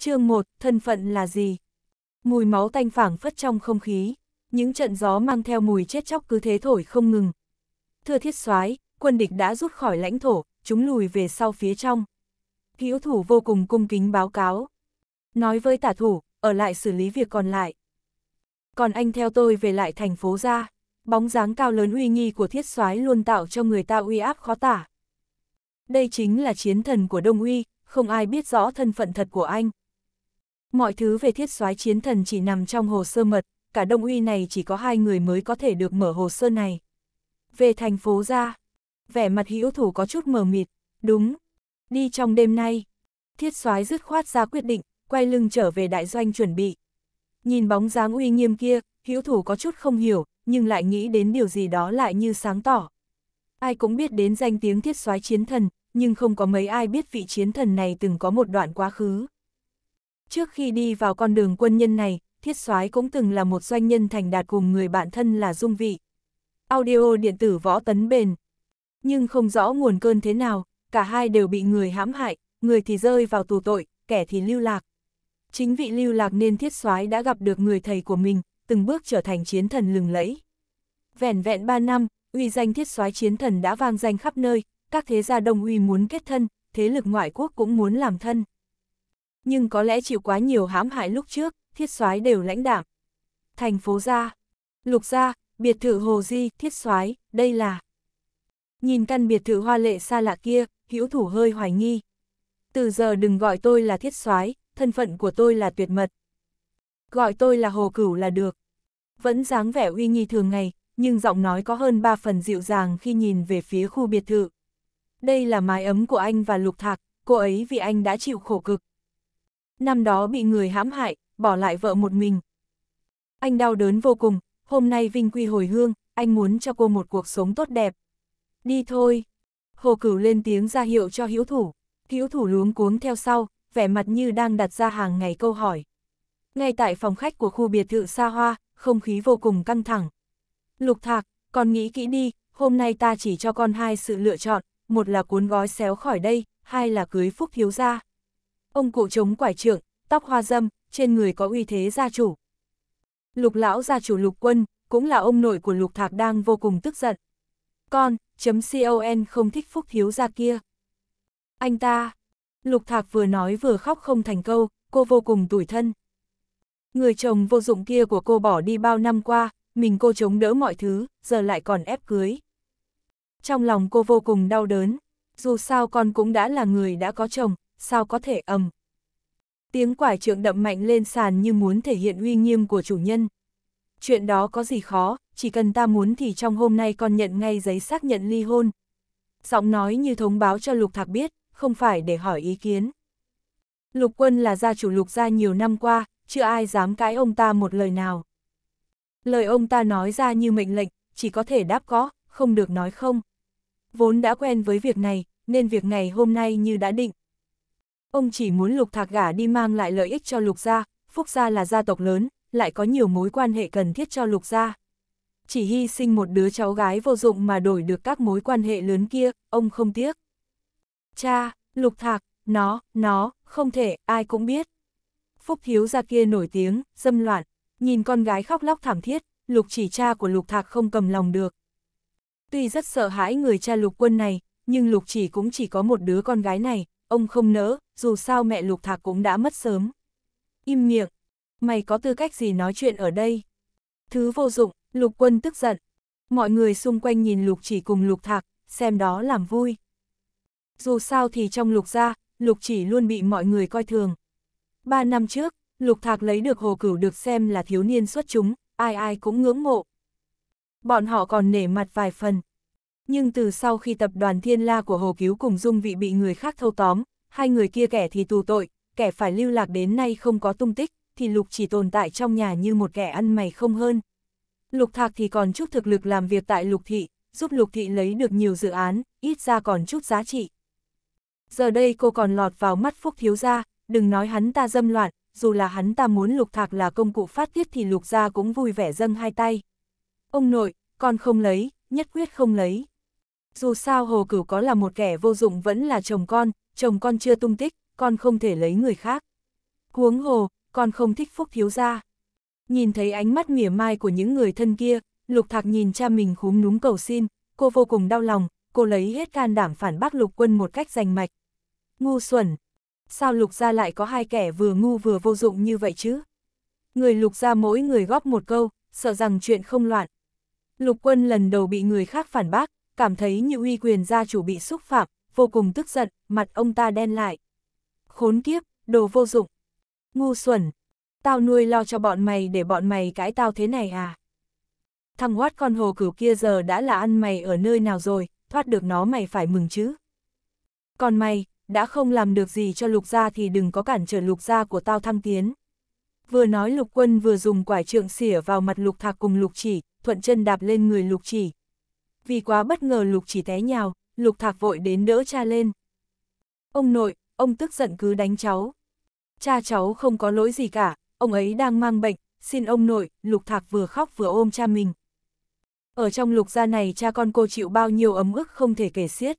chương 1, thân phận là gì? Mùi máu tanh phảng phất trong không khí, những trận gió mang theo mùi chết chóc cứ thế thổi không ngừng. Thưa thiết soái quân địch đã rút khỏi lãnh thổ, chúng lùi về sau phía trong. Hữu thủ vô cùng cung kính báo cáo. Nói với tả thủ, ở lại xử lý việc còn lại. Còn anh theo tôi về lại thành phố ra, bóng dáng cao lớn uy nghi của thiết soái luôn tạo cho người ta uy áp khó tả. Đây chính là chiến thần của Đông Uy, không ai biết rõ thân phận thật của anh. Mọi thứ về thiết soái chiến thần chỉ nằm trong hồ sơ mật, cả đông uy này chỉ có hai người mới có thể được mở hồ sơ này. Về thành phố ra, vẻ mặt hữu thủ có chút mờ mịt, đúng, đi trong đêm nay. Thiết soái dứt khoát ra quyết định, quay lưng trở về đại doanh chuẩn bị. Nhìn bóng dáng uy nghiêm kia, hữu thủ có chút không hiểu, nhưng lại nghĩ đến điều gì đó lại như sáng tỏ. Ai cũng biết đến danh tiếng thiết soái chiến thần, nhưng không có mấy ai biết vị chiến thần này từng có một đoạn quá khứ. Trước khi đi vào con đường quân nhân này, Thiết soái cũng từng là một doanh nhân thành đạt cùng người bạn thân là Dung Vị. Audio điện tử võ tấn bền. Nhưng không rõ nguồn cơn thế nào, cả hai đều bị người hãm hại, người thì rơi vào tù tội, kẻ thì lưu lạc. Chính vị lưu lạc nên Thiết soái đã gặp được người thầy của mình, từng bước trở thành chiến thần lừng lẫy. Vẹn vẹn 3 năm, uy danh Thiết soái chiến thần đã vang danh khắp nơi, các thế gia Đông Uy muốn kết thân, thế lực ngoại quốc cũng muốn làm thân nhưng có lẽ chịu quá nhiều hãm hại lúc trước, thiết soái đều lãnh đạm. Thành phố gia, lục gia, biệt thự hồ di, thiết soái, đây là. Nhìn căn biệt thự hoa lệ xa lạ kia, hữu thủ hơi hoài nghi. Từ giờ đừng gọi tôi là thiết soái, thân phận của tôi là tuyệt mật. Gọi tôi là hồ cửu là được. Vẫn dáng vẻ uy nghi thường ngày, nhưng giọng nói có hơn ba phần dịu dàng khi nhìn về phía khu biệt thự. Đây là mái ấm của anh và lục thạc, cô ấy vì anh đã chịu khổ cực, năm đó bị người hãm hại, bỏ lại vợ một mình. Anh đau đớn vô cùng, hôm nay Vinh Quy hồi hương, anh muốn cho cô một cuộc sống tốt đẹp. Đi thôi. Hồ Cửu lên tiếng ra hiệu cho Hiếu Thủ. Hiếu Thủ luống cuống theo sau, vẻ mặt như đang đặt ra hàng ngày câu hỏi. Ngay tại phòng khách của khu biệt thự xa hoa, không khí vô cùng căng thẳng. Lục Thạc, con nghĩ kỹ đi, hôm nay ta chỉ cho con hai sự lựa chọn, một là cuốn gói xéo khỏi đây, hai là cưới Phúc hiếu gia ông cụ chống quải trượng, tóc hoa dâm, trên người có uy thế gia chủ. Lục lão gia chủ lục quân, cũng là ông nội của lục thạc đang vô cùng tức giận. Con, chấm con không thích phúc thiếu gia kia. Anh ta, lục thạc vừa nói vừa khóc không thành câu, cô vô cùng tủi thân. Người chồng vô dụng kia của cô bỏ đi bao năm qua, mình cô chống đỡ mọi thứ, giờ lại còn ép cưới. Trong lòng cô vô cùng đau đớn, dù sao con cũng đã là người đã có chồng, sao có thể ầm. Tiếng quải trượng đậm mạnh lên sàn như muốn thể hiện uy nghiêm của chủ nhân. Chuyện đó có gì khó, chỉ cần ta muốn thì trong hôm nay con nhận ngay giấy xác nhận ly hôn. Giọng nói như thông báo cho Lục Thạc biết, không phải để hỏi ý kiến. Lục Quân là gia chủ Lục gia nhiều năm qua, chưa ai dám cãi ông ta một lời nào. Lời ông ta nói ra như mệnh lệnh, chỉ có thể đáp có, không được nói không. Vốn đã quen với việc này, nên việc ngày hôm nay như đã định, Ông chỉ muốn lục thạc gả đi mang lại lợi ích cho lục gia, phúc gia là gia tộc lớn, lại có nhiều mối quan hệ cần thiết cho lục gia. Chỉ hy sinh một đứa cháu gái vô dụng mà đổi được các mối quan hệ lớn kia, ông không tiếc. Cha, lục thạc, nó, nó, không thể, ai cũng biết. Phúc thiếu gia kia nổi tiếng, dâm loạn, nhìn con gái khóc lóc thảm thiết, lục chỉ cha của lục thạc không cầm lòng được. Tuy rất sợ hãi người cha lục quân này, nhưng lục chỉ cũng chỉ có một đứa con gái này, ông không nỡ, dù sao mẹ Lục Thạc cũng đã mất sớm. Im miệng, mày có tư cách gì nói chuyện ở đây? Thứ vô dụng, Lục Quân tức giận. Mọi người xung quanh nhìn Lục chỉ cùng Lục Thạc, xem đó làm vui. Dù sao thì trong Lục gia, Lục chỉ luôn bị mọi người coi thường. Ba năm trước, Lục Thạc lấy được hồ cửu được xem là thiếu niên xuất chúng, ai ai cũng ngưỡng mộ. Bọn họ còn nể mặt vài phần, nhưng từ sau khi tập đoàn Thiên La của Hồ Cứu cùng Dung Vị bị người khác thâu tóm, hai người kia kẻ thì tù tội, kẻ phải lưu lạc đến nay không có tung tích, thì Lục chỉ tồn tại trong nhà như một kẻ ăn mày không hơn. Lục Thạc thì còn chút thực lực làm việc tại Lục Thị, giúp Lục Thị lấy được nhiều dự án, ít ra còn chút giá trị. Giờ đây cô còn lọt vào mắt Phúc Thiếu Gia, đừng nói hắn ta dâm loạn, dù là hắn ta muốn Lục Thạc là công cụ phát tiết thì Lục Gia cũng vui vẻ dâng hai tay. Ông nội, con không lấy, nhất quyết không lấy. Dù sao Hồ Cửu có là một kẻ vô dụng vẫn là chồng con, chồng con chưa tung tích, con không thể lấy người khác. Cuống hồ, con không thích phúc thiếu gia. Nhìn thấy ánh mắt mỉa mai của những người thân kia, lục thạc nhìn cha mình khúm núm cầu xin, cô vô cùng đau lòng, cô lấy hết can đảm phản bác lục quân một cách rành mạch. Ngu xuẩn! Sao lục gia lại có hai kẻ vừa ngu vừa vô dụng như vậy chứ? Người lục gia mỗi người góp một câu, sợ rằng chuyện không loạn. Lục quân lần đầu bị người khác phản bác, cảm thấy như uy quyền gia chủ bị xúc phạm, vô cùng tức giận, mặt ông ta đen lại. Khốn kiếp, đồ vô dụng. Ngu xuẩn, tao nuôi lo cho bọn mày để bọn mày cãi tao thế này à? Thằng hoát con hồ cửu kia giờ đã là ăn mày ở nơi nào rồi, thoát được nó mày phải mừng chứ. Còn mày, đã không làm được gì cho lục gia thì đừng có cản trở lục gia của tao thăng tiến. Vừa nói lục quân vừa dùng quải trượng xỉa vào mặt lục thạc cùng lục chỉ, thuận chân đạp lên người lục chỉ, vì quá bất ngờ Lục chỉ té nhào, Lục Thạc vội đến đỡ cha lên. Ông nội, ông tức giận cứ đánh cháu. Cha cháu không có lỗi gì cả, ông ấy đang mang bệnh, xin ông nội, Lục Thạc vừa khóc vừa ôm cha mình. Ở trong lục gia này cha con cô chịu bao nhiêu ấm ức không thể kể xiết.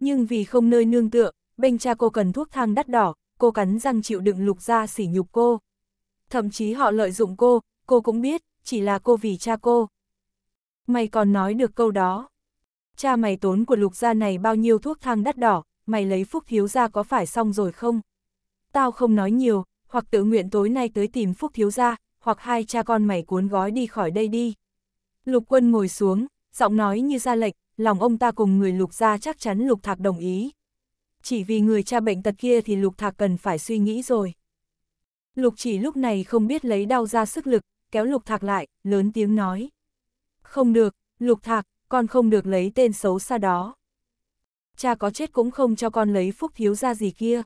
Nhưng vì không nơi nương tựa, bên cha cô cần thuốc thang đắt đỏ, cô cắn răng chịu đựng lục gia sỉ nhục cô. Thậm chí họ lợi dụng cô, cô cũng biết, chỉ là cô vì cha cô. Mày còn nói được câu đó. Cha mày tốn của lục gia này bao nhiêu thuốc thang đắt đỏ, mày lấy Phúc Thiếu gia có phải xong rồi không? Tao không nói nhiều, hoặc tự nguyện tối nay tới tìm Phúc Thiếu gia, hoặc hai cha con mày cuốn gói đi khỏi đây đi. Lục quân ngồi xuống, giọng nói như ra lệch, lòng ông ta cùng người lục gia chắc chắn lục thạc đồng ý. Chỉ vì người cha bệnh tật kia thì lục thạc cần phải suy nghĩ rồi. Lục chỉ lúc này không biết lấy đau ra sức lực, kéo lục thạc lại, lớn tiếng nói. Không được, lục thạc, con không được lấy tên xấu xa đó. Cha có chết cũng không cho con lấy phúc thiếu ra gì kia.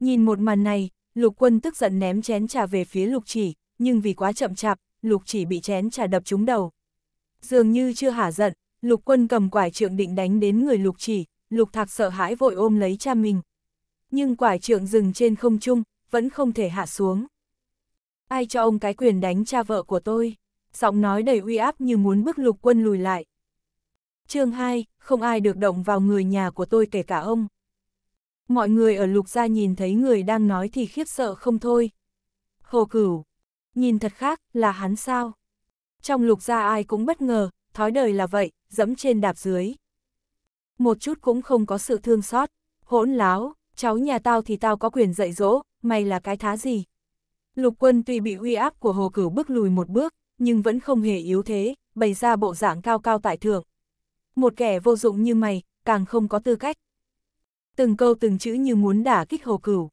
Nhìn một màn này, lục quân tức giận ném chén trà về phía lục chỉ, nhưng vì quá chậm chạp, lục chỉ bị chén trà đập trúng đầu. Dường như chưa hả giận, lục quân cầm quải trượng định đánh đến người lục chỉ, lục thạc sợ hãi vội ôm lấy cha mình. Nhưng quải trượng dừng trên không trung, vẫn không thể hạ xuống. Ai cho ông cái quyền đánh cha vợ của tôi? giọng nói đầy uy áp như muốn bức lục quân lùi lại. chương 2, không ai được động vào người nhà của tôi kể cả ông. Mọi người ở lục gia nhìn thấy người đang nói thì khiếp sợ không thôi. Hồ cửu, nhìn thật khác, là hắn sao? Trong lục gia ai cũng bất ngờ, thói đời là vậy, dẫm trên đạp dưới. Một chút cũng không có sự thương xót, hỗn láo, cháu nhà tao thì tao có quyền dạy dỗ, mày là cái thá gì? Lục quân tuy bị uy áp của hồ cửu bước lùi một bước, nhưng vẫn không hề yếu thế, bày ra bộ dạng cao cao tại thượng. Một kẻ vô dụng như mày, càng không có tư cách. Từng câu từng chữ như muốn đả kích hồ cửu.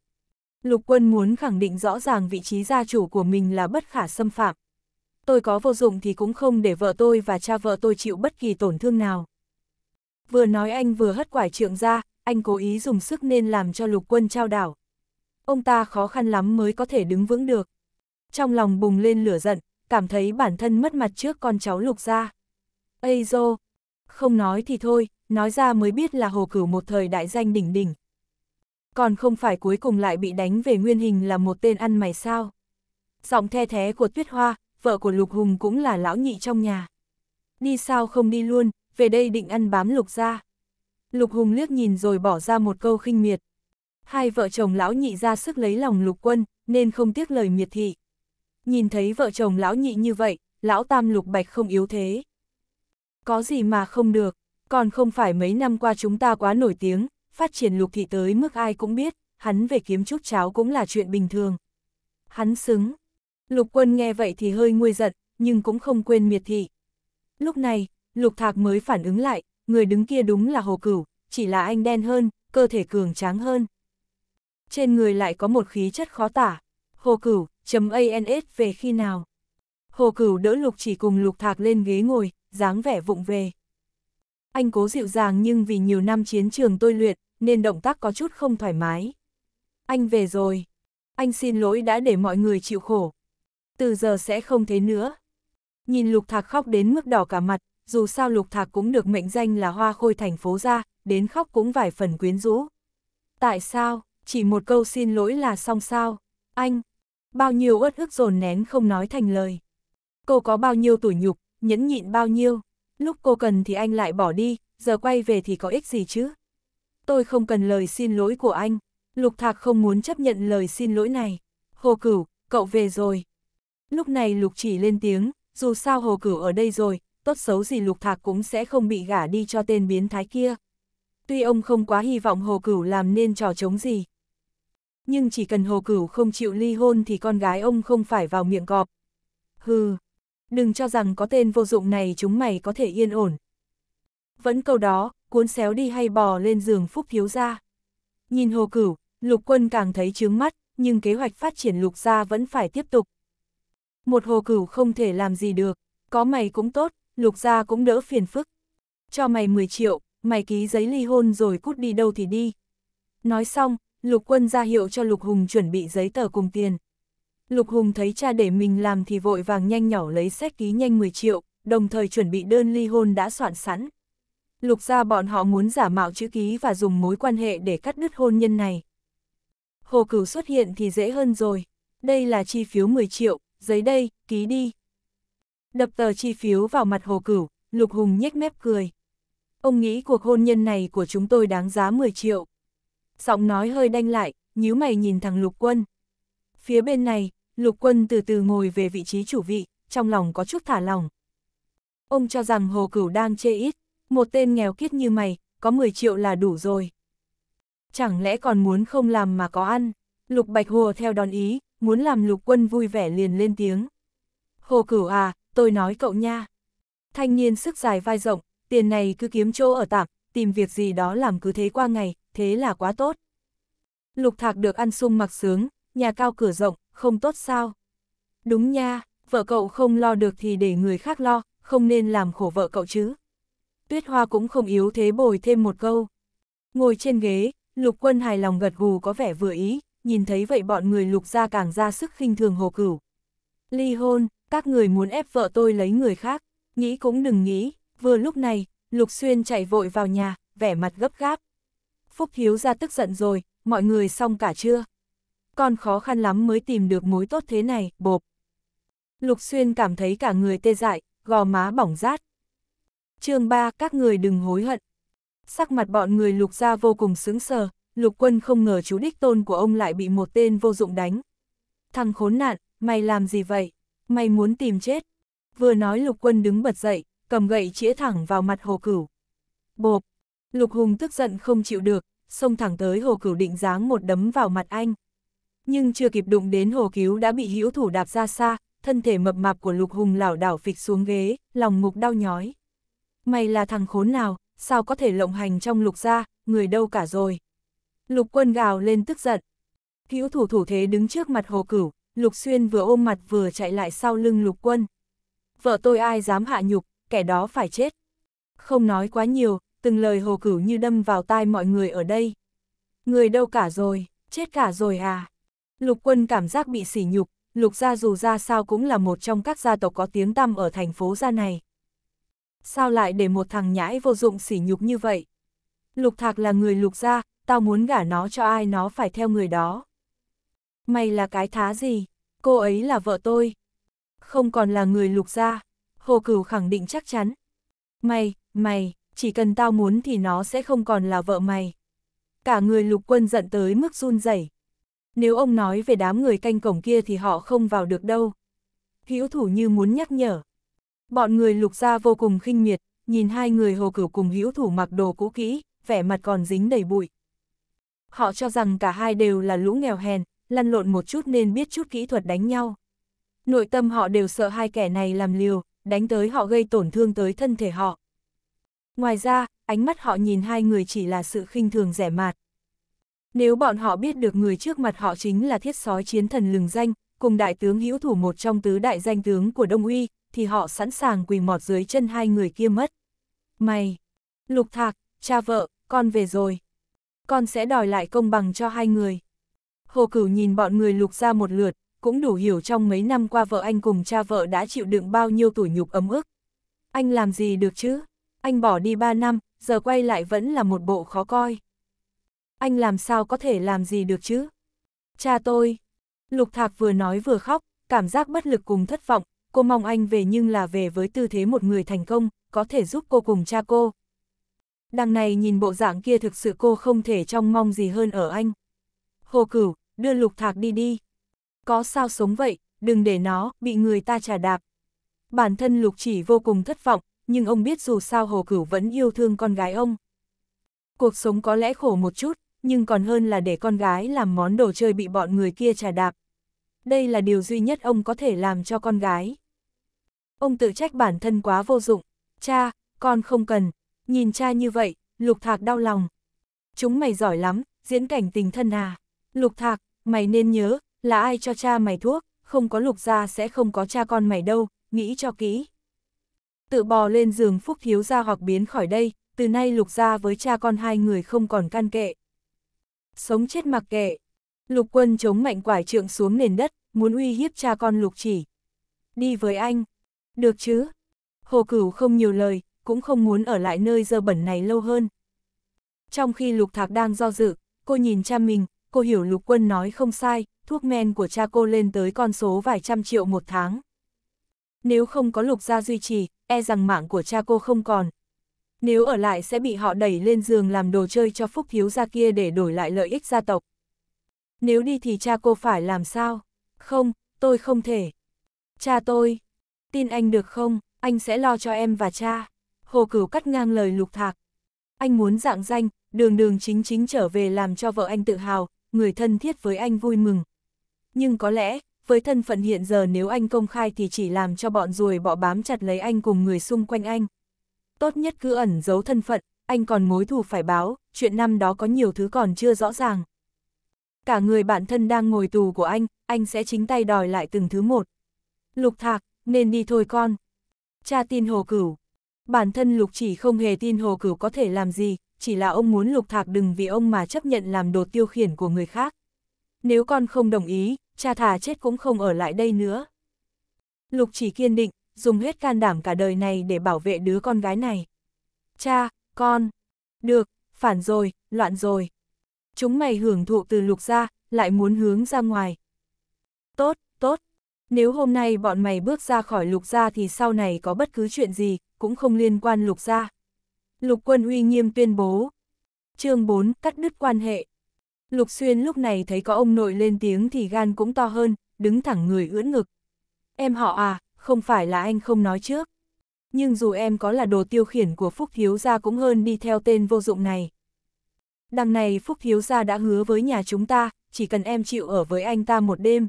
Lục quân muốn khẳng định rõ ràng vị trí gia chủ của mình là bất khả xâm phạm. Tôi có vô dụng thì cũng không để vợ tôi và cha vợ tôi chịu bất kỳ tổn thương nào. Vừa nói anh vừa hất quải trượng ra, anh cố ý dùng sức nên làm cho lục quân trao đảo. Ông ta khó khăn lắm mới có thể đứng vững được. Trong lòng bùng lên lửa giận, cảm thấy bản thân mất mặt trước con cháu lục gia. Ây dô! Không nói thì thôi, nói ra mới biết là hồ cửu một thời đại danh đỉnh đỉnh. Còn không phải cuối cùng lại bị đánh về nguyên hình là một tên ăn mày sao. Giọng the thế của Tuyết Hoa, vợ của Lục Hùng cũng là lão nhị trong nhà. Đi sao không đi luôn, về đây định ăn bám Lục ra. Lục Hùng liếc nhìn rồi bỏ ra một câu khinh miệt. Hai vợ chồng lão nhị ra sức lấy lòng Lục Quân, nên không tiếc lời miệt thị nhìn thấy vợ chồng lão nhị như vậy, lão tam lục bạch không yếu thế. Có gì mà không được, còn không phải mấy năm qua chúng ta quá nổi tiếng, phát triển lục thị tới mức ai cũng biết, hắn về kiếm chút cháo cũng là chuyện bình thường. Hắn xứng. Lục quân nghe vậy thì hơi nguôi giận, nhưng cũng không quên miệt thị. Lúc này, lục thạc mới phản ứng lại, người đứng kia đúng là hồ cửu, chỉ là anh đen hơn, cơ thể cường tráng hơn. Trên người lại có một khí chất khó tả. Hồ cửu, ans về khi nào. Hồ Cửu đỡ Lục chỉ cùng Lục Thạc lên ghế ngồi, dáng vẻ vụng về. Anh cố dịu dàng nhưng vì nhiều năm chiến trường tôi luyện, nên động tác có chút không thoải mái. Anh về rồi. Anh xin lỗi đã để mọi người chịu khổ. Từ giờ sẽ không thế nữa. Nhìn Lục Thạc khóc đến mức đỏ cả mặt, dù sao Lục Thạc cũng được mệnh danh là hoa khôi thành phố ra, đến khóc cũng vài phần quyến rũ. Tại sao, chỉ một câu xin lỗi là xong sao? Anh, bao nhiêu uất ức dồn nén không nói thành lời. Cô có bao nhiêu tủi nhục, nhẫn nhịn bao nhiêu, lúc cô cần thì anh lại bỏ đi, giờ quay về thì có ích gì chứ? Tôi không cần lời xin lỗi của anh, Lục Thạc không muốn chấp nhận lời xin lỗi này. Hồ Cửu, cậu về rồi. Lúc này Lục chỉ lên tiếng, dù sao Hồ Cửu ở đây rồi, tốt xấu gì Lục Thạc cũng sẽ không bị gả đi cho tên biến thái kia. Tuy ông không quá hy vọng Hồ Cửu làm nên trò chống gì, nhưng chỉ cần Hồ Cửu không chịu ly hôn thì con gái ông không phải vào miệng cọp. Hừ, đừng cho rằng có tên vô dụng này chúng mày có thể yên ổn. Vẫn câu đó, cuốn xéo đi hay bò lên giường Phúc Thiếu ra. Nhìn Hồ Cửu, Lục Quân càng thấy chướng mắt, nhưng kế hoạch phát triển Lục gia vẫn phải tiếp tục. Một Hồ Cửu không thể làm gì được, có mày cũng tốt, Lục gia cũng đỡ phiền phức. Cho mày 10 triệu, mày ký giấy ly hôn rồi cút đi đâu thì đi. Nói xong, Lục quân ra hiệu cho Lục Hùng chuẩn bị giấy tờ cùng tiền. Lục Hùng thấy cha để mình làm thì vội vàng nhanh nhỏ lấy xét ký nhanh 10 triệu, đồng thời chuẩn bị đơn ly hôn đã soạn sẵn. Lục ra bọn họ muốn giả mạo chữ ký và dùng mối quan hệ để cắt đứt hôn nhân này. Hồ Cửu xuất hiện thì dễ hơn rồi. Đây là chi phiếu 10 triệu, giấy đây, ký đi. Đập tờ chi phiếu vào mặt Hồ Cửu, Lục Hùng nhếch mép cười. Ông nghĩ cuộc hôn nhân này của chúng tôi đáng giá 10 triệu giọng nói hơi đanh lại, nhíu mày nhìn thằng lục quân. Phía bên này, lục quân từ từ ngồi về vị trí chủ vị, trong lòng có chút thả lòng. Ông cho rằng Hồ Cửu đang chê ít, một tên nghèo kiết như mày, có 10 triệu là đủ rồi. Chẳng lẽ còn muốn không làm mà có ăn? Lục Bạch Hồ theo đòn ý, muốn làm lục quân vui vẻ liền lên tiếng. Hồ Cửu à, tôi nói cậu nha. Thanh niên sức dài vai rộng, tiền này cứ kiếm chỗ ở tạm, tìm việc gì đó làm cứ thế qua ngày, thế là quá tốt. Lục thạc được ăn sung mặc sướng, nhà cao cửa rộng, không tốt sao? Đúng nha, vợ cậu không lo được thì để người khác lo, không nên làm khổ vợ cậu chứ. Tuyết Hoa cũng không yếu thế bồi thêm một câu. Ngồi trên ghế, Lục Quân hài lòng gật gù có vẻ vừa ý, nhìn thấy vậy bọn người Lục ra càng ra sức khinh thường Hồ Cửu. Ly hôn, các người muốn ép vợ tôi lấy người khác, nghĩ cũng đừng nghĩ, vừa lúc này, Lục Xuyên chạy vội vào nhà, vẻ mặt gấp gáp, Phúc Hiếu ra tức giận rồi, mọi người xong cả chưa? Con khó khăn lắm mới tìm được mối tốt thế này, bộp. Lục Xuyên cảm thấy cả người tê dại, gò má bỏng rát. chương 3, các người đừng hối hận. Sắc mặt bọn người lục ra vô cùng sướng sờ, lục quân không ngờ chú đích tôn của ông lại bị một tên vô dụng đánh. Thằng khốn nạn, mày làm gì vậy? Mày muốn tìm chết. Vừa nói lục quân đứng bật dậy, cầm gậy chĩa thẳng vào mặt hồ cửu. Bộp, Lục Hùng tức giận không chịu được, xông thẳng tới Hồ Cửu định giáng một đấm vào mặt anh. Nhưng chưa kịp đụng đến Hồ Cứu đã bị hữu thủ đạp ra xa, thân thể mập mạp của Lục Hùng lảo đảo phịch xuống ghế, lòng ngục đau nhói. Mày là thằng khốn nào, sao có thể lộng hành trong lục gia, người đâu cả rồi. Lục quân gào lên tức giận. Hữu thủ thủ thế đứng trước mặt Hồ Cửu, Lục Xuyên vừa ôm mặt vừa chạy lại sau lưng Lục quân. Vợ tôi ai dám hạ nhục, kẻ đó phải chết. Không nói quá nhiều, từng lời hồ cửu như đâm vào tai mọi người ở đây. Người đâu cả rồi, chết cả rồi à. Lục quân cảm giác bị sỉ nhục, lục gia dù ra sao cũng là một trong các gia tộc có tiếng tăm ở thành phố gia này. Sao lại để một thằng nhãi vô dụng sỉ nhục như vậy? Lục thạc là người lục gia, tao muốn gả nó cho ai nó phải theo người đó. Mày là cái thá gì? Cô ấy là vợ tôi. Không còn là người lục gia. Hồ Cửu khẳng định chắc chắn. Mày, mày, chỉ cần tao muốn thì nó sẽ không còn là vợ mày. Cả người lục quân giận tới mức run rẩy. Nếu ông nói về đám người canh cổng kia thì họ không vào được đâu. Hữu thủ như muốn nhắc nhở. Bọn người lục gia vô cùng khinh miệt, nhìn hai người hồ cửu cùng hữu thủ mặc đồ cũ kỹ, vẻ mặt còn dính đầy bụi. Họ cho rằng cả hai đều là lũ nghèo hèn, lăn lộn một chút nên biết chút kỹ thuật đánh nhau. Nội tâm họ đều sợ hai kẻ này làm liều, đánh tới họ gây tổn thương tới thân thể họ. Ngoài ra, ánh mắt họ nhìn hai người chỉ là sự khinh thường rẻ mạt. Nếu bọn họ biết được người trước mặt họ chính là thiết sói chiến thần lừng danh, cùng đại tướng hữu thủ một trong tứ đại danh tướng của Đông Uy, thì họ sẵn sàng quỳ mọt dưới chân hai người kia mất. Mày! Lục Thạc, cha vợ, con về rồi. Con sẽ đòi lại công bằng cho hai người. Hồ Cửu nhìn bọn người lục ra một lượt, cũng đủ hiểu trong mấy năm qua vợ anh cùng cha vợ đã chịu đựng bao nhiêu tủi nhục ấm ức. Anh làm gì được chứ? anh bỏ đi 3 năm, giờ quay lại vẫn là một bộ khó coi. Anh làm sao có thể làm gì được chứ? Cha tôi! Lục Thạc vừa nói vừa khóc, cảm giác bất lực cùng thất vọng, cô mong anh về nhưng là về với tư thế một người thành công, có thể giúp cô cùng cha cô. Đằng này nhìn bộ dạng kia thực sự cô không thể trông mong gì hơn ở anh. Hồ Cửu, đưa Lục Thạc đi đi. Có sao sống vậy, đừng để nó bị người ta trả đạp. Bản thân Lục chỉ vô cùng thất vọng, nhưng ông biết dù sao Hồ Cửu vẫn yêu thương con gái ông. Cuộc sống có lẽ khổ một chút, nhưng còn hơn là để con gái làm món đồ chơi bị bọn người kia trà đạp. Đây là điều duy nhất ông có thể làm cho con gái. Ông tự trách bản thân quá vô dụng. Cha, con không cần. Nhìn cha như vậy, lục thạc đau lòng. Chúng mày giỏi lắm, diễn cảnh tình thân à. Lục thạc, mày nên nhớ, là ai cho cha mày thuốc, không có lục gia sẽ không có cha con mày đâu, nghĩ cho kỹ tự bò lên giường phúc thiếu ra hoặc biến khỏi đây, từ nay lục ra với cha con hai người không còn can kệ. Sống chết mặc kệ, lục quân chống mạnh quải trượng xuống nền đất, muốn uy hiếp cha con lục chỉ. Đi với anh, được chứ? Hồ cửu không nhiều lời, cũng không muốn ở lại nơi dơ bẩn này lâu hơn. Trong khi lục thạc đang do dự, cô nhìn cha mình, cô hiểu lục quân nói không sai, thuốc men của cha cô lên tới con số vài trăm triệu một tháng nếu không có lục gia duy trì, e rằng mạng của cha cô không còn. Nếu ở lại sẽ bị họ đẩy lên giường làm đồ chơi cho phúc thiếu gia kia để đổi lại lợi ích gia tộc. Nếu đi thì cha cô phải làm sao? Không, tôi không thể. Cha tôi, tin anh được không, anh sẽ lo cho em và cha. Hồ Cửu cắt ngang lời lục thạc. Anh muốn dạng danh, đường đường chính chính trở về làm cho vợ anh tự hào, người thân thiết với anh vui mừng. Nhưng có lẽ, với thân phận hiện giờ nếu anh công khai thì chỉ làm cho bọn ruồi bọ bám chặt lấy anh cùng người xung quanh anh. Tốt nhất cứ ẩn giấu thân phận, anh còn mối thù phải báo, chuyện năm đó có nhiều thứ còn chưa rõ ràng. Cả người bạn thân đang ngồi tù của anh, anh sẽ chính tay đòi lại từng thứ một. Lục thạc, nên đi thôi con. Cha tin hồ cửu. Bản thân lục chỉ không hề tin hồ cửu có thể làm gì, chỉ là ông muốn lục thạc đừng vì ông mà chấp nhận làm đồ tiêu khiển của người khác. Nếu con không đồng ý, cha thà chết cũng không ở lại đây nữa. Lục chỉ kiên định, dùng hết can đảm cả đời này để bảo vệ đứa con gái này. Cha, con, được, phản rồi, loạn rồi. Chúng mày hưởng thụ từ lục ra, lại muốn hướng ra ngoài. Tốt, tốt, nếu hôm nay bọn mày bước ra khỏi lục gia thì sau này có bất cứ chuyện gì, cũng không liên quan lục gia. Lục quân uy nghiêm tuyên bố. chương 4 cắt đứt quan hệ. Lục Xuyên lúc này thấy có ông nội lên tiếng thì gan cũng to hơn, đứng thẳng người ưỡn ngực. Em họ à, không phải là anh không nói trước. Nhưng dù em có là đồ tiêu khiển của Phúc Thiếu Gia cũng hơn đi theo tên vô dụng này. Đằng này Phúc Thiếu Gia đã hứa với nhà chúng ta, chỉ cần em chịu ở với anh ta một đêm.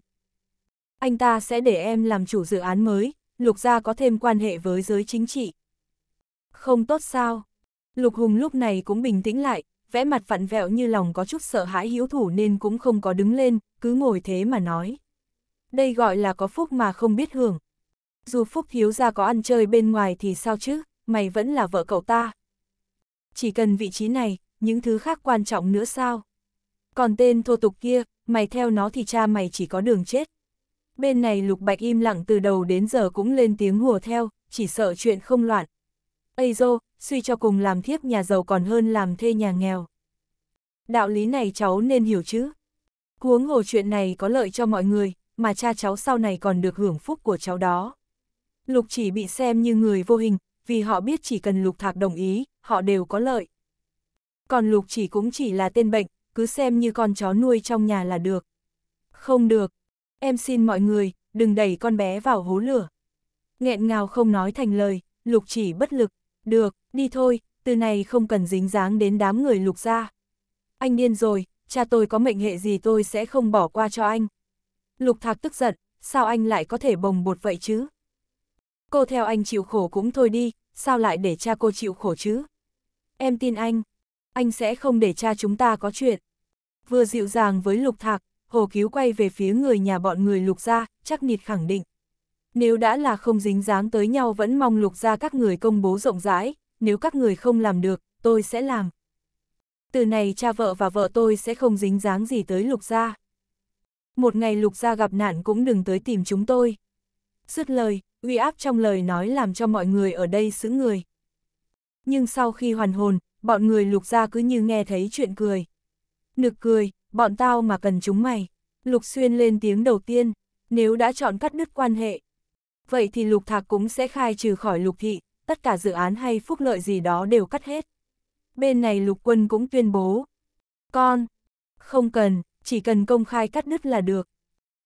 Anh ta sẽ để em làm chủ dự án mới, Lục Gia có thêm quan hệ với giới chính trị. Không tốt sao? Lục Hùng lúc này cũng bình tĩnh lại, vẽ mặt vặn vẹo như lòng có chút sợ hãi hiếu thủ nên cũng không có đứng lên, cứ ngồi thế mà nói. Đây gọi là có phúc mà không biết hưởng. Dù phúc thiếu ra có ăn chơi bên ngoài thì sao chứ, mày vẫn là vợ cậu ta. Chỉ cần vị trí này, những thứ khác quan trọng nữa sao? Còn tên thô tục kia, mày theo nó thì cha mày chỉ có đường chết. Bên này Lục Bạch im lặng từ đầu đến giờ cũng lên tiếng hùa theo, chỉ sợ chuyện không loạn. Ây dô, suy cho cùng làm thiếp nhà giàu còn hơn làm thê nhà nghèo. Đạo lý này cháu nên hiểu chứ. Cuống hồ chuyện này có lợi cho mọi người, mà cha cháu sau này còn được hưởng phúc của cháu đó. Lục chỉ bị xem như người vô hình, vì họ biết chỉ cần lục thạc đồng ý, họ đều có lợi. Còn lục chỉ cũng chỉ là tên bệnh, cứ xem như con chó nuôi trong nhà là được. Không được, em xin mọi người, đừng đẩy con bé vào hố lửa. Nghẹn ngào không nói thành lời, lục chỉ bất lực, được, đi thôi, từ này không cần dính dáng đến đám người lục ra. Anh điên rồi, cha tôi có mệnh hệ gì tôi sẽ không bỏ qua cho anh. Lục thạc tức giận, sao anh lại có thể bồng bột vậy chứ? Cô theo anh chịu khổ cũng thôi đi, sao lại để cha cô chịu khổ chứ? Em tin anh, anh sẽ không để cha chúng ta có chuyện. Vừa dịu dàng với lục thạc, hồ cứu quay về phía người nhà bọn người lục gia, chắc nịt khẳng định. Nếu đã là không dính dáng tới nhau vẫn mong lục gia các người công bố rộng rãi, nếu các người không làm được, tôi sẽ làm. Từ này cha vợ và vợ tôi sẽ không dính dáng gì tới lục gia. Một ngày lục gia gặp nạn cũng đừng tới tìm chúng tôi. Dứt lời, uy áp trong lời nói làm cho mọi người ở đây sững người. Nhưng sau khi hoàn hồn, bọn người lục gia cứ như nghe thấy chuyện cười. Nực cười, bọn tao mà cần chúng mày. Lục xuyên lên tiếng đầu tiên, nếu đã chọn cắt đứt quan hệ. Vậy thì lục thạc cũng sẽ khai trừ khỏi lục thị tất cả dự án hay phúc lợi gì đó đều cắt hết. Bên này lục quân cũng tuyên bố, con, không cần, chỉ cần công khai cắt đứt là được.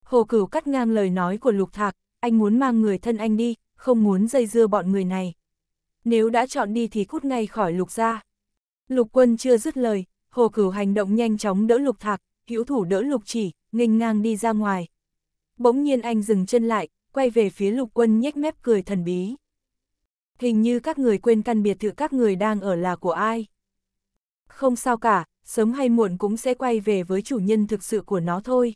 Hồ Cửu cắt ngang lời nói của lục thạc, anh muốn mang người thân anh đi, không muốn dây dưa bọn người này. Nếu đã chọn đi thì cút ngay khỏi lục ra. Lục quân chưa dứt lời, Hồ Cửu hành động nhanh chóng đỡ lục thạc, hữu thủ đỡ lục chỉ, nghênh ngang đi ra ngoài. Bỗng nhiên anh dừng chân lại, quay về phía lục quân nhếch mép cười thần bí hình như các người quên căn biệt thự các người đang ở là của ai. Không sao cả, sớm hay muộn cũng sẽ quay về với chủ nhân thực sự của nó thôi.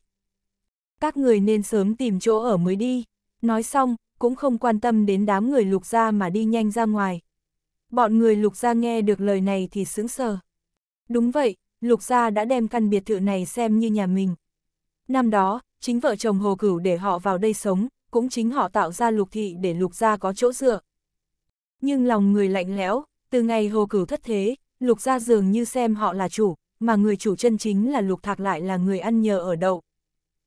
Các người nên sớm tìm chỗ ở mới đi. Nói xong, cũng không quan tâm đến đám người lục gia mà đi nhanh ra ngoài. Bọn người lục gia nghe được lời này thì sững sờ. Đúng vậy, lục gia đã đem căn biệt thự này xem như nhà mình. Năm đó, chính vợ chồng hồ cửu để họ vào đây sống, cũng chính họ tạo ra lục thị để lục gia có chỗ dựa, nhưng lòng người lạnh lẽo, từ ngày hồ cửu thất thế, lục gia dường như xem họ là chủ, mà người chủ chân chính là lục thạc lại là người ăn nhờ ở đậu.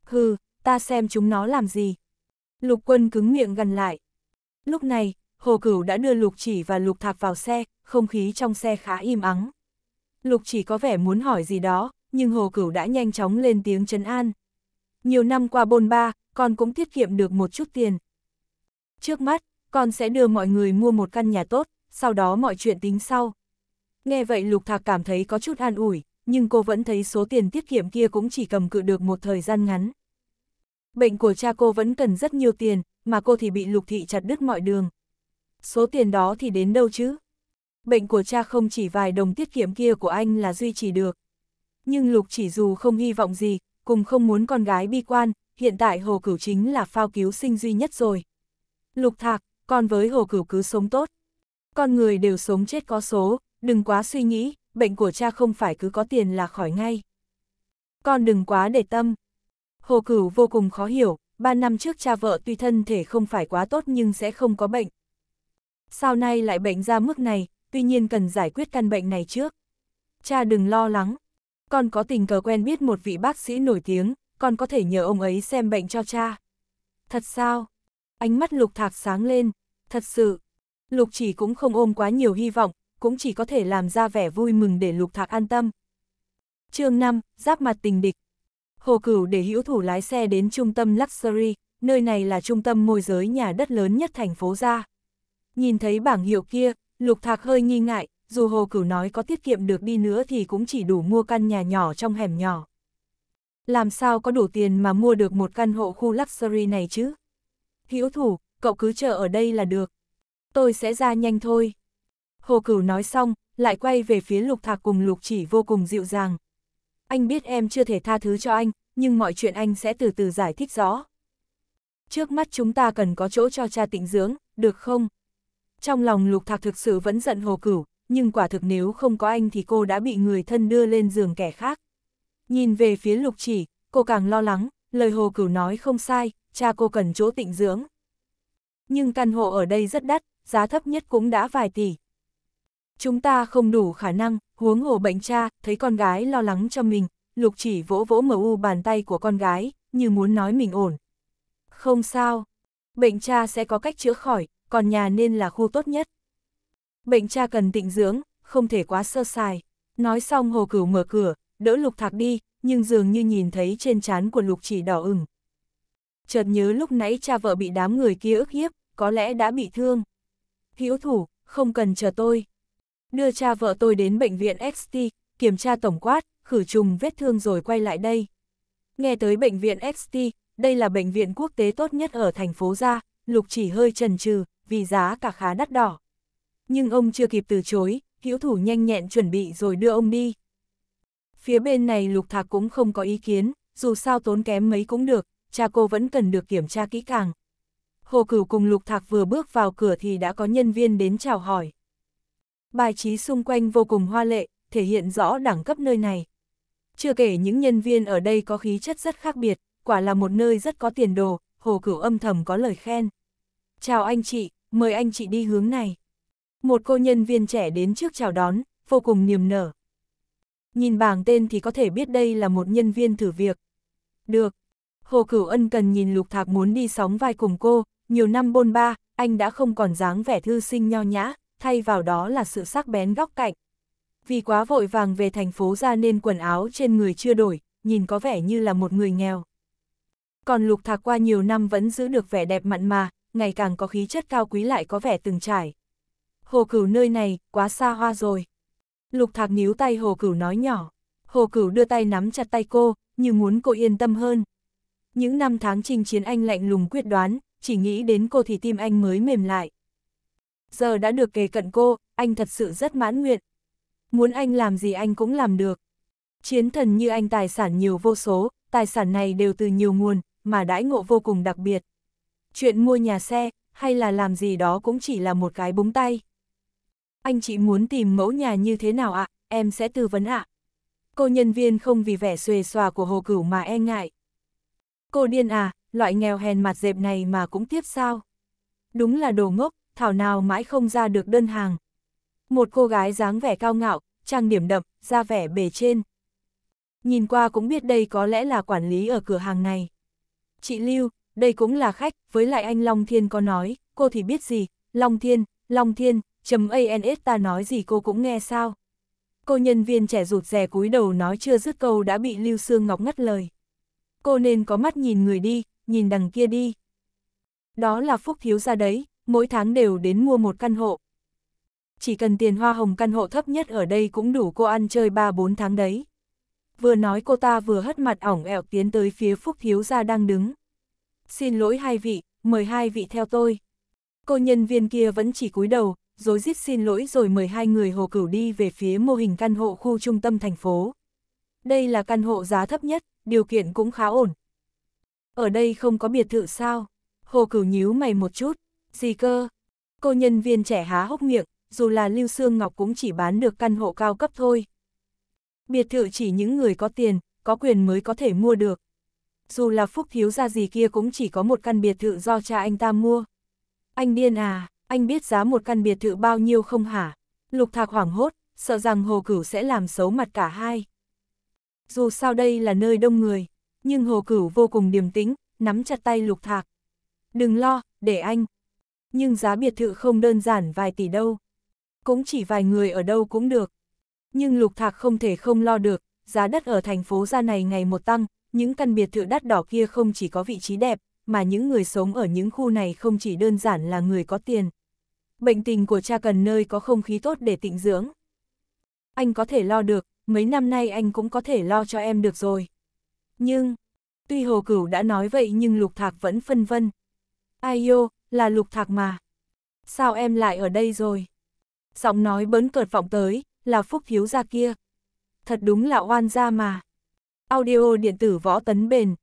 Hừ, ta xem chúng nó làm gì. Lục quân cứng miệng gần lại. Lúc này, hồ cửu đã đưa lục chỉ và lục thạc vào xe, không khí trong xe khá im ắng. Lục chỉ có vẻ muốn hỏi gì đó, nhưng hồ cửu đã nhanh chóng lên tiếng trấn an. Nhiều năm qua bôn ba, con cũng tiết kiệm được một chút tiền. Trước mắt, con sẽ đưa mọi người mua một căn nhà tốt, sau đó mọi chuyện tính sau. Nghe vậy Lục Thạc cảm thấy có chút an ủi, nhưng cô vẫn thấy số tiền tiết kiệm kia cũng chỉ cầm cự được một thời gian ngắn. Bệnh của cha cô vẫn cần rất nhiều tiền, mà cô thì bị Lục Thị chặt đứt mọi đường. Số tiền đó thì đến đâu chứ? Bệnh của cha không chỉ vài đồng tiết kiệm kia của anh là duy trì được. Nhưng Lục chỉ dù không hy vọng gì, cùng không muốn con gái bi quan, hiện tại Hồ Cửu chính là phao cứu sinh duy nhất rồi. Lục Thạc, còn với hồ cửu cứ sống tốt. Con người đều sống chết có số, đừng quá suy nghĩ, bệnh của cha không phải cứ có tiền là khỏi ngay. Con đừng quá để tâm. Hồ cửu vô cùng khó hiểu, ba năm trước cha vợ tuy thân thể không phải quá tốt nhưng sẽ không có bệnh. Sau nay lại bệnh ra mức này, tuy nhiên cần giải quyết căn bệnh này trước. Cha đừng lo lắng. Con có tình cờ quen biết một vị bác sĩ nổi tiếng, con có thể nhờ ông ấy xem bệnh cho cha. Thật sao? Ánh mắt lục thạc sáng lên, thật sự. Lục chỉ cũng không ôm quá nhiều hy vọng, cũng chỉ có thể làm ra vẻ vui mừng để lục thạc an tâm. chương 5, giáp mặt tình địch. Hồ Cửu để hữu thủ lái xe đến trung tâm Luxury, nơi này là trung tâm môi giới nhà đất lớn nhất thành phố ra. Nhìn thấy bảng hiệu kia, lục thạc hơi nghi ngại, dù Hồ Cửu nói có tiết kiệm được đi nữa thì cũng chỉ đủ mua căn nhà nhỏ trong hẻm nhỏ. Làm sao có đủ tiền mà mua được một căn hộ khu luxury này chứ? Hữu thủ, cậu cứ chờ ở đây là được. Tôi sẽ ra nhanh thôi. Hồ Cửu nói xong, lại quay về phía Lục Thạc cùng Lục Chỉ vô cùng dịu dàng. Anh biết em chưa thể tha thứ cho anh, nhưng mọi chuyện anh sẽ từ từ giải thích rõ. Trước mắt chúng ta cần có chỗ cho cha tịnh dưỡng, được không? Trong lòng Lục Thạc thực sự vẫn giận Hồ Cửu, nhưng quả thực nếu không có anh thì cô đã bị người thân đưa lên giường kẻ khác. Nhìn về phía Lục Chỉ, cô càng lo lắng, lời Hồ Cửu nói không sai, cha cô cần chỗ tịnh dưỡng nhưng căn hộ ở đây rất đắt, giá thấp nhất cũng đã vài tỷ. Chúng ta không đủ khả năng, huống hồ bệnh cha, thấy con gái lo lắng cho mình, lục chỉ vỗ vỗ mờ u bàn tay của con gái, như muốn nói mình ổn. Không sao, bệnh cha sẽ có cách chữa khỏi, còn nhà nên là khu tốt nhất. Bệnh cha cần tịnh dưỡng, không thể quá sơ sài. Nói xong hồ cửu mở cửa, đỡ lục thạc đi, nhưng dường như nhìn thấy trên trán của lục chỉ đỏ ửng, chợt nhớ lúc nãy cha vợ bị đám người kia ức hiếp, có lẽ đã bị thương. Hữu thủ, không cần chờ tôi. Đưa cha vợ tôi đến bệnh viện XT, kiểm tra tổng quát, khử trùng vết thương rồi quay lại đây. Nghe tới bệnh viện XT, đây là bệnh viện quốc tế tốt nhất ở thành phố ra, Lục chỉ hơi trần trừ, vì giá cả khá đắt đỏ. Nhưng ông chưa kịp từ chối, hữu thủ nhanh nhẹn chuẩn bị rồi đưa ông đi. Phía bên này Lục Thạc cũng không có ý kiến, dù sao tốn kém mấy cũng được, cha cô vẫn cần được kiểm tra kỹ càng. Hồ Cửu cùng Lục Thạc vừa bước vào cửa thì đã có nhân viên đến chào hỏi. Bài trí xung quanh vô cùng hoa lệ, thể hiện rõ đẳng cấp nơi này. Chưa kể những nhân viên ở đây có khí chất rất khác biệt, quả là một nơi rất có tiền đồ, Hồ Cửu âm thầm có lời khen. Chào anh chị, mời anh chị đi hướng này. Một cô nhân viên trẻ đến trước chào đón, vô cùng niềm nở. Nhìn bảng tên thì có thể biết đây là một nhân viên thử việc. Được, Hồ Cửu Ân cần nhìn Lục Thạc muốn đi sóng vai cùng cô, nhiều năm bôn ba, anh đã không còn dáng vẻ thư sinh nho nhã, thay vào đó là sự sắc bén góc cạnh. Vì quá vội vàng về thành phố ra nên quần áo trên người chưa đổi, nhìn có vẻ như là một người nghèo. Còn Lục Thạc qua nhiều năm vẫn giữ được vẻ đẹp mặn mà, ngày càng có khí chất cao quý lại có vẻ từng trải. Hồ Cửu nơi này, quá xa hoa rồi. Lục Thạc níu tay Hồ Cửu nói nhỏ. Hồ Cửu đưa tay nắm chặt tay cô, như muốn cô yên tâm hơn. Những năm tháng trình chiến anh lạnh lùng quyết đoán, chỉ nghĩ đến cô thì tim anh mới mềm lại. Giờ đã được kề cận cô, anh thật sự rất mãn nguyện. Muốn anh làm gì anh cũng làm được. Chiến thần như anh tài sản nhiều vô số, tài sản này đều từ nhiều nguồn, mà đãi ngộ vô cùng đặc biệt. Chuyện mua nhà xe, hay là làm gì đó cũng chỉ là một cái búng tay. Anh chỉ muốn tìm mẫu nhà như thế nào ạ, à? em sẽ tư vấn ạ. À? Cô nhân viên không vì vẻ xuề xòa của Hồ Cửu mà e ngại. Cô điên à, loại nghèo hèn mặt dẹp này mà cũng tiếp sao? Đúng là đồ ngốc, thảo nào mãi không ra được đơn hàng. Một cô gái dáng vẻ cao ngạo, trang điểm đậm, ra vẻ bề trên. Nhìn qua cũng biết đây có lẽ là quản lý ở cửa hàng này. Chị Lưu, đây cũng là khách, với lại anh Long Thiên có nói, cô thì biết gì, Long Thiên, Long Thiên, chấm ANS ta nói gì cô cũng nghe sao. Cô nhân viên trẻ rụt rè cúi đầu nói chưa dứt câu đã bị Lưu Sương Ngọc ngắt lời cô nên có mắt nhìn người đi, nhìn đằng kia đi. Đó là phúc thiếu ra đấy, mỗi tháng đều đến mua một căn hộ. Chỉ cần tiền hoa hồng căn hộ thấp nhất ở đây cũng đủ cô ăn chơi 3-4 tháng đấy. Vừa nói cô ta vừa hất mặt ỏng ẻo tiến tới phía phúc thiếu ra đang đứng. Xin lỗi hai vị, mời hai vị theo tôi. Cô nhân viên kia vẫn chỉ cúi đầu, rồi rít xin lỗi rồi mời hai người hồ cửu đi về phía mô hình căn hộ khu trung tâm thành phố. Đây là căn hộ giá thấp nhất, điều kiện cũng khá ổn. Ở đây không có biệt thự sao? Hồ Cửu nhíu mày một chút, gì cơ? Cô nhân viên trẻ há hốc miệng, dù là Lưu Sương Ngọc cũng chỉ bán được căn hộ cao cấp thôi. Biệt thự chỉ những người có tiền, có quyền mới có thể mua được. Dù là Phúc Thiếu ra gì kia cũng chỉ có một căn biệt thự do cha anh ta mua. Anh điên à, anh biết giá một căn biệt thự bao nhiêu không hả? Lục Thạc hoảng hốt, sợ rằng Hồ Cửu sẽ làm xấu mặt cả hai. Dù sao đây là nơi đông người, nhưng Hồ Cửu vô cùng điềm tĩnh, nắm chặt tay Lục Thạc. Đừng lo, để anh. Nhưng giá biệt thự không đơn giản vài tỷ đâu. Cũng chỉ vài người ở đâu cũng được. Nhưng Lục Thạc không thể không lo được, giá đất ở thành phố ra này ngày một tăng, những căn biệt thự đắt đỏ kia không chỉ có vị trí đẹp, mà những người sống ở những khu này không chỉ đơn giản là người có tiền. Bệnh tình của cha cần nơi có không khí tốt để tịnh dưỡng. Anh có thể lo được, mấy năm nay anh cũng có thể lo cho em được rồi. Nhưng, tuy Hồ Cửu đã nói vậy nhưng Lục Thạc vẫn phân vân. Ai yêu, là Lục Thạc mà. Sao em lại ở đây rồi? Giọng nói bấn cợt vọng tới, là Phúc Hiếu ra kia. Thật đúng là oan gia mà. Audio điện tử võ tấn bền.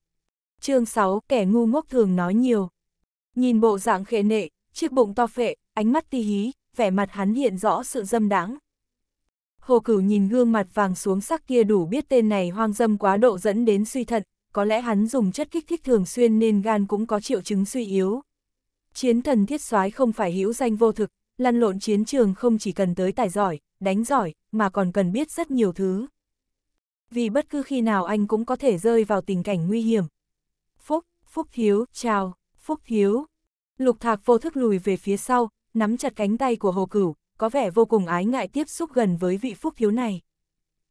Chương 6, kẻ ngu ngốc thường nói nhiều. Nhìn bộ dạng khệ nệ, chiếc bụng to phệ, ánh mắt ti hí, vẻ mặt hắn hiện rõ sự dâm đáng. Hồ Cửu nhìn gương mặt vàng xuống sắc kia đủ biết tên này hoang dâm quá độ dẫn đến suy thận, có lẽ hắn dùng chất kích thích thường xuyên nên gan cũng có triệu chứng suy yếu. Chiến thần thiết soái không phải hữu danh vô thực, lăn lộn chiến trường không chỉ cần tới tài giỏi, đánh giỏi, mà còn cần biết rất nhiều thứ. Vì bất cứ khi nào anh cũng có thể rơi vào tình cảnh nguy hiểm. Phúc, Phúc Hiếu, chào, Phúc Hiếu. Lục Thạc vô thức lùi về phía sau, nắm chặt cánh tay của Hồ Cửu, có vẻ vô cùng ái ngại tiếp xúc gần với vị phúc thiếu này.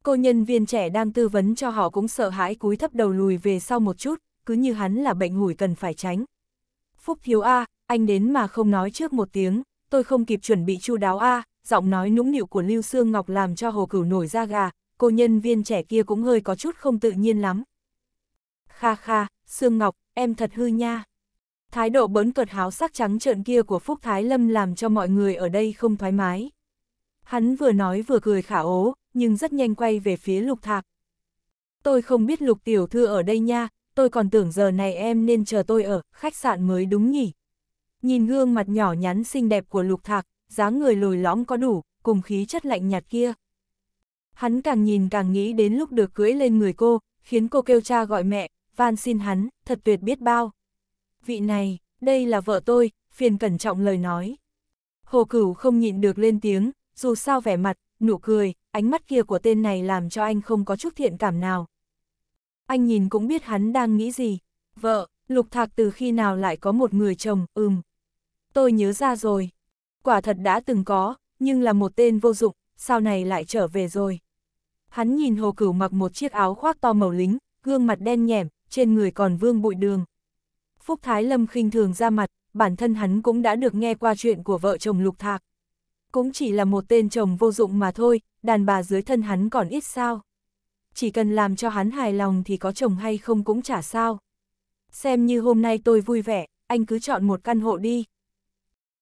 Cô nhân viên trẻ đang tư vấn cho họ cũng sợ hãi cúi thấp đầu lùi về sau một chút, cứ như hắn là bệnh ngủi cần phải tránh. Phúc thiếu A, anh đến mà không nói trước một tiếng, tôi không kịp chuẩn bị chu đáo A, giọng nói nũng nịu của Lưu Sương Ngọc làm cho hồ cửu nổi da gà, cô nhân viên trẻ kia cũng hơi có chút không tự nhiên lắm. Kha kha, Sương Ngọc, em thật hư nha. Thái độ bấn cợt háo sắc trắng trợn kia của Phúc Thái Lâm làm cho mọi người ở đây không thoải mái. Hắn vừa nói vừa cười khả ố, nhưng rất nhanh quay về phía lục thạc. Tôi không biết lục tiểu thư ở đây nha, tôi còn tưởng giờ này em nên chờ tôi ở, khách sạn mới đúng nhỉ. Nhìn gương mặt nhỏ nhắn xinh đẹp của lục thạc, dáng người lồi lõm có đủ, cùng khí chất lạnh nhạt kia. Hắn càng nhìn càng nghĩ đến lúc được cưỡi lên người cô, khiến cô kêu cha gọi mẹ, van xin hắn, thật tuyệt biết bao vị này, đây là vợ tôi, phiền cẩn trọng lời nói. Hồ Cửu không nhịn được lên tiếng, dù sao vẻ mặt, nụ cười, ánh mắt kia của tên này làm cho anh không có chút thiện cảm nào. Anh nhìn cũng biết hắn đang nghĩ gì. Vợ, Lục Thạc từ khi nào lại có một người chồng, ừm. Tôi nhớ ra rồi. Quả thật đã từng có, nhưng là một tên vô dụng, sau này lại trở về rồi. Hắn nhìn Hồ Cửu mặc một chiếc áo khoác to màu lính, gương mặt đen nhẻm, trên người còn vương bụi đường. Phúc Thái Lâm khinh thường ra mặt, bản thân hắn cũng đã được nghe qua chuyện của vợ chồng Lục Thạc. Cũng chỉ là một tên chồng vô dụng mà thôi, đàn bà dưới thân hắn còn ít sao. Chỉ cần làm cho hắn hài lòng thì có chồng hay không cũng chả sao. Xem như hôm nay tôi vui vẻ, anh cứ chọn một căn hộ đi.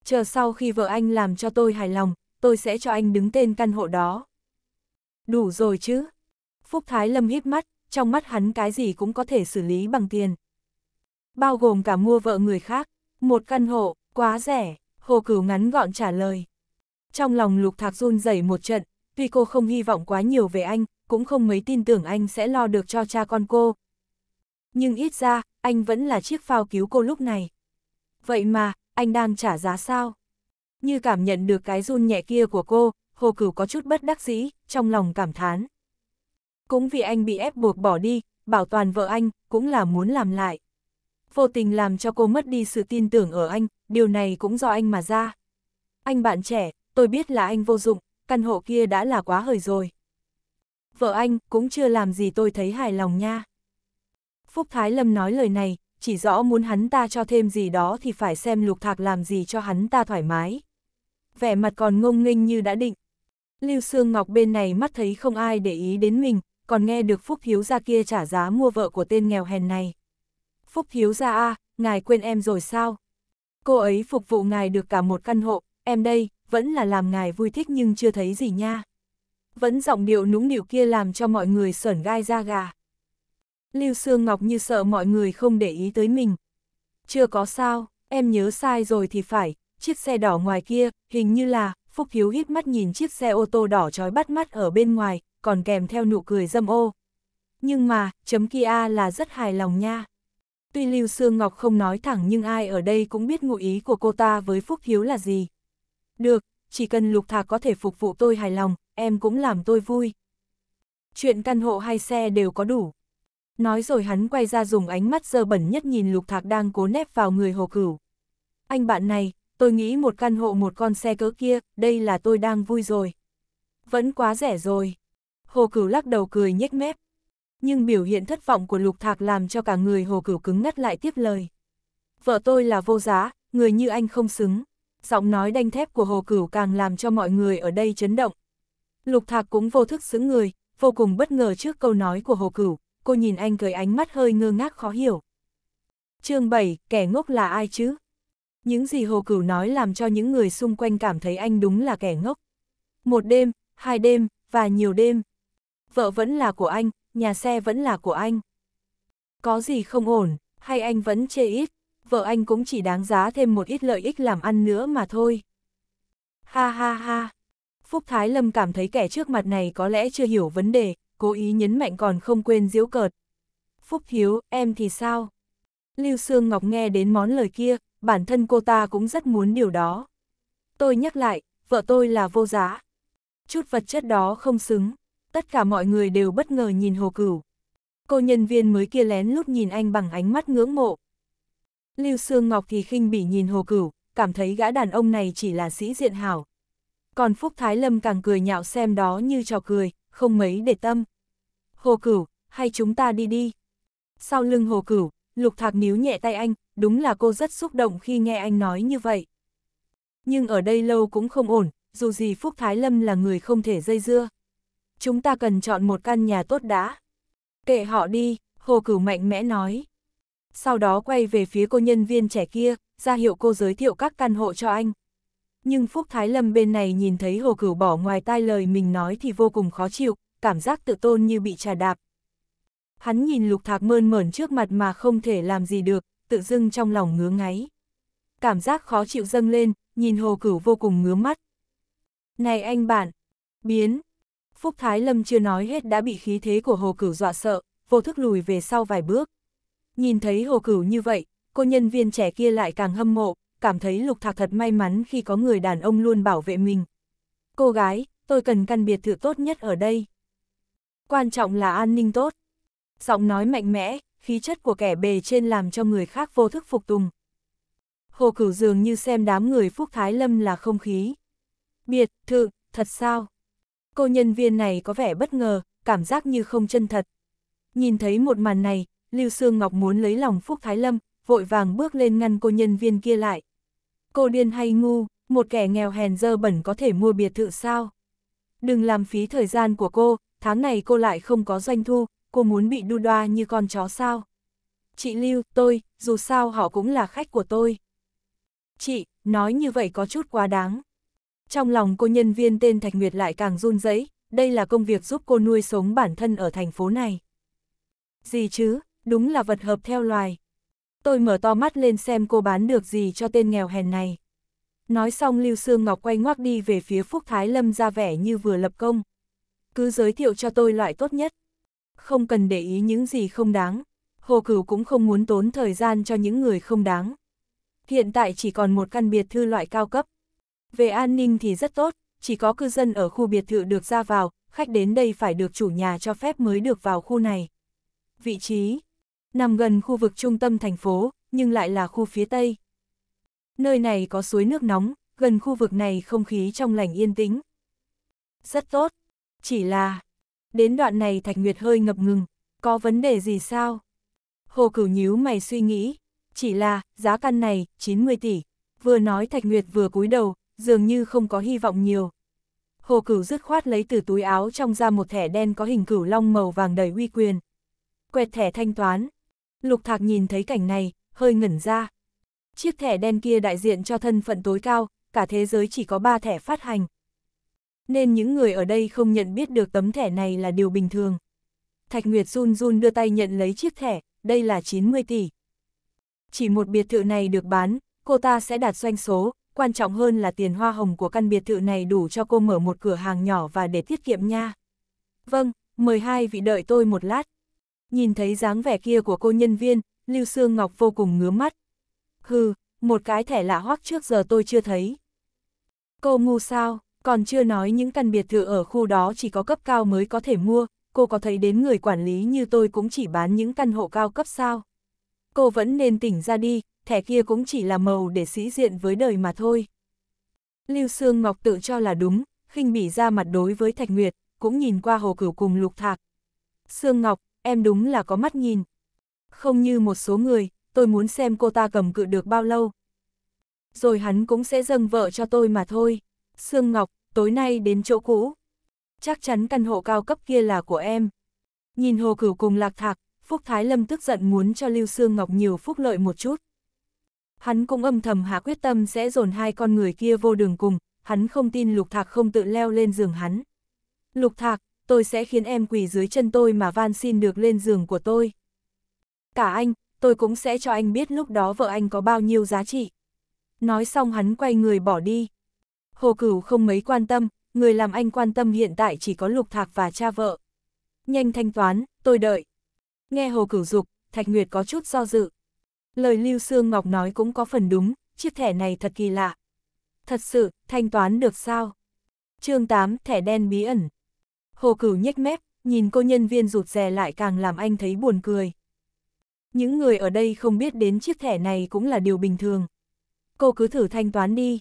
Chờ sau khi vợ anh làm cho tôi hài lòng, tôi sẽ cho anh đứng tên căn hộ đó. Đủ rồi chứ. Phúc Thái Lâm hít mắt, trong mắt hắn cái gì cũng có thể xử lý bằng tiền bao gồm cả mua vợ người khác, một căn hộ, quá rẻ, Hồ Cửu ngắn gọn trả lời. Trong lòng Lục Thạc run rẩy một trận, tuy cô không hy vọng quá nhiều về anh, cũng không mấy tin tưởng anh sẽ lo được cho cha con cô. Nhưng ít ra, anh vẫn là chiếc phao cứu cô lúc này. Vậy mà, anh đang trả giá sao? Như cảm nhận được cái run nhẹ kia của cô, Hồ Cửu có chút bất đắc dĩ, trong lòng cảm thán. Cũng vì anh bị ép buộc bỏ đi, bảo toàn vợ anh, cũng là muốn làm lại vô tình làm cho cô mất đi sự tin tưởng ở anh, điều này cũng do anh mà ra. Anh bạn trẻ, tôi biết là anh vô dụng, căn hộ kia đã là quá hời rồi. Vợ anh cũng chưa làm gì tôi thấy hài lòng nha. Phúc Thái Lâm nói lời này, chỉ rõ muốn hắn ta cho thêm gì đó thì phải xem lục thạc làm gì cho hắn ta thoải mái. Vẻ mặt còn ngông nghênh như đã định. Lưu Sương Ngọc bên này mắt thấy không ai để ý đến mình, còn nghe được Phúc Hiếu ra kia trả giá mua vợ của tên nghèo hèn này. Phúc thiếu ra a à, ngài quên em rồi sao? Cô ấy phục vụ ngài được cả một căn hộ, em đây, vẫn là làm ngài vui thích nhưng chưa thấy gì nha. Vẫn giọng điệu núng điệu kia làm cho mọi người sởn gai ra gà. Lưu Sương Ngọc như sợ mọi người không để ý tới mình. Chưa có sao, em nhớ sai rồi thì phải, chiếc xe đỏ ngoài kia, hình như là, Phúc Hiếu hít mắt nhìn chiếc xe ô tô đỏ trói bắt mắt ở bên ngoài, còn kèm theo nụ cười dâm ô. Nhưng mà, chấm Kia là rất hài lòng nha. Tuy Lưu Sương Ngọc không nói thẳng nhưng ai ở đây cũng biết ngụ ý của cô ta với Phúc Hiếu là gì. Được, chỉ cần Lục Thạc có thể phục vụ tôi hài lòng, em cũng làm tôi vui. Chuyện căn hộ hay xe đều có đủ. Nói rồi hắn quay ra dùng ánh mắt dơ bẩn nhất nhìn Lục Thạc đang cố nép vào người hồ cửu. Anh bạn này, tôi nghĩ một căn hộ một con xe cỡ kia, đây là tôi đang vui rồi. Vẫn quá rẻ rồi. Hồ cửu lắc đầu cười nhếch mép nhưng biểu hiện thất vọng của lục thạc làm cho cả người hồ cửu cứng ngắt lại tiếp lời. Vợ tôi là vô giá, người như anh không xứng. Giọng nói đanh thép của hồ cửu càng làm cho mọi người ở đây chấn động. Lục thạc cũng vô thức xứng người, vô cùng bất ngờ trước câu nói của hồ cửu, cô nhìn anh cười ánh mắt hơi ngơ ngác khó hiểu. chương 7, kẻ ngốc là ai chứ? Những gì hồ cửu nói làm cho những người xung quanh cảm thấy anh đúng là kẻ ngốc. Một đêm, hai đêm, và nhiều đêm. Vợ vẫn là của anh, nhà xe vẫn là của anh. Có gì không ổn, hay anh vẫn chê ít, vợ anh cũng chỉ đáng giá thêm một ít lợi ích làm ăn nữa mà thôi. Ha ha ha. Phúc Thái Lâm cảm thấy kẻ trước mặt này có lẽ chưa hiểu vấn đề, cố ý nhấn mạnh còn không quên diễu cợt. Phúc Hiếu, em thì sao? Lưu Sương Ngọc nghe đến món lời kia, bản thân cô ta cũng rất muốn điều đó. Tôi nhắc lại, vợ tôi là vô giá. Chút vật chất đó không xứng tất cả mọi người đều bất ngờ nhìn Hồ Cửu. Cô nhân viên mới kia lén lút nhìn anh bằng ánh mắt ngưỡng mộ. Lưu Sương Ngọc thì khinh bỉ nhìn Hồ Cửu, cảm thấy gã đàn ông này chỉ là sĩ diện hảo. Còn Phúc Thái Lâm càng cười nhạo xem đó như trò cười, không mấy để tâm. Hồ Cửu, hay chúng ta đi đi. Sau lưng Hồ Cửu, Lục Thạc níu nhẹ tay anh, đúng là cô rất xúc động khi nghe anh nói như vậy. Nhưng ở đây lâu cũng không ổn, dù gì Phúc Thái Lâm là người không thể dây dưa chúng ta cần chọn một căn nhà tốt đã. Kệ họ đi, Hồ Cửu mạnh mẽ nói. Sau đó quay về phía cô nhân viên trẻ kia, ra hiệu cô giới thiệu các căn hộ cho anh. Nhưng Phúc Thái Lâm bên này nhìn thấy Hồ Cửu bỏ ngoài tai lời mình nói thì vô cùng khó chịu, cảm giác tự tôn như bị trà đạp. Hắn nhìn Lục Thạc mơn mởn trước mặt mà không thể làm gì được, tự dưng trong lòng ngứa ngáy. Cảm giác khó chịu dâng lên, nhìn Hồ Cửu vô cùng ngứa mắt. Này anh bạn, biến, Phúc Thái Lâm chưa nói hết đã bị khí thế của Hồ Cửu dọa sợ, vô thức lùi về sau vài bước. Nhìn thấy Hồ Cửu như vậy, cô nhân viên trẻ kia lại càng hâm mộ, cảm thấy Lục Thạc thật may mắn khi có người đàn ông luôn bảo vệ mình. Cô gái, tôi cần căn biệt thự tốt nhất ở đây. Quan trọng là an ninh tốt. Giọng nói mạnh mẽ, khí chất của kẻ bề trên làm cho người khác vô thức phục tùng. Hồ Cửu dường như xem đám người Phúc Thái Lâm là không khí. Biệt, thự, thật sao? Cô nhân viên này có vẻ bất ngờ, cảm giác như không chân thật. Nhìn thấy một màn này, Lưu Sương Ngọc muốn lấy lòng Phúc Thái Lâm, vội vàng bước lên ngăn cô nhân viên kia lại. Cô điên hay ngu, một kẻ nghèo hèn dơ bẩn có thể mua biệt thự sao? Đừng làm phí thời gian của cô, tháng này cô lại không có doanh thu, cô muốn bị đu đoa như con chó sao? Chị Lưu, tôi, dù sao họ cũng là khách của tôi. Chị, nói như vậy có chút quá đáng. Trong lòng cô nhân viên tên Thạch Nguyệt lại càng run rẩy, đây là công việc giúp cô nuôi sống bản thân ở thành phố này. Gì chứ, đúng là vật hợp theo loài. Tôi mở to mắt lên xem cô bán được gì cho tên nghèo hèn này. Nói xong Lưu Sương Ngọc quay ngoắc đi về phía Phúc Thái Lâm ra vẻ như vừa lập công. Cứ giới thiệu cho tôi loại tốt nhất. Không cần để ý những gì không đáng. Hồ Cửu cũng không muốn tốn thời gian cho những người không đáng. Hiện tại chỉ còn một căn biệt thư loại cao cấp. Về an ninh thì rất tốt, chỉ có cư dân ở khu biệt thự được ra vào, khách đến đây phải được chủ nhà cho phép mới được vào khu này. Vị trí Nằm gần khu vực trung tâm thành phố, nhưng lại là khu phía Tây. Nơi này có suối nước nóng, gần khu vực này không khí trong lành yên tĩnh. Rất tốt, chỉ là... Đến đoạn này Thạch Nguyệt hơi ngập ngừng, có vấn đề gì sao? Hồ Cửu nhíu mày suy nghĩ, chỉ là, giá căn này, 90 tỷ. Vừa nói Thạch Nguyệt vừa cúi đầu, dường như không có hy vọng nhiều. Hồ Cửu dứt khoát lấy từ túi áo trong ra một thẻ đen có hình cửu long màu vàng đầy uy quyền. Quẹt thẻ thanh toán. Lục Thạc nhìn thấy cảnh này, hơi ngẩn ra. Chiếc thẻ đen kia đại diện cho thân phận tối cao, cả thế giới chỉ có ba thẻ phát hành. Nên những người ở đây không nhận biết được tấm thẻ này là điều bình thường. Thạch Nguyệt run run đưa tay nhận lấy chiếc thẻ, đây là 90 tỷ. Chỉ một biệt thự này được bán, cô ta sẽ đạt doanh số, quan trọng hơn là tiền hoa hồng của căn biệt thự này đủ cho cô mở một cửa hàng nhỏ và để tiết kiệm nha. Vâng, mời hai vị đợi tôi một lát. Nhìn thấy dáng vẻ kia của cô nhân viên, Lưu Sương Ngọc vô cùng ngứa mắt. Hừ, một cái thẻ lạ hoắc trước giờ tôi chưa thấy. Cô ngu sao, còn chưa nói những căn biệt thự ở khu đó chỉ có cấp cao mới có thể mua, cô có thấy đến người quản lý như tôi cũng chỉ bán những căn hộ cao cấp sao? Cô vẫn nên tỉnh ra đi, thẻ kia cũng chỉ là màu để sĩ diện với đời mà thôi. Lưu Sương Ngọc tự cho là đúng, khinh bỉ ra mặt đối với Thạch Nguyệt, cũng nhìn qua hồ cửu cùng lục thạc. Sương Ngọc, em đúng là có mắt nhìn. Không như một số người, tôi muốn xem cô ta cầm cự được bao lâu. Rồi hắn cũng sẽ dâng vợ cho tôi mà thôi. Sương Ngọc, tối nay đến chỗ cũ. Chắc chắn căn hộ cao cấp kia là của em. Nhìn hồ cửu cùng lạc thạc, Phúc Thái Lâm tức giận muốn cho Lưu Sương Ngọc nhiều phúc lợi một chút. Hắn cũng âm thầm hạ quyết tâm sẽ dồn hai con người kia vô đường cùng, hắn không tin Lục Thạc không tự leo lên giường hắn. Lục Thạc, tôi sẽ khiến em quỳ dưới chân tôi mà van xin được lên giường của tôi. Cả anh, tôi cũng sẽ cho anh biết lúc đó vợ anh có bao nhiêu giá trị. Nói xong hắn quay người bỏ đi. Hồ Cửu không mấy quan tâm, người làm anh quan tâm hiện tại chỉ có Lục Thạc và cha vợ. Nhanh thanh toán, tôi đợi. Nghe Hồ Cửu dục, Thạch Nguyệt có chút do dự. Lời Lưu Sương Ngọc nói cũng có phần đúng, chiếc thẻ này thật kỳ lạ. Thật sự, thanh toán được sao? chương 8, thẻ đen bí ẩn. Hồ Cửu nhếch mép, nhìn cô nhân viên rụt rè lại càng làm anh thấy buồn cười. Những người ở đây không biết đến chiếc thẻ này cũng là điều bình thường. Cô cứ thử thanh toán đi.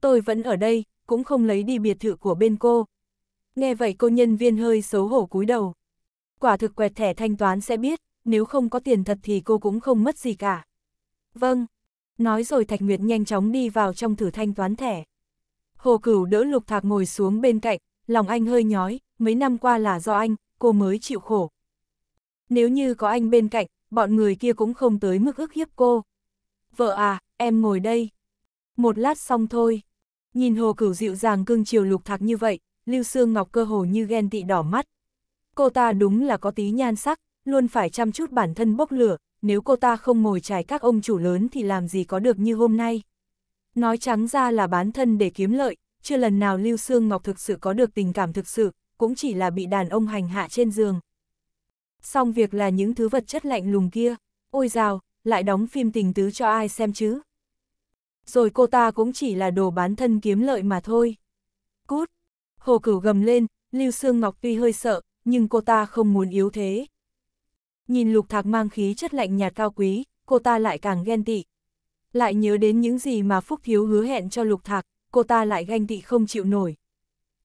Tôi vẫn ở đây, cũng không lấy đi biệt thự của bên cô. Nghe vậy cô nhân viên hơi xấu hổ cúi đầu. Quả thực quẹt thẻ thanh toán sẽ biết, nếu không có tiền thật thì cô cũng không mất gì cả. Vâng. Nói rồi Thạch Nguyệt nhanh chóng đi vào trong thử thanh toán thẻ. Hồ Cửu đỡ Lục Thạc ngồi xuống bên cạnh, lòng anh hơi nhói, mấy năm qua là do anh, cô mới chịu khổ. Nếu như có anh bên cạnh, bọn người kia cũng không tới mức ức hiếp cô. Vợ à, em ngồi đây. Một lát xong thôi. Nhìn Hồ Cửu dịu dàng cưng chiều Lục Thạc như vậy, Lưu Sương Ngọc cơ hồ như ghen tị đỏ mắt. Cô ta đúng là có tí nhan sắc, luôn phải chăm chút bản thân bốc lửa, nếu cô ta không ngồi trải các ông chủ lớn thì làm gì có được như hôm nay. Nói trắng ra là bán thân để kiếm lợi, chưa lần nào Lưu Sương Ngọc thực sự có được tình cảm thực sự, cũng chỉ là bị đàn ông hành hạ trên giường. Xong việc là những thứ vật chất lạnh lùng kia, ôi rào, lại đóng phim tình tứ cho ai xem chứ. Rồi cô ta cũng chỉ là đồ bán thân kiếm lợi mà thôi. Cút, hồ cửu gầm lên, Lưu Sương Ngọc tuy hơi sợ, nhưng cô ta không muốn yếu thế, nhìn lục thạc mang khí chất lạnh nhạt cao quý, cô ta lại càng ghen tị. Lại nhớ đến những gì mà Phúc Thiếu hứa hẹn cho lục thạc, cô ta lại ganh tị không chịu nổi.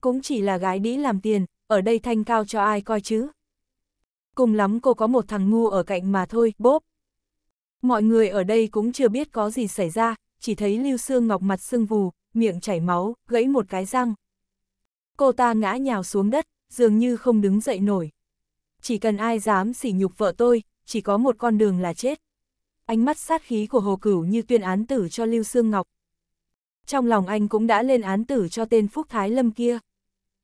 Cũng chỉ là gái đĩ làm tiền, ở đây thanh cao cho ai coi chứ. Cùng lắm cô có một thằng ngu ở cạnh mà thôi, bốp. Mọi người ở đây cũng chưa biết có gì xảy ra, chỉ thấy Lưu Sương Ngọc mặt sưng vù, miệng chảy máu, gãy một cái răng. Cô ta ngã nhào xuống đất, dường như không đứng dậy nổi chỉ cần ai dám sỉ nhục vợ tôi, chỉ có một con đường là chết. Ánh mắt sát khí của Hồ Cửu như tuyên án tử cho Lưu Sương Ngọc. Trong lòng anh cũng đã lên án tử cho tên Phúc Thái Lâm kia.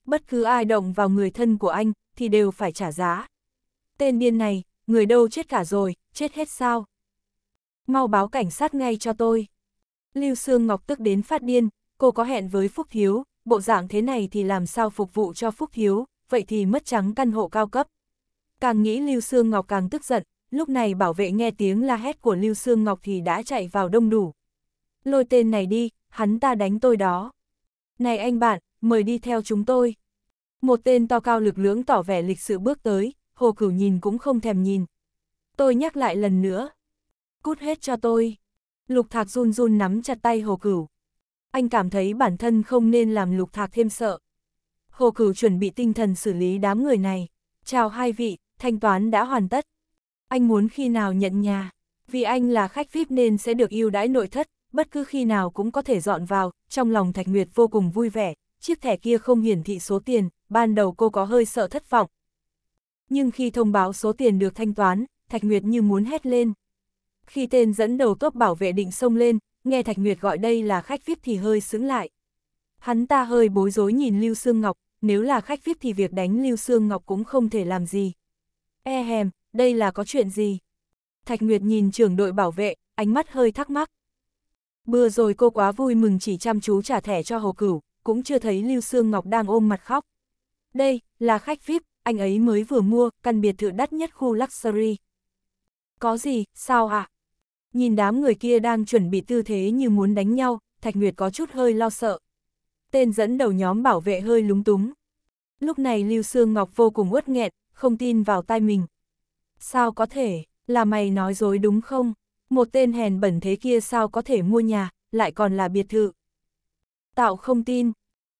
Bất cứ ai động vào người thân của anh, thì đều phải trả giá. Tên điên này, người đâu chết cả rồi, chết hết sao? Mau báo cảnh sát ngay cho tôi. Lưu Sương Ngọc tức đến phát điên, cô có hẹn với Phúc Hiếu, bộ dạng thế này thì làm sao phục vụ cho Phúc Hiếu, vậy thì mất trắng căn hộ cao cấp. Càng nghĩ Lưu Sương Ngọc càng tức giận, lúc này bảo vệ nghe tiếng la hét của Lưu Sương Ngọc thì đã chạy vào đông đủ. Lôi tên này đi, hắn ta đánh tôi đó. Này anh bạn, mời đi theo chúng tôi. Một tên to cao lực lưỡng tỏ vẻ lịch sự bước tới, hồ cửu nhìn cũng không thèm nhìn. Tôi nhắc lại lần nữa. Cút hết cho tôi. Lục thạc run run nắm chặt tay hồ cửu. Anh cảm thấy bản thân không nên làm lục thạc thêm sợ. Hồ cửu chuẩn bị tinh thần xử lý đám người này. Chào hai vị, thanh toán đã hoàn tất. Anh muốn khi nào nhận nhà, vì anh là khách VIP nên sẽ được ưu đãi nội thất, bất cứ khi nào cũng có thể dọn vào, trong lòng Thạch Nguyệt vô cùng vui vẻ, chiếc thẻ kia không hiển thị số tiền, ban đầu cô có hơi sợ thất vọng. Nhưng khi thông báo số tiền được thanh toán, Thạch Nguyệt như muốn hét lên. Khi tên dẫn đầu tốt bảo vệ định xông lên, nghe Thạch Nguyệt gọi đây là khách VIP thì hơi sững lại. Hắn ta hơi bối rối nhìn Lưu Sương Ngọc, nếu là khách VIP thì việc đánh Lưu Sương Ngọc cũng không thể làm gì, E hèm, đây là có chuyện gì? Thạch Nguyệt nhìn trưởng đội bảo vệ, ánh mắt hơi thắc mắc. Bừa rồi cô quá vui mừng chỉ chăm chú trả thẻ cho Hồ Cửu, cũng chưa thấy Lưu Sương Ngọc đang ôm mặt khóc. Đây, là khách VIP, anh ấy mới vừa mua, căn biệt thự đắt nhất khu luxury. Có gì, sao ạ? À? Nhìn đám người kia đang chuẩn bị tư thế như muốn đánh nhau, Thạch Nguyệt có chút hơi lo sợ. Tên dẫn đầu nhóm bảo vệ hơi lúng túng. Lúc này Lưu Sương Ngọc vô cùng uất nghẹn, không tin vào tai mình. Sao có thể, là mày nói dối đúng không? Một tên hèn bẩn thế kia sao có thể mua nhà, lại còn là biệt thự. Tạo không tin,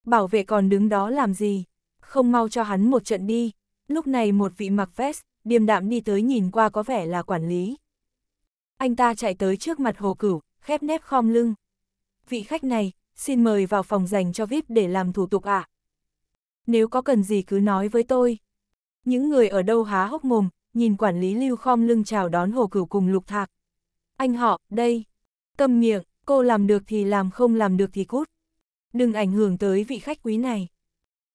bảo vệ còn đứng đó làm gì, không mau cho hắn một trận đi. Lúc này một vị mặc vest, điềm đạm đi tới nhìn qua có vẻ là quản lý. Anh ta chạy tới trước mặt hồ cửu, khép nép khom lưng. Vị khách này, xin mời vào phòng dành cho VIP để làm thủ tục ạ. À. Nếu có cần gì cứ nói với tôi. Những người ở đâu há hốc mồm, nhìn quản lý lưu khom lưng chào đón hồ cửu cùng lục thạc. Anh họ, đây. Cầm miệng, cô làm được thì làm không làm được thì cút. Đừng ảnh hưởng tới vị khách quý này.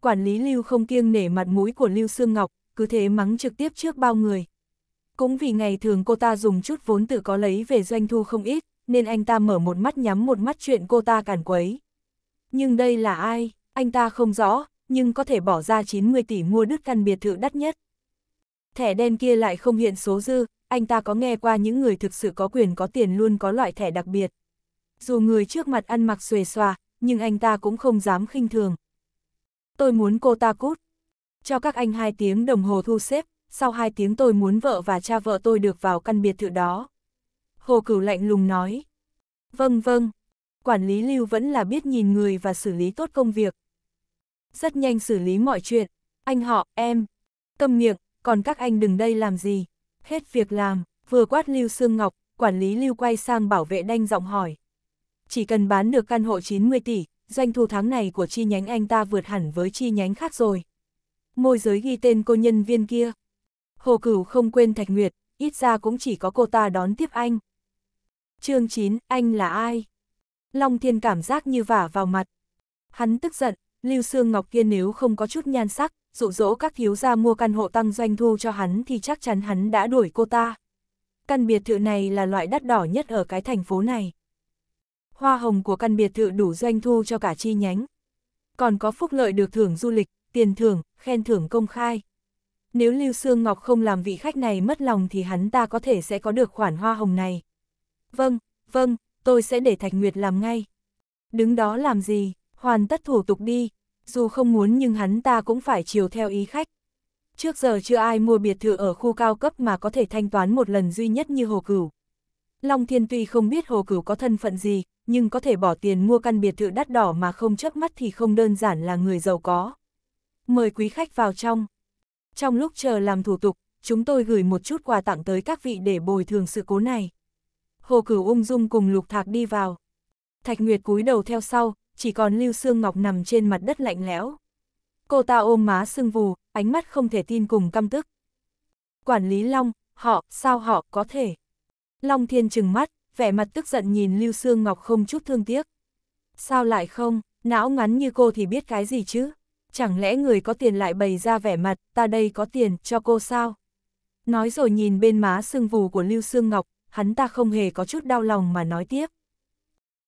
Quản lý lưu không kiêng nể mặt mũi của lưu sương ngọc, cứ thế mắng trực tiếp trước bao người. Cũng vì ngày thường cô ta dùng chút vốn tự có lấy về doanh thu không ít, nên anh ta mở một mắt nhắm một mắt chuyện cô ta cản quấy. Nhưng đây là ai, anh ta không rõ, nhưng có thể bỏ ra 90 tỷ mua đứt căn biệt thự đắt nhất. Thẻ đen kia lại không hiện số dư, anh ta có nghe qua những người thực sự có quyền có tiền luôn có loại thẻ đặc biệt. Dù người trước mặt ăn mặc xuề xòa, nhưng anh ta cũng không dám khinh thường. Tôi muốn cô ta cút. Cho các anh hai tiếng đồng hồ thu xếp, sau hai tiếng tôi muốn vợ và cha vợ tôi được vào căn biệt thự đó. Hồ Cửu lạnh lùng nói. Vâng vâng. Quản lý lưu vẫn là biết nhìn người và xử lý tốt công việc rất nhanh xử lý mọi chuyện. Anh họ, em, câm miệng, còn các anh đừng đây làm gì. Hết việc làm, vừa quát Lưu Sương Ngọc, quản lý Lưu quay sang bảo vệ đanh giọng hỏi. Chỉ cần bán được căn hộ 90 tỷ, doanh thu tháng này của chi nhánh anh ta vượt hẳn với chi nhánh khác rồi. Môi giới ghi tên cô nhân viên kia. Hồ Cửu không quên Thạch Nguyệt, ít ra cũng chỉ có cô ta đón tiếp anh. chương 9, anh là ai? Long Thiên cảm giác như vả vào mặt. Hắn tức giận, Lưu Sương Ngọc kia nếu không có chút nhan sắc, dụ dỗ các thiếu gia mua căn hộ tăng doanh thu cho hắn thì chắc chắn hắn đã đuổi cô ta. Căn biệt thự này là loại đắt đỏ nhất ở cái thành phố này. Hoa hồng của căn biệt thự đủ doanh thu cho cả chi nhánh. Còn có phúc lợi được thưởng du lịch, tiền thưởng, khen thưởng công khai. Nếu Lưu Sương Ngọc không làm vị khách này mất lòng thì hắn ta có thể sẽ có được khoản hoa hồng này. Vâng, vâng, tôi sẽ để Thạch Nguyệt làm ngay. Đứng đó làm gì? hoàn tất thủ tục đi, dù không muốn nhưng hắn ta cũng phải chiều theo ý khách. Trước giờ chưa ai mua biệt thự ở khu cao cấp mà có thể thanh toán một lần duy nhất như Hồ Cửu. Long Thiên tuy không biết Hồ Cửu có thân phận gì, nhưng có thể bỏ tiền mua căn biệt thự đắt đỏ mà không chớp mắt thì không đơn giản là người giàu có. Mời quý khách vào trong. Trong lúc chờ làm thủ tục, chúng tôi gửi một chút quà tặng tới các vị để bồi thường sự cố này. Hồ Cửu ung dung cùng Lục Thạc đi vào. Thạch Nguyệt cúi đầu theo sau, chỉ còn Lưu Sương Ngọc nằm trên mặt đất lạnh lẽo. Cô ta ôm má sưng vù, ánh mắt không thể tin cùng căm tức. Quản lý Long, họ, sao họ có thể? Long Thiên trừng mắt, vẻ mặt tức giận nhìn Lưu Sương Ngọc không chút thương tiếc. Sao lại không, não ngắn như cô thì biết cái gì chứ? Chẳng lẽ người có tiền lại bày ra vẻ mặt, ta đây có tiền, cho cô sao? Nói rồi nhìn bên má sưng vù của Lưu Sương Ngọc, hắn ta không hề có chút đau lòng mà nói tiếp.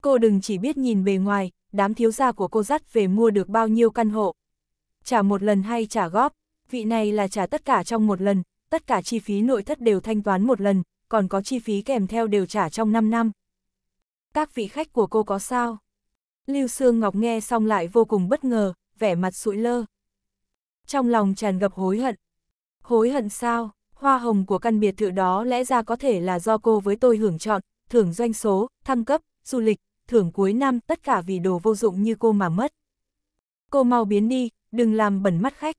Cô đừng chỉ biết nhìn bề ngoài, đám thiếu gia của cô dắt về mua được bao nhiêu căn hộ. Trả một lần hay trả góp, vị này là trả tất cả trong một lần, tất cả chi phí nội thất đều thanh toán một lần, còn có chi phí kèm theo đều trả trong 5 năm. Các vị khách của cô có sao? Lưu Sương Ngọc nghe xong lại vô cùng bất ngờ, vẻ mặt sụi lơ. Trong lòng tràn ngập hối hận. Hối hận sao? Hoa hồng của căn biệt thự đó lẽ ra có thể là do cô với tôi hưởng chọn, thưởng doanh số, thăng cấp, du lịch, thưởng cuối năm tất cả vì đồ vô dụng như cô mà mất. Cô mau biến đi, đừng làm bẩn mắt khách.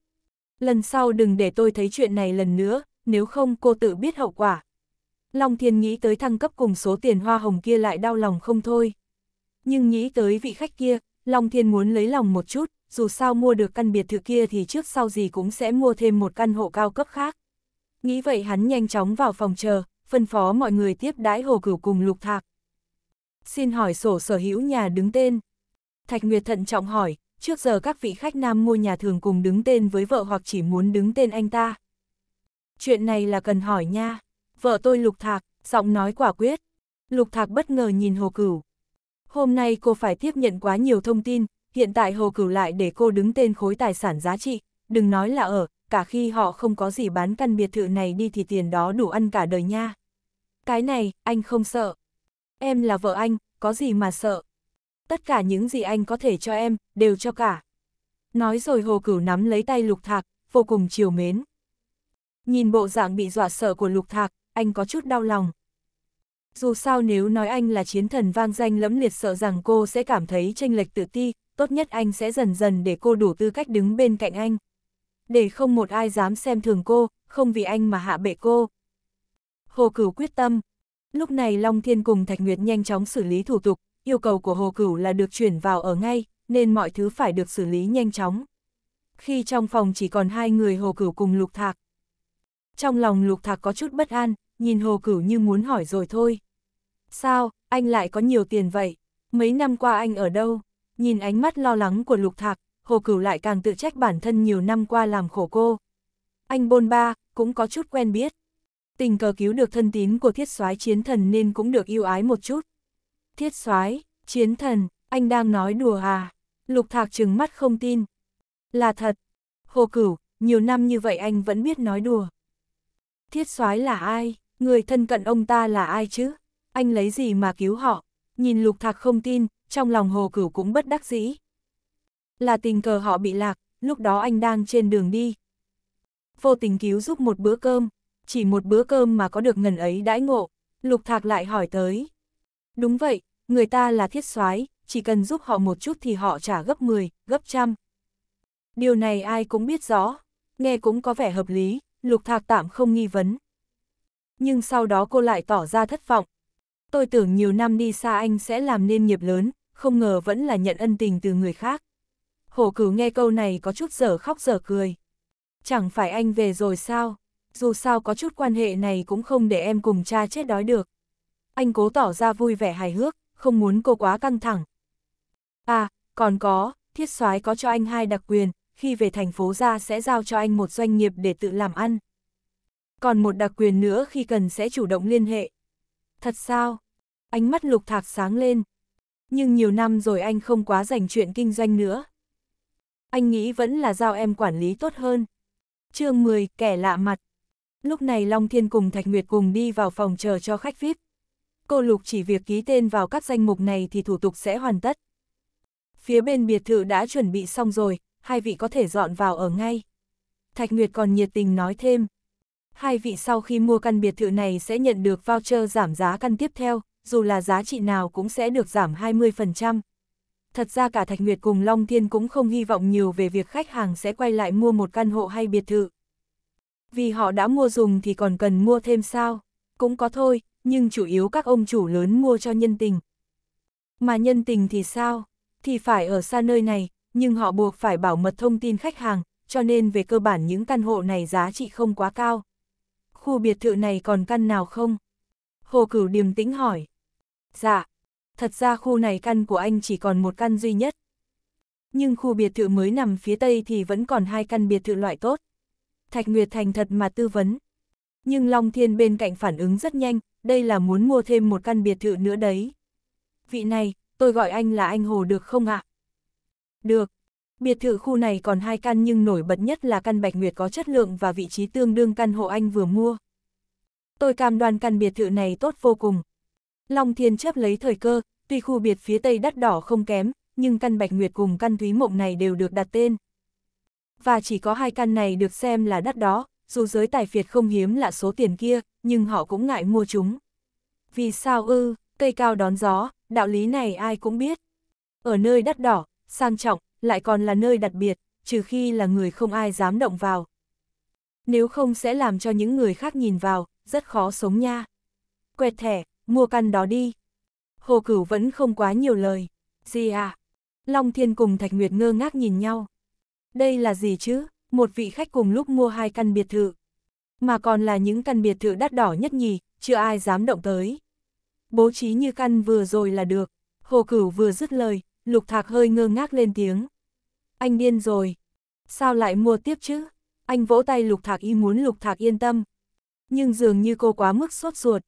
Lần sau đừng để tôi thấy chuyện này lần nữa, nếu không cô tự biết hậu quả. Long Thiên nghĩ tới thăng cấp cùng số tiền hoa hồng kia lại đau lòng không thôi. Nhưng nghĩ tới vị khách kia, Long Thiên muốn lấy lòng một chút, dù sao mua được căn biệt thự kia thì trước sau gì cũng sẽ mua thêm một căn hộ cao cấp khác. Nghĩ vậy hắn nhanh chóng vào phòng chờ, phân phó mọi người tiếp đãi hồ cửu cùng lục thạc xin hỏi sổ sở hữu nhà đứng tên. Thạch Nguyệt thận trọng hỏi, trước giờ các vị khách nam mua nhà thường cùng đứng tên với vợ hoặc chỉ muốn đứng tên anh ta. Chuyện này là cần hỏi nha, vợ tôi Lục Thạc, giọng nói quả quyết. Lục Thạc bất ngờ nhìn Hồ Cửu. Hôm nay cô phải tiếp nhận quá nhiều thông tin, hiện tại Hồ Cửu lại để cô đứng tên khối tài sản giá trị, đừng nói là ở, cả khi họ không có gì bán căn biệt thự này đi thì tiền đó đủ ăn cả đời nha. Cái này, anh không sợ. Em là vợ anh, có gì mà sợ. Tất cả những gì anh có thể cho em, đều cho cả. Nói rồi hồ cửu nắm lấy tay lục thạc, vô cùng chiều mến. Nhìn bộ dạng bị dọa sợ của lục thạc, anh có chút đau lòng. Dù sao nếu nói anh là chiến thần vang danh lẫm liệt sợ rằng cô sẽ cảm thấy tranh lệch tự ti, tốt nhất anh sẽ dần dần để cô đủ tư cách đứng bên cạnh anh. Để không một ai dám xem thường cô, không vì anh mà hạ bệ cô. Hồ Cửu quyết tâm, Lúc này Long Thiên cùng Thạch Nguyệt nhanh chóng xử lý thủ tục, yêu cầu của Hồ Cửu là được chuyển vào ở ngay, nên mọi thứ phải được xử lý nhanh chóng. Khi trong phòng chỉ còn hai người Hồ Cửu cùng Lục Thạc. Trong lòng Lục Thạc có chút bất an, nhìn Hồ Cửu như muốn hỏi rồi thôi. Sao, anh lại có nhiều tiền vậy? Mấy năm qua anh ở đâu? Nhìn ánh mắt lo lắng của Lục Thạc, Hồ Cửu lại càng tự trách bản thân nhiều năm qua làm khổ cô. Anh bôn ba, cũng có chút quen biết tình cờ cứu được thân tín của thiết soái chiến thần nên cũng được yêu ái một chút. Thiết soái chiến thần, anh đang nói đùa à? Lục thạc trừng mắt không tin. Là thật. Hồ cửu, nhiều năm như vậy anh vẫn biết nói đùa. Thiết soái là ai? Người thân cận ông ta là ai chứ? Anh lấy gì mà cứu họ? Nhìn lục thạc không tin, trong lòng hồ cửu cũng bất đắc dĩ. Là tình cờ họ bị lạc, lúc đó anh đang trên đường đi. Vô tình cứu giúp một bữa cơm, chỉ một bữa cơm mà có được ngần ấy đãi ngộ, Lục Thạc lại hỏi tới. Đúng vậy, người ta là thiết soái chỉ cần giúp họ một chút thì họ trả gấp 10, gấp trăm. Điều này ai cũng biết rõ, nghe cũng có vẻ hợp lý, Lục Thạc tạm không nghi vấn. Nhưng sau đó cô lại tỏ ra thất vọng. Tôi tưởng nhiều năm đi xa anh sẽ làm nên nghiệp lớn, không ngờ vẫn là nhận ân tình từ người khác. Hổ cửu nghe câu này có chút dở khóc dở cười. Chẳng phải anh về rồi sao? dù sao có chút quan hệ này cũng không để em cùng cha chết đói được. Anh cố tỏ ra vui vẻ hài hước, không muốn cô quá căng thẳng. À, còn có, thiết soái có cho anh hai đặc quyền, khi về thành phố ra sẽ giao cho anh một doanh nghiệp để tự làm ăn. Còn một đặc quyền nữa khi cần sẽ chủ động liên hệ. Thật sao? Ánh mắt lục thạc sáng lên. Nhưng nhiều năm rồi anh không quá dành chuyện kinh doanh nữa. Anh nghĩ vẫn là giao em quản lý tốt hơn. chương 10, kẻ lạ mặt. Lúc này Long Thiên cùng Thạch Nguyệt cùng đi vào phòng chờ cho khách VIP. Cô Lục chỉ việc ký tên vào các danh mục này thì thủ tục sẽ hoàn tất. Phía bên biệt thự đã chuẩn bị xong rồi, hai vị có thể dọn vào ở ngay. Thạch Nguyệt còn nhiệt tình nói thêm. Hai vị sau khi mua căn biệt thự này sẽ nhận được voucher giảm giá căn tiếp theo, dù là giá trị nào cũng sẽ được giảm 20%. Thật ra cả Thạch Nguyệt cùng Long Thiên cũng không hy vọng nhiều về việc khách hàng sẽ quay lại mua một căn hộ hay biệt thự, vì họ đã mua dùng thì còn cần mua thêm sao, cũng có thôi, nhưng chủ yếu các ông chủ lớn mua cho nhân tình. Mà nhân tình thì sao, thì phải ở xa nơi này, nhưng họ buộc phải bảo mật thông tin khách hàng, cho nên về cơ bản những căn hộ này giá trị không quá cao. Khu biệt thự này còn căn nào không? Hồ Cửu điềm tĩnh hỏi. Dạ, thật ra khu này căn của anh chỉ còn một căn duy nhất. Nhưng khu biệt thự mới nằm phía tây thì vẫn còn hai căn biệt thự loại tốt. Thạch Nguyệt thành thật mà tư vấn. Nhưng Long Thiên bên cạnh phản ứng rất nhanh, đây là muốn mua thêm một căn biệt thự nữa đấy. Vị này, tôi gọi anh là anh Hồ được không ạ? À? Được. Biệt thự khu này còn hai căn nhưng nổi bật nhất là căn Bạch Nguyệt có chất lượng và vị trí tương đương căn hộ anh vừa mua. Tôi cam đoan căn biệt thự này tốt vô cùng. Long Thiên chấp lấy thời cơ, tuy khu biệt phía Tây đắt đỏ không kém, nhưng căn Bạch Nguyệt cùng căn Thúy Mộng này đều được đặt tên, và chỉ có hai căn này được xem là đắt đó, dù giới tài phiệt không hiếm là số tiền kia, nhưng họ cũng ngại mua chúng. Vì sao ư, cây cao đón gió, đạo lý này ai cũng biết. Ở nơi đắt đỏ, sang trọng, lại còn là nơi đặc biệt, trừ khi là người không ai dám động vào. Nếu không sẽ làm cho những người khác nhìn vào, rất khó sống nha. Quẹt thẻ, mua căn đó đi. Hồ Cửu vẫn không quá nhiều lời. Gì à? Long Thiên cùng Thạch Nguyệt ngơ ngác nhìn nhau. Đây là gì chứ? Một vị khách cùng lúc mua hai căn biệt thự. Mà còn là những căn biệt thự đắt đỏ nhất nhì, chưa ai dám động tới. Bố trí như căn vừa rồi là được. Hồ Cửu vừa dứt lời, Lục Thạc hơi ngơ ngác lên tiếng. Anh điên rồi. Sao lại mua tiếp chứ? Anh vỗ tay Lục Thạc y muốn Lục Thạc yên tâm. Nhưng dường như cô quá mức sốt ruột.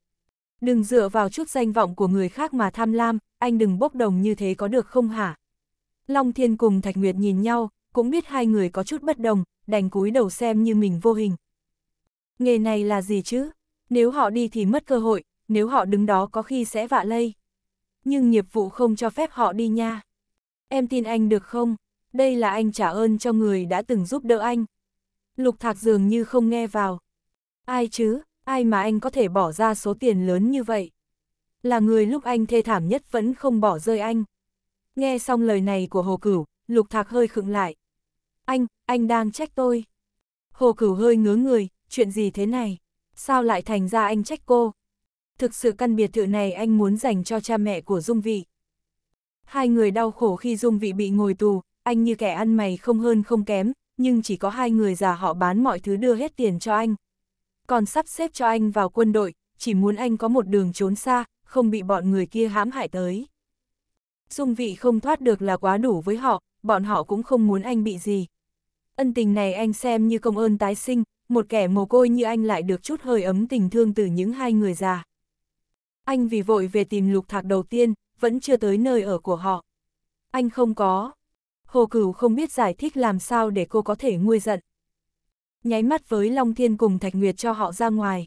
Đừng dựa vào chút danh vọng của người khác mà tham lam, anh đừng bốc đồng như thế có được không hả? Long Thiên cùng Thạch Nguyệt nhìn nhau, cũng biết hai người có chút bất đồng, đành cúi đầu xem như mình vô hình. Nghề này là gì chứ? Nếu họ đi thì mất cơ hội, nếu họ đứng đó có khi sẽ vạ lây. Nhưng nghiệp vụ không cho phép họ đi nha. Em tin anh được không? Đây là anh trả ơn cho người đã từng giúp đỡ anh. Lục Thạc dường như không nghe vào. Ai chứ, ai mà anh có thể bỏ ra số tiền lớn như vậy? Là người lúc anh thê thảm nhất vẫn không bỏ rơi anh. Nghe xong lời này của Hồ Cửu, Lục Thạc hơi khựng lại. Anh, anh đang trách tôi. Hồ Cửu hơi ngứa người, chuyện gì thế này? Sao lại thành ra anh trách cô? Thực sự căn biệt thự này anh muốn dành cho cha mẹ của Dung Vị. Hai người đau khổ khi Dung Vị bị ngồi tù, anh như kẻ ăn mày không hơn không kém, nhưng chỉ có hai người già họ bán mọi thứ đưa hết tiền cho anh. Còn sắp xếp cho anh vào quân đội, chỉ muốn anh có một đường trốn xa, không bị bọn người kia hãm hại tới. Dung vị không thoát được là quá đủ với họ, bọn họ cũng không muốn anh bị gì. Ân tình này anh xem như công ơn tái sinh, một kẻ mồ côi như anh lại được chút hơi ấm tình thương từ những hai người già. Anh vì vội về tìm lục thạc đầu tiên, vẫn chưa tới nơi ở của họ. Anh không có. Hồ Cửu không biết giải thích làm sao để cô có thể nguôi giận. Nháy mắt với Long Thiên cùng Thạch Nguyệt cho họ ra ngoài.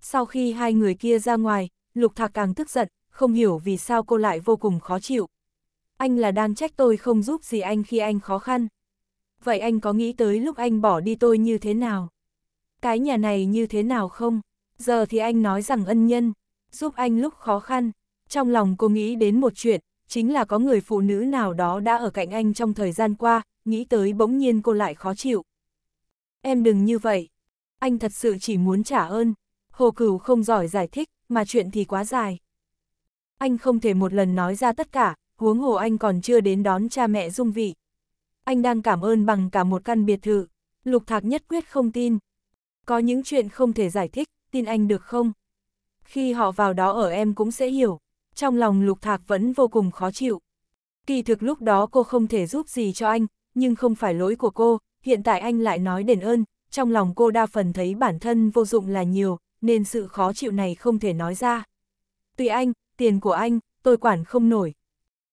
Sau khi hai người kia ra ngoài, Lục Thạc càng tức giận, không hiểu vì sao cô lại vô cùng khó chịu anh là đang trách tôi không giúp gì anh khi anh khó khăn. Vậy anh có nghĩ tới lúc anh bỏ đi tôi như thế nào? Cái nhà này như thế nào không? Giờ thì anh nói rằng ân nhân, giúp anh lúc khó khăn. Trong lòng cô nghĩ đến một chuyện, chính là có người phụ nữ nào đó đã ở cạnh anh trong thời gian qua, nghĩ tới bỗng nhiên cô lại khó chịu. Em đừng như vậy. Anh thật sự chỉ muốn trả ơn. Hồ Cửu không giỏi giải thích, mà chuyện thì quá dài. Anh không thể một lần nói ra tất cả, huống hồ anh còn chưa đến đón cha mẹ dung vị. Anh đang cảm ơn bằng cả một căn biệt thự. Lục Thạc nhất quyết không tin. Có những chuyện không thể giải thích, tin anh được không? Khi họ vào đó ở em cũng sẽ hiểu. Trong lòng Lục Thạc vẫn vô cùng khó chịu. Kỳ thực lúc đó cô không thể giúp gì cho anh, nhưng không phải lỗi của cô, hiện tại anh lại nói đền ơn, trong lòng cô đa phần thấy bản thân vô dụng là nhiều, nên sự khó chịu này không thể nói ra. Tùy anh, tiền của anh, tôi quản không nổi,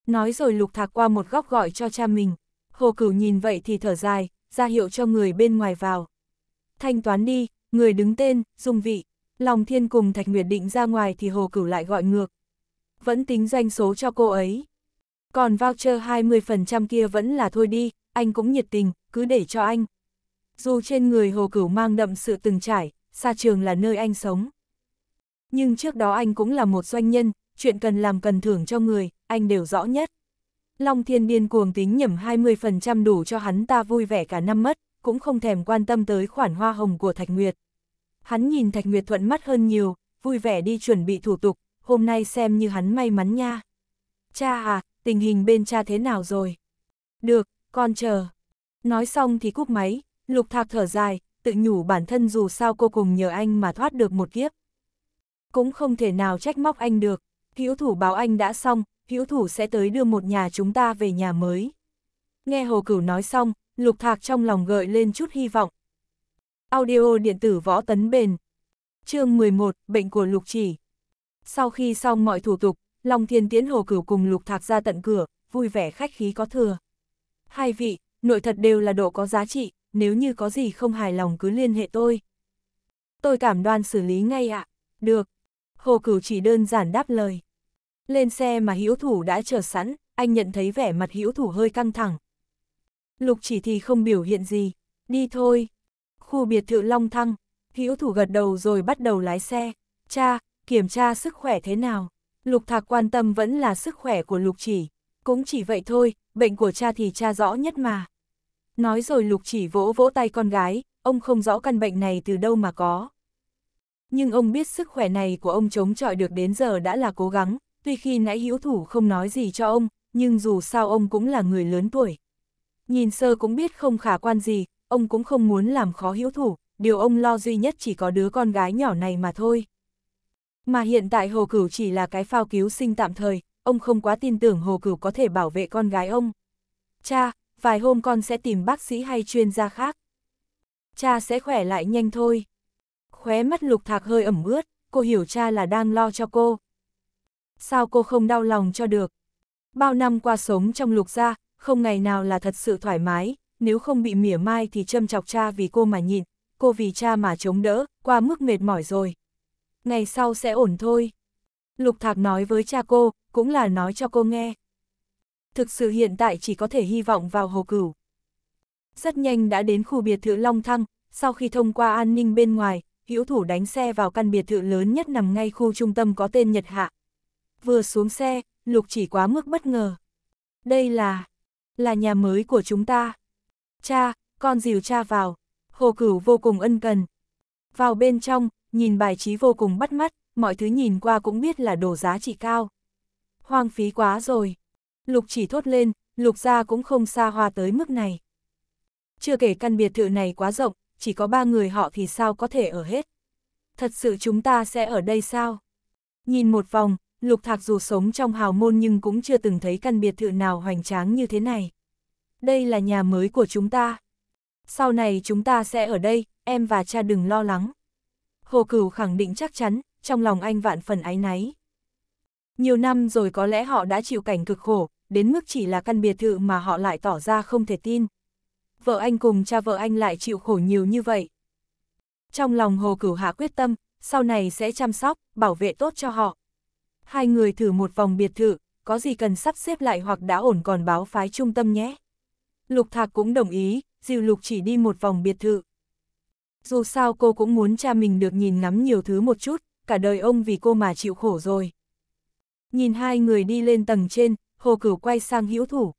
Nói rồi lục thạc qua một góc gọi cho cha mình. Hồ cửu nhìn vậy thì thở dài, ra hiệu cho người bên ngoài vào. Thanh toán đi, người đứng tên, dung vị. Lòng thiên cùng Thạch Nguyệt định ra ngoài thì hồ cửu lại gọi ngược. Vẫn tính doanh số cho cô ấy. Còn voucher 20% kia vẫn là thôi đi, anh cũng nhiệt tình, cứ để cho anh. Dù trên người hồ cửu mang đậm sự từng trải, xa trường là nơi anh sống. Nhưng trước đó anh cũng là một doanh nhân, chuyện cần làm cần thưởng cho người, anh đều rõ nhất. Long thiên điên cuồng tính nhầm 20% đủ cho hắn ta vui vẻ cả năm mất, cũng không thèm quan tâm tới khoản hoa hồng của Thạch Nguyệt. Hắn nhìn Thạch Nguyệt thuận mắt hơn nhiều, vui vẻ đi chuẩn bị thủ tục, hôm nay xem như hắn may mắn nha. Cha à, tình hình bên cha thế nào rồi? Được, con chờ. Nói xong thì cúp máy, lục thạc thở dài, tự nhủ bản thân dù sao cô cùng nhờ anh mà thoát được một kiếp. Cũng không thể nào trách móc anh được, hữu thủ báo anh đã xong, hữu thủ sẽ tới đưa một nhà chúng ta về nhà mới. Nghe Hồ Cửu nói xong, Lục Thạc trong lòng gợi lên chút hy vọng. Audio điện tử võ tấn bền. chương 11, bệnh của Lục Chỉ. Sau khi xong mọi thủ tục, Long Thiên tiến Hồ Cửu cùng Lục Thạc ra tận cửa, vui vẻ khách khí có thừa. Hai vị, nội thật đều là độ có giá trị, nếu như có gì không hài lòng cứ liên hệ tôi. Tôi cảm đoan xử lý ngay ạ. À. Được. Hồ Cửu chỉ đơn giản đáp lời lên xe mà hữu thủ đã chờ sẵn, anh nhận thấy vẻ mặt hữu thủ hơi căng thẳng. Lục chỉ thì không biểu hiện gì, đi thôi. Khu biệt thự Long Thăng, hữu thủ gật đầu rồi bắt đầu lái xe. Cha, kiểm tra sức khỏe thế nào? Lục thạc quan tâm vẫn là sức khỏe của lục chỉ. Cũng chỉ vậy thôi, bệnh của cha thì cha rõ nhất mà. Nói rồi lục chỉ vỗ vỗ tay con gái, ông không rõ căn bệnh này từ đâu mà có. Nhưng ông biết sức khỏe này của ông chống chọi được đến giờ đã là cố gắng, tuy khi nãy hữu thủ không nói gì cho ông, nhưng dù sao ông cũng là người lớn tuổi. Nhìn sơ cũng biết không khả quan gì, ông cũng không muốn làm khó hữu thủ, điều ông lo duy nhất chỉ có đứa con gái nhỏ này mà thôi. Mà hiện tại Hồ Cửu chỉ là cái phao cứu sinh tạm thời, ông không quá tin tưởng Hồ Cửu có thể bảo vệ con gái ông. Cha, vài hôm con sẽ tìm bác sĩ hay chuyên gia khác. Cha sẽ khỏe lại nhanh thôi. Khóe mắt lục thạc hơi ẩm ướt, cô hiểu cha là đang lo cho cô, sao cô không đau lòng cho được. Bao năm qua sống trong lục gia, không ngày nào là thật sự thoải mái, nếu không bị mỉa mai thì châm chọc cha vì cô mà nhịn, cô vì cha mà chống đỡ, qua mức mệt mỏi rồi. Ngày sau sẽ ổn thôi. Lục Thạc nói với cha cô, cũng là nói cho cô nghe. Thực sự hiện tại chỉ có thể hy vọng vào hồ cửu. Rất nhanh đã đến khu biệt thự Long Thăng, sau khi thông qua an ninh bên ngoài, hữu thủ đánh xe vào căn biệt thự lớn nhất nằm ngay khu trung tâm có tên Nhật Hạ, vừa xuống xe, Lục chỉ quá mức bất ngờ. Đây là, là nhà mới của chúng ta. Cha, con dìu cha vào, hồ cửu vô cùng ân cần. Vào bên trong, nhìn bài trí vô cùng bắt mắt, mọi thứ nhìn qua cũng biết là đồ giá trị cao. Hoang phí quá rồi. Lục chỉ thốt lên, lục gia cũng không xa hoa tới mức này. Chưa kể căn biệt thự này quá rộng, chỉ có ba người họ thì sao có thể ở hết. Thật sự chúng ta sẽ ở đây sao? Nhìn một vòng, Lục Thạc dù sống trong hào môn nhưng cũng chưa từng thấy căn biệt thự nào hoành tráng như thế này. Đây là nhà mới của chúng ta. Sau này chúng ta sẽ ở đây, em và cha đừng lo lắng. Hồ Cửu khẳng định chắc chắn, trong lòng anh vạn phần áy náy. Nhiều năm rồi có lẽ họ đã chịu cảnh cực khổ, đến mức chỉ là căn biệt thự mà họ lại tỏ ra không thể tin. Vợ anh cùng cha vợ anh lại chịu khổ nhiều như vậy. Trong lòng Hồ Cửu Hạ quyết tâm, sau này sẽ chăm sóc, bảo vệ tốt cho họ hai người thử một vòng biệt thự, có gì cần sắp xếp lại hoặc đã ổn còn báo phái trung tâm nhé. Lục Thạc cũng đồng ý, dìu Lục chỉ đi một vòng biệt thự. Dù sao cô cũng muốn cha mình được nhìn ngắm nhiều thứ một chút, cả đời ông vì cô mà chịu khổ rồi. Nhìn hai người đi lên tầng trên, Hồ Cửu quay sang Hữu Thủ.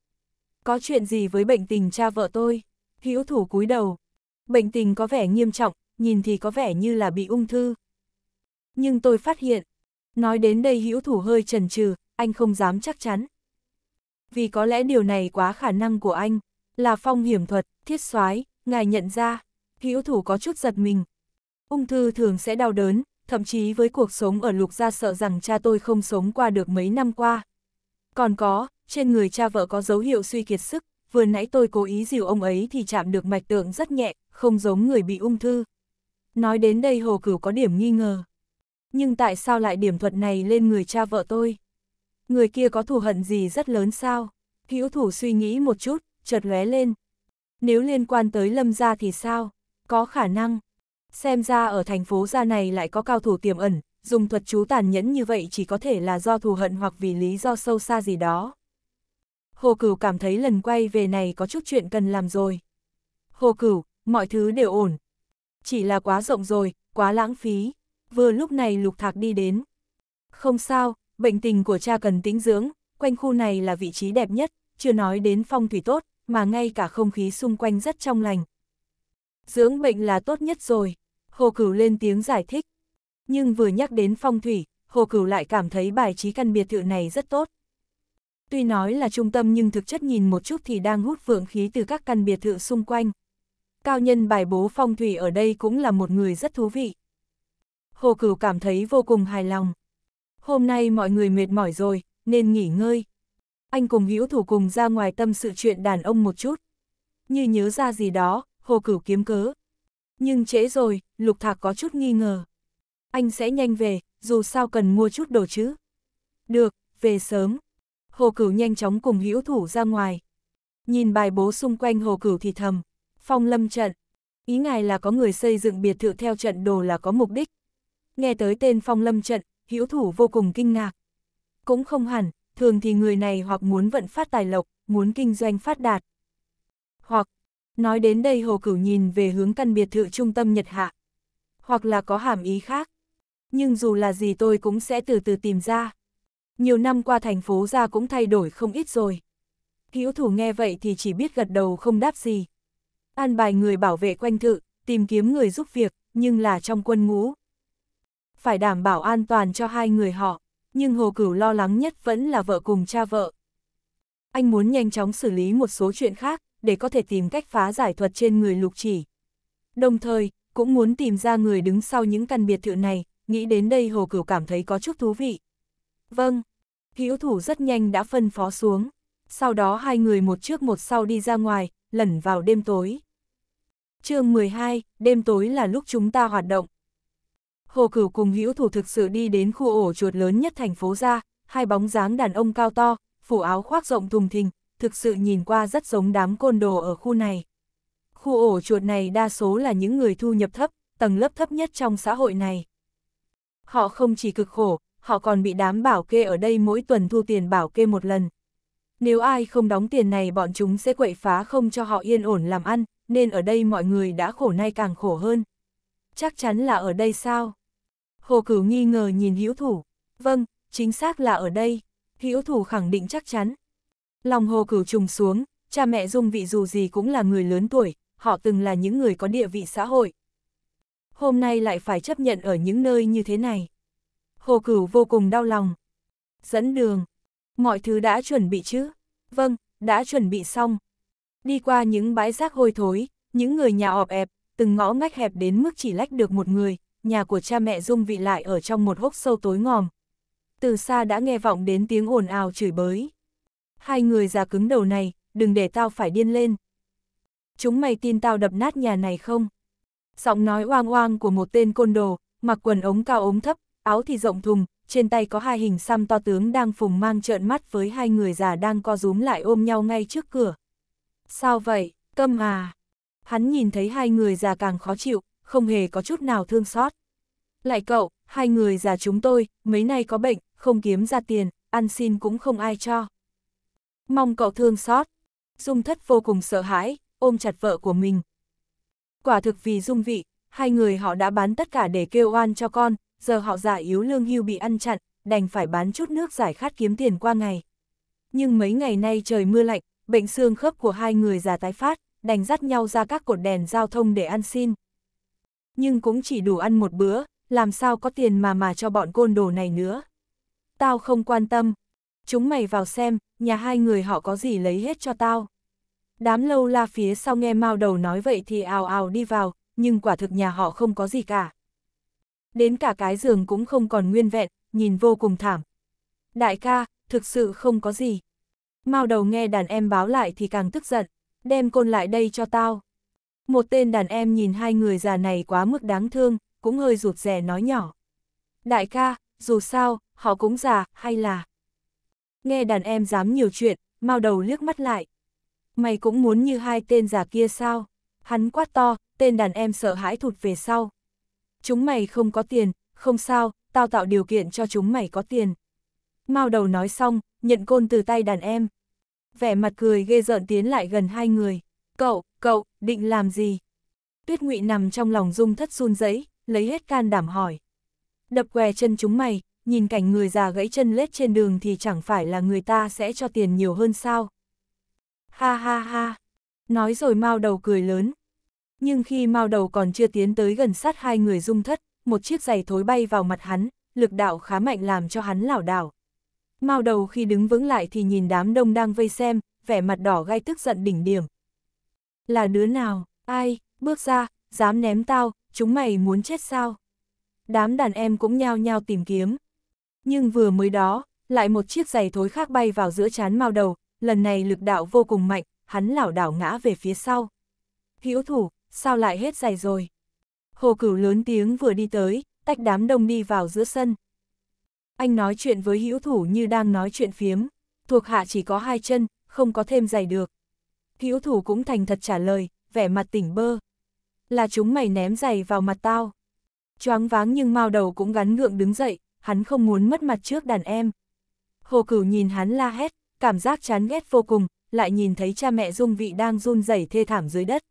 Có chuyện gì với bệnh tình cha vợ tôi? Hữu Thủ cúi đầu. Bệnh tình có vẻ nghiêm trọng, nhìn thì có vẻ như là bị ung thư. Nhưng tôi phát hiện, Nói đến đây hữu thủ hơi chần chừ, anh không dám chắc chắn. Vì có lẽ điều này quá khả năng của anh, là phong hiểm thuật, thiết soái ngài nhận ra, hữu thủ có chút giật mình. Ung thư thường sẽ đau đớn, thậm chí với cuộc sống ở lục gia sợ rằng cha tôi không sống qua được mấy năm qua. Còn có, trên người cha vợ có dấu hiệu suy kiệt sức, vừa nãy tôi cố ý dìu ông ấy thì chạm được mạch tượng rất nhẹ, không giống người bị ung thư. Nói đến đây hồ cửu có điểm nghi ngờ. Nhưng tại sao lại điểm thuật này lên người cha vợ tôi? Người kia có thù hận gì rất lớn sao? Hữu thủ suy nghĩ một chút, chợt lóe lên. Nếu liên quan tới lâm gia thì sao? Có khả năng. Xem ra ở thành phố gia này lại có cao thủ tiềm ẩn, dùng thuật chú tàn nhẫn như vậy chỉ có thể là do thù hận hoặc vì lý do sâu xa gì đó. Hồ Cửu cảm thấy lần quay về này có chút chuyện cần làm rồi. Hồ Cửu, mọi thứ đều ổn. Chỉ là quá rộng rồi, quá lãng phí vừa lúc này lục thạc đi đến. Không sao, bệnh tình của cha cần tĩnh dưỡng, quanh khu này là vị trí đẹp nhất, chưa nói đến phong thủy tốt, mà ngay cả không khí xung quanh rất trong lành. Dưỡng bệnh là tốt nhất rồi, Hồ Cửu lên tiếng giải thích. Nhưng vừa nhắc đến phong thủy, Hồ Cửu lại cảm thấy bài trí căn biệt thự này rất tốt. Tuy nói là trung tâm nhưng thực chất nhìn một chút thì đang hút vượng khí từ các căn biệt thự xung quanh. Cao nhân bài bố phong thủy ở đây cũng là một người rất thú vị. Hồ Cửu cảm thấy vô cùng hài lòng. Hôm nay mọi người mệt mỏi rồi, nên nghỉ ngơi. Anh cùng hữu thủ cùng ra ngoài tâm sự chuyện đàn ông một chút. Như nhớ ra gì đó, Hồ Cửu kiếm cớ. Nhưng trễ rồi, Lục Thạc có chút nghi ngờ. Anh sẽ nhanh về, dù sao cần mua chút đồ chứ. Được, về sớm. Hồ Cửu nhanh chóng cùng hữu thủ ra ngoài. Nhìn bài bố xung quanh Hồ Cửu thì thầm. Phong lâm trận. Ý ngài là có người xây dựng biệt thự theo trận đồ là có mục đích nghe tới tên phong lâm trận, hữu thủ vô cùng kinh ngạc. Cũng không hẳn, thường thì người này hoặc muốn vận phát tài lộc, muốn kinh doanh phát đạt. Hoặc, nói đến đây Hồ Cửu nhìn về hướng căn biệt thự trung tâm Nhật Hạ. Hoặc là có hàm ý khác. Nhưng dù là gì tôi cũng sẽ từ từ tìm ra. Nhiều năm qua thành phố ra cũng thay đổi không ít rồi. Hữu thủ nghe vậy thì chỉ biết gật đầu không đáp gì. An bài người bảo vệ quanh thự, tìm kiếm người giúp việc, nhưng là trong quân ngũ, phải đảm bảo an toàn cho hai người họ, nhưng Hồ Cửu lo lắng nhất vẫn là vợ cùng cha vợ. Anh muốn nhanh chóng xử lý một số chuyện khác, để có thể tìm cách phá giải thuật trên người lục chỉ. Đồng thời, cũng muốn tìm ra người đứng sau những căn biệt thự này, nghĩ đến đây Hồ Cửu cảm thấy có chút thú vị. Vâng, hữu thủ rất nhanh đã phân phó xuống, sau đó hai người một trước một sau đi ra ngoài, lẩn vào đêm tối. chương 12, đêm tối là lúc chúng ta hoạt động. Hồ Cửu cùng hữu thủ thực sự đi đến khu ổ chuột lớn nhất thành phố ra, hai bóng dáng đàn ông cao to, phủ áo khoác rộng thùng thình, thực sự nhìn qua rất giống đám côn đồ ở khu này. Khu ổ chuột này đa số là những người thu nhập thấp, tầng lớp thấp nhất trong xã hội này. Họ không chỉ cực khổ, họ còn bị đám bảo kê ở đây mỗi tuần thu tiền bảo kê một lần. Nếu ai không đóng tiền này bọn chúng sẽ quậy phá không cho họ yên ổn làm ăn, nên ở đây mọi người đã khổ nay càng khổ hơn. Chắc chắn là ở đây sao? Hồ Cửu nghi ngờ nhìn Hữu Thủ. Vâng, chính xác là ở đây. Hữu Thủ khẳng định chắc chắn. Lòng Hồ Cửu trùng xuống, cha mẹ Dung Vị dù gì cũng là người lớn tuổi, họ từng là những người có địa vị xã hội. Hôm nay lại phải chấp nhận ở những nơi như thế này. Hồ Cửu vô cùng đau lòng. Dẫn đường. Mọi thứ đã chuẩn bị chứ? Vâng, đã chuẩn bị xong. Đi qua những bãi rác hôi thối, những người nhà ọp ẹp, từng ngõ ngách hẹp đến mức chỉ lách được một người, nhà của cha mẹ Dung Vị lại ở trong một hốc sâu tối ngòm. Từ xa đã nghe vọng đến tiếng ồn ào chửi bới. Hai người già cứng đầu này, đừng để tao phải điên lên. Chúng mày tin tao đập nát nhà này không? Giọng nói oang oang của một tên côn đồ, mặc quần ống cao ống thấp, áo thì rộng thùng, trên tay có hai hình xăm to tướng đang phùng mang trợn mắt với hai người già đang co rúm lại ôm nhau ngay trước cửa. Sao vậy, câm à? Hắn nhìn thấy hai người già càng khó chịu, không hề có chút nào thương xót. Lại cậu, hai người già chúng tôi, mấy nay có bệnh, không kiếm ra tiền, ăn xin cũng không ai cho. Mong cậu thương xót. Dung thất vô cùng sợ hãi, ôm chặt vợ của mình. Quả thực vì dung vị, hai người họ đã bán tất cả để kêu oan cho con, giờ họ già yếu lương hưu bị ăn chặn, đành phải bán chút nước giải khát kiếm tiền qua ngày. Nhưng mấy ngày nay trời mưa lạnh, bệnh xương khớp của hai người già tái phát, đành dắt nhau ra các cột đèn giao thông để ăn xin nhưng cũng chỉ đủ ăn một bữa, làm sao có tiền mà mà cho bọn côn đồ này nữa. Tao không quan tâm. Chúng mày vào xem, nhà hai người họ có gì lấy hết cho tao. Đám lâu la phía sau nghe mao đầu nói vậy thì ào ào đi vào, nhưng quả thực nhà họ không có gì cả. Đến cả cái giường cũng không còn nguyên vẹn, nhìn vô cùng thảm. Đại ca, thực sự không có gì. Mao đầu nghe đàn em báo lại thì càng tức giận, đem côn lại đây cho tao. Một tên đàn em nhìn hai người già này quá mức đáng thương, cũng hơi rụt rè nói nhỏ. Đại ca, dù sao, họ cũng già, hay là... Nghe đàn em dám nhiều chuyện, mau đầu liếc mắt lại. Mày cũng muốn như hai tên già kia sao? Hắn quát to, tên đàn em sợ hãi thụt về sau. Chúng mày không có tiền, không sao, tao tạo điều kiện cho chúng mày có tiền. mau đầu nói xong, nhận côn từ tay đàn em. Vẻ mặt cười ghê rợn tiến lại gần hai người. Cậu, cậu, định làm gì? Tuyết Ngụy nằm trong lòng dung thất run rẩy, lấy hết can đảm hỏi. Đập què chân chúng mày, nhìn cảnh người già gãy chân lết trên đường thì chẳng phải là người ta sẽ cho tiền nhiều hơn sao? Ha ha ha! Nói rồi mau đầu cười lớn. Nhưng khi mau đầu còn chưa tiến tới gần sát hai người dung thất, một chiếc giày thối bay vào mặt hắn, lực đạo khá mạnh làm cho hắn lảo đảo. Mao đầu khi đứng vững lại thì nhìn đám đông đang vây xem, vẻ mặt đỏ gai tức giận đỉnh điểm, là đứa nào, ai, bước ra, dám ném tao, chúng mày muốn chết sao? Đám đàn em cũng nhao nhao tìm kiếm. Nhưng vừa mới đó, lại một chiếc giày thối khác bay vào giữa chán mao đầu, lần này lực đạo vô cùng mạnh, hắn lảo đảo ngã về phía sau. Hữu thủ, sao lại hết giày rồi? Hồ cửu lớn tiếng vừa đi tới, tách đám đông đi vào giữa sân. Anh nói chuyện với hữu thủ như đang nói chuyện phiếm, thuộc hạ chỉ có hai chân, không có thêm giày được hữu thủ cũng thành thật trả lời, vẻ mặt tỉnh bơ. Là chúng mày ném giày vào mặt tao. Choáng váng nhưng mao đầu cũng gắn ngượng đứng dậy, hắn không muốn mất mặt trước đàn em. Hồ cửu nhìn hắn la hét, cảm giác chán ghét vô cùng, lại nhìn thấy cha mẹ dung vị đang run rẩy thê thảm dưới đất.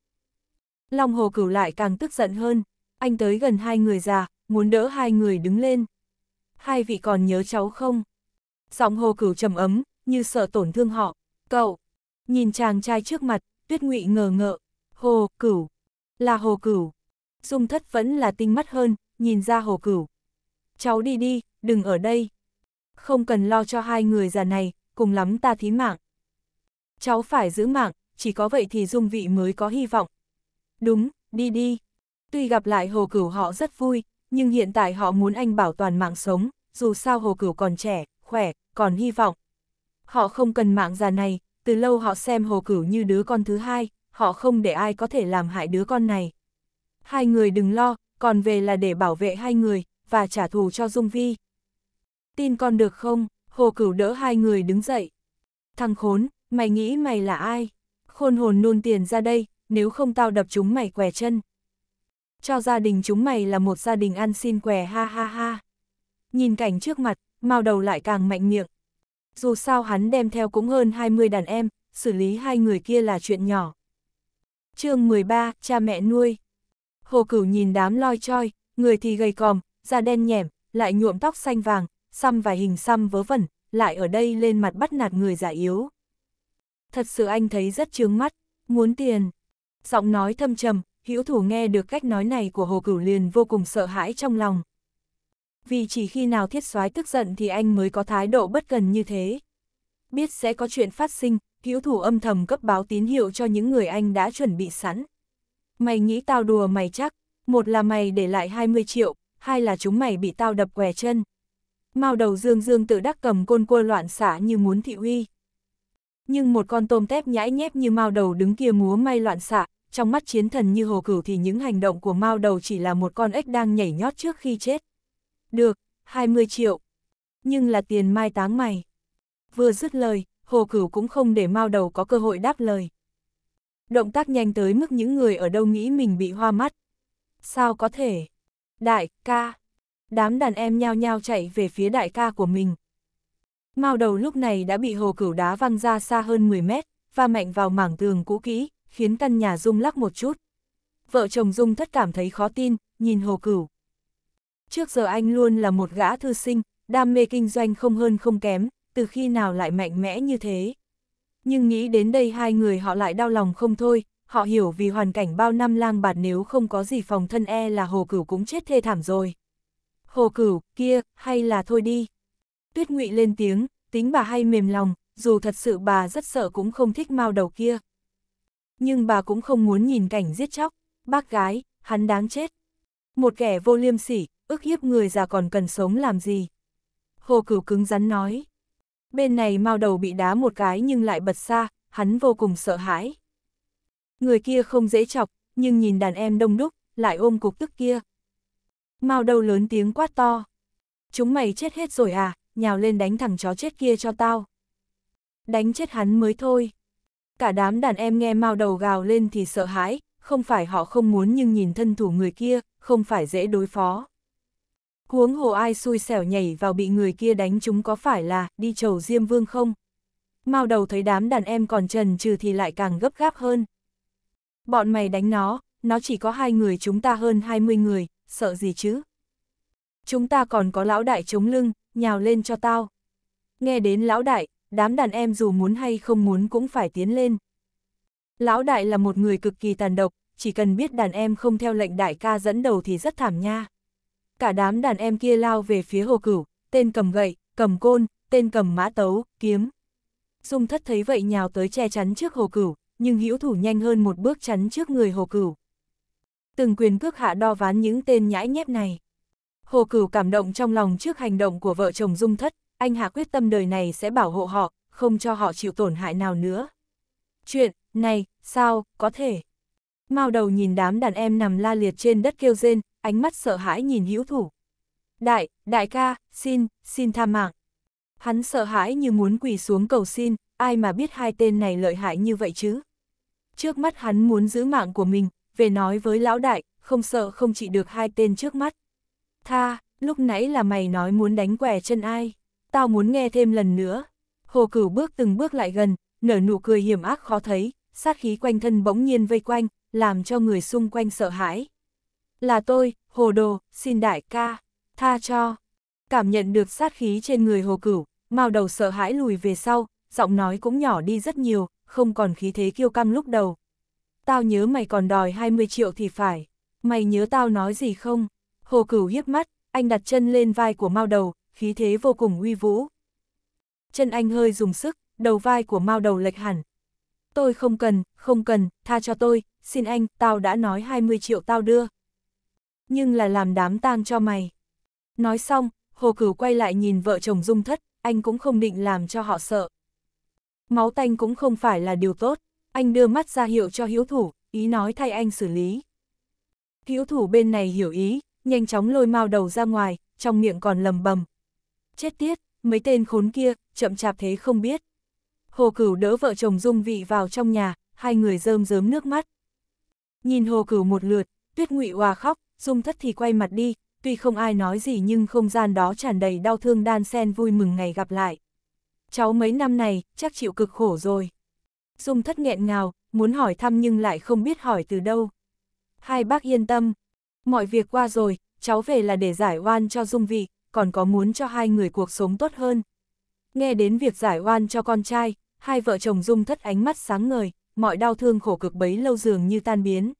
Long hồ cửu lại càng tức giận hơn, anh tới gần hai người già, muốn đỡ hai người đứng lên. Hai vị còn nhớ cháu không? Giọng hồ cửu trầm ấm, như sợ tổn thương họ. Cậu, Nhìn chàng trai trước mặt, tuyết ngụy ngờ ngợ, hồ cửu, là hồ cửu. Dung thất vẫn là tinh mắt hơn, nhìn ra hồ cửu. Cháu đi đi, đừng ở đây. Không cần lo cho hai người già này, cùng lắm ta thí mạng. Cháu phải giữ mạng, chỉ có vậy thì dung vị mới có hy vọng. Đúng, đi đi. Tuy gặp lại hồ cửu họ rất vui, nhưng hiện tại họ muốn anh bảo toàn mạng sống, dù sao hồ cửu còn trẻ, khỏe, còn hy vọng. Họ không cần mạng già này, từ lâu họ xem Hồ Cửu như đứa con thứ hai, họ không để ai có thể làm hại đứa con này. Hai người đừng lo, còn về là để bảo vệ hai người, và trả thù cho Dung Vi. Tin con được không? Hồ Cửu đỡ hai người đứng dậy. Thằng khốn, mày nghĩ mày là ai? Khôn hồn nôn tiền ra đây, nếu không tao đập chúng mày què chân. Cho gia đình chúng mày là một gia đình ăn xin què ha ha ha. Nhìn cảnh trước mặt, mau đầu lại càng mạnh miệng, dù sao hắn đem theo cũng hơn 20 đàn em, xử lý hai người kia là chuyện nhỏ. chương 13, cha mẹ nuôi. Hồ Cửu nhìn đám loi choi, người thì gầy còm, da đen nhẻm, lại nhuộm tóc xanh vàng, xăm vài hình xăm vớ vẩn, lại ở đây lên mặt bắt nạt người già yếu. Thật sự anh thấy rất chướng mắt, muốn tiền. Giọng nói thâm trầm, hữu thủ nghe được cách nói này của Hồ Cửu liền vô cùng sợ hãi trong lòng vì chỉ khi nào thiết soái tức giận thì anh mới có thái độ bất cần như thế. Biết sẽ có chuyện phát sinh, hữu thủ âm thầm cấp báo tín hiệu cho những người anh đã chuẩn bị sẵn. Mày nghĩ tao đùa mày chắc, một là mày để lại 20 triệu, hai là chúng mày bị tao đập què chân. Mao đầu dương dương tự đắc cầm côn cua loạn xả như muốn thị uy. Nhưng một con tôm tép nhãi nhép như mao đầu đứng kia múa may loạn xả, trong mắt chiến thần như hồ cửu thì những hành động của mao đầu chỉ là một con ếch đang nhảy nhót trước khi chết. Được, 20 triệu. Nhưng là tiền mai táng mày. Vừa dứt lời, Hồ Cửu cũng không để Mao Đầu có cơ hội đáp lời. Động tác nhanh tới mức những người ở đâu nghĩ mình bị hoa mắt. Sao có thể? Đại ca. Đám đàn em nhao nhao chạy về phía đại ca của mình. Mao Đầu lúc này đã bị Hồ Cửu đá văng ra xa hơn 10 mét, và mạnh vào mảng tường cũ kỹ, khiến căn nhà rung lắc một chút. Vợ chồng Dung thất cảm thấy khó tin, nhìn Hồ Cửu. Trước giờ anh luôn là một gã thư sinh, đam mê kinh doanh không hơn không kém, từ khi nào lại mạnh mẽ như thế. Nhưng nghĩ đến đây hai người họ lại đau lòng không thôi, họ hiểu vì hoàn cảnh bao năm lang bạt nếu không có gì phòng thân e là hồ cửu cũng chết thê thảm rồi. Hồ cửu, kia, hay là thôi đi. Tuyết ngụy lên tiếng, tính bà hay mềm lòng, dù thật sự bà rất sợ cũng không thích mao đầu kia. Nhưng bà cũng không muốn nhìn cảnh giết chóc, bác gái, hắn đáng chết. Một kẻ vô liêm sỉ, ức hiếp người già còn cần sống làm gì. Hồ cửu cứng rắn nói. Bên này mau đầu bị đá một cái nhưng lại bật xa, hắn vô cùng sợ hãi. Người kia không dễ chọc, nhưng nhìn đàn em đông đúc, lại ôm cục tức kia. Mao đầu lớn tiếng quát to. Chúng mày chết hết rồi à, nhào lên đánh thằng chó chết kia cho tao. Đánh chết hắn mới thôi. Cả đám đàn em nghe mao đầu gào lên thì sợ hãi, không phải họ không muốn nhưng nhìn thân thủ người kia, không phải dễ đối phó. Huống hồ ai xui xẻo nhảy vào bị người kia đánh chúng có phải là đi chầu Diêm Vương không? Mao đầu thấy đám đàn em còn trần trừ thì lại càng gấp gáp hơn. Bọn mày đánh nó, nó chỉ có hai người chúng ta hơn 20 người, sợ gì chứ? Chúng ta còn có lão đại chống lưng, nhào lên cho tao. Nghe đến lão đại, đám đàn em dù muốn hay không muốn cũng phải tiến lên. Lão đại là một người cực kỳ tàn độc, chỉ cần biết đàn em không theo lệnh đại ca dẫn đầu thì rất thảm nha cả đám đàn em kia lao về phía hồ cửu, tên cầm gậy, cầm côn, tên cầm mã tấu, kiếm. Dung thất thấy vậy nhào tới che chắn trước hồ cửu, nhưng hữu thủ nhanh hơn một bước chắn trước người hồ cửu. Từng quyền cước hạ đo ván những tên nhãi nhép này. Hồ cửu cảm động trong lòng trước hành động của vợ chồng Dung thất, anh hạ quyết tâm đời này sẽ bảo hộ họ, không cho họ chịu tổn hại nào nữa. Chuyện, này, sao, có thể. Mao đầu nhìn đám đàn em nằm la liệt trên đất kêu rên, ánh mắt sợ hãi nhìn hữu thủ. Đại, đại ca, xin, xin tha mạng. Hắn sợ hãi như muốn quỳ xuống cầu xin, ai mà biết hai tên này lợi hại như vậy chứ. Trước mắt hắn muốn giữ mạng của mình, về nói với lão đại, không sợ không chỉ được hai tên trước mắt. Tha, lúc nãy là mày nói muốn đánh què chân ai, tao muốn nghe thêm lần nữa. Hồ cửu bước từng bước lại gần, nở nụ cười hiểm ác khó thấy, sát khí quanh thân bỗng nhiên vây quanh, làm cho người xung quanh sợ hãi. Là tôi, hồ đồ, xin đại ca, tha cho. Cảm nhận được sát khí trên người hồ cửu, mao đầu sợ hãi lùi về sau, giọng nói cũng nhỏ đi rất nhiều, không còn khí thế kiêu căng lúc đầu. Tao nhớ mày còn đòi 20 triệu thì phải. Mày nhớ tao nói gì không? Hồ cửu hiếp mắt, anh đặt chân lên vai của mao đầu, khí thế vô cùng uy vũ. Chân anh hơi dùng sức, đầu vai của mao đầu lệch hẳn. Tôi không cần, không cần, tha cho tôi, xin anh, tao đã nói 20 triệu tao đưa nhưng là làm đám tang cho mày. Nói xong, Hồ Cửu quay lại nhìn vợ chồng Dung Thất, anh cũng không định làm cho họ sợ. Máu tanh cũng không phải là điều tốt, anh đưa mắt ra hiệu cho hiếu thủ, ý nói thay anh xử lý. Hiếu thủ bên này hiểu ý, nhanh chóng lôi mao đầu ra ngoài, trong miệng còn lầm bầm. Chết tiết, mấy tên khốn kia, chậm chạp thế không biết. Hồ Cửu đỡ vợ chồng Dung Vị vào trong nhà, hai người rơm rớm nước mắt. Nhìn Hồ Cửu một lượt, Tuyết Ngụy Hòa khóc, dung thất thì quay mặt đi, tuy không ai nói gì nhưng không gian đó tràn đầy đau thương đan sen vui mừng ngày gặp lại. Cháu mấy năm này, chắc chịu cực khổ rồi. Dung thất nghẹn ngào, muốn hỏi thăm nhưng lại không biết hỏi từ đâu. Hai bác yên tâm, mọi việc qua rồi, cháu về là để giải oan cho Dung vị, còn có muốn cho hai người cuộc sống tốt hơn. Nghe đến việc giải oan cho con trai, hai vợ chồng Dung thất ánh mắt sáng ngời, mọi đau thương khổ cực bấy lâu dường như tan biến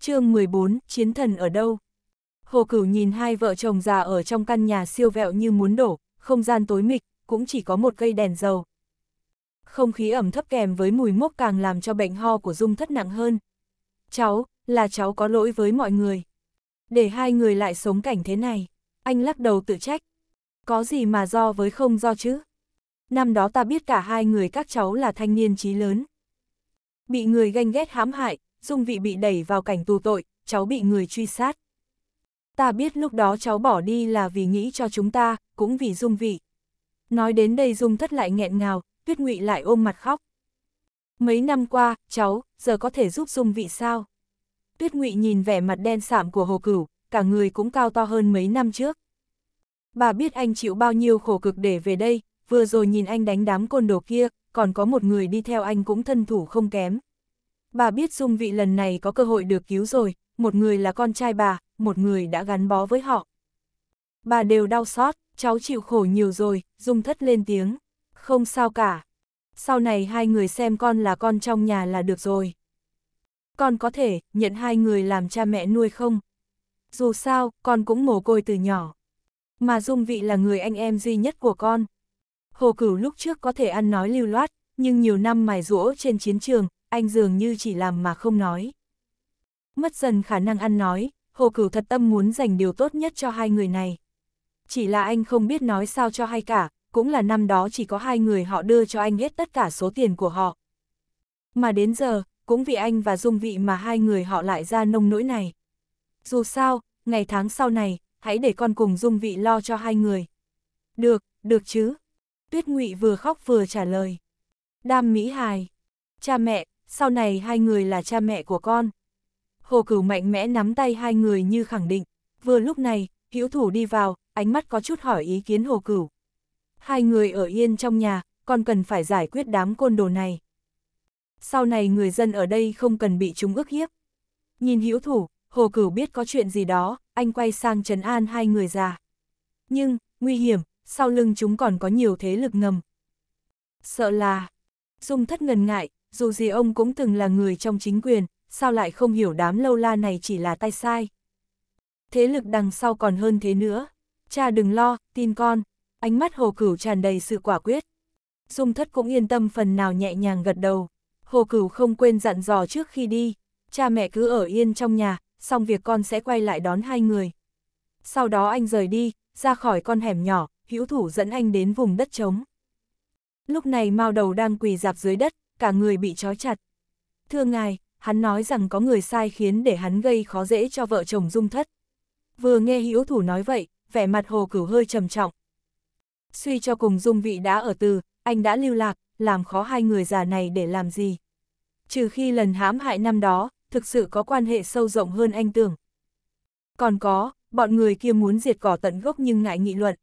chương 14, chiến thần ở đâu? Hồ Cửu nhìn hai vợ chồng già ở trong căn nhà siêu vẹo như muốn đổ, không gian tối mịch, cũng chỉ có một cây đèn dầu. Không khí ẩm thấp kèm với mùi mốc càng làm cho bệnh ho của Dung thất nặng hơn. Cháu, là cháu có lỗi với mọi người. Để hai người lại sống cảnh thế này, anh lắc đầu tự trách. Có gì mà do với không do chứ? Năm đó ta biết cả hai người các cháu là thanh niên trí lớn. Bị người ganh ghét hãm hại, Dung Vị bị đẩy vào cảnh tù tội, cháu bị người truy sát. Ta biết lúc đó cháu bỏ đi là vì nghĩ cho chúng ta, cũng vì Dung Vị. Nói đến đây Dung thất lại nghẹn ngào, Tuyết Ngụy lại ôm mặt khóc. Mấy năm qua, cháu, giờ có thể giúp Dung Vị sao? Tuyết Ngụy nhìn vẻ mặt đen sạm của Hồ Cửu, cả người cũng cao to hơn mấy năm trước. Bà biết anh chịu bao nhiêu khổ cực để về đây, vừa rồi nhìn anh đánh đám côn đồ kia, còn có một người đi theo anh cũng thân thủ không kém. Bà biết Dung Vị lần này có cơ hội được cứu rồi, một người là con trai bà, một người đã gắn bó với họ. Bà đều đau xót, cháu chịu khổ nhiều rồi, Dung thất lên tiếng. Không sao cả. Sau này hai người xem con là con trong nhà là được rồi. Con có thể nhận hai người làm cha mẹ nuôi không? Dù sao, con cũng mồ côi từ nhỏ. Mà Dung Vị là người anh em duy nhất của con. Hồ Cửu lúc trước có thể ăn nói lưu loát, nhưng nhiều năm mài rũa trên chiến trường, anh dường như chỉ làm mà không nói. Mất dần khả năng ăn nói, Hồ Cửu thật tâm muốn dành điều tốt nhất cho hai người này. Chỉ là anh không biết nói sao cho hay cả, cũng là năm đó chỉ có hai người họ đưa cho anh hết tất cả số tiền của họ. Mà đến giờ, cũng vì anh và Dung Vị mà hai người họ lại ra nông nỗi này. Dù sao, ngày tháng sau này, hãy để con cùng Dung Vị lo cho hai người. Được, được chứ. Tuyết Ngụy vừa khóc vừa trả lời. Đam Mỹ Hài. Cha mẹ, sau này hai người là cha mẹ của con. Hồ Cửu mạnh mẽ nắm tay hai người như khẳng định, vừa lúc này, hữu thủ đi vào, ánh mắt có chút hỏi ý kiến Hồ Cửu. Hai người ở yên trong nhà, còn cần phải giải quyết đám côn đồ này. Sau này người dân ở đây không cần bị chúng ức hiếp. Nhìn hữu thủ, Hồ Cửu biết có chuyện gì đó, anh quay sang trấn an hai người già. Nhưng, nguy hiểm, sau lưng chúng còn có nhiều thế lực ngầm. Sợ là... Dung thất ngần ngại, dù gì ông cũng từng là người trong chính quyền, sao lại không hiểu đám lâu la này chỉ là tay sai. Thế lực đằng sau còn hơn thế nữa. Cha đừng lo, tin con. Ánh mắt hồ cửu tràn đầy sự quả quyết. Dung thất cũng yên tâm phần nào nhẹ nhàng gật đầu. Hồ cửu không quên dặn dò trước khi đi. Cha mẹ cứ ở yên trong nhà, xong việc con sẽ quay lại đón hai người. Sau đó anh rời đi, ra khỏi con hẻm nhỏ, hữu thủ dẫn anh đến vùng đất trống. Lúc này Mao Đầu đang quỳ dạp dưới đất, cả người bị trói chặt. Thưa ngài, hắn nói rằng có người sai khiến để hắn gây khó dễ cho vợ chồng dung thất. Vừa nghe hiếu thủ nói vậy, vẻ mặt hồ cửu hơi trầm trọng. Suy cho cùng dung vị đã ở từ, anh đã lưu lạc, làm khó hai người già này để làm gì. Trừ khi lần hãm hại năm đó, thực sự có quan hệ sâu rộng hơn anh tưởng. Còn có, bọn người kia muốn diệt cỏ tận gốc nhưng ngại nghị luận.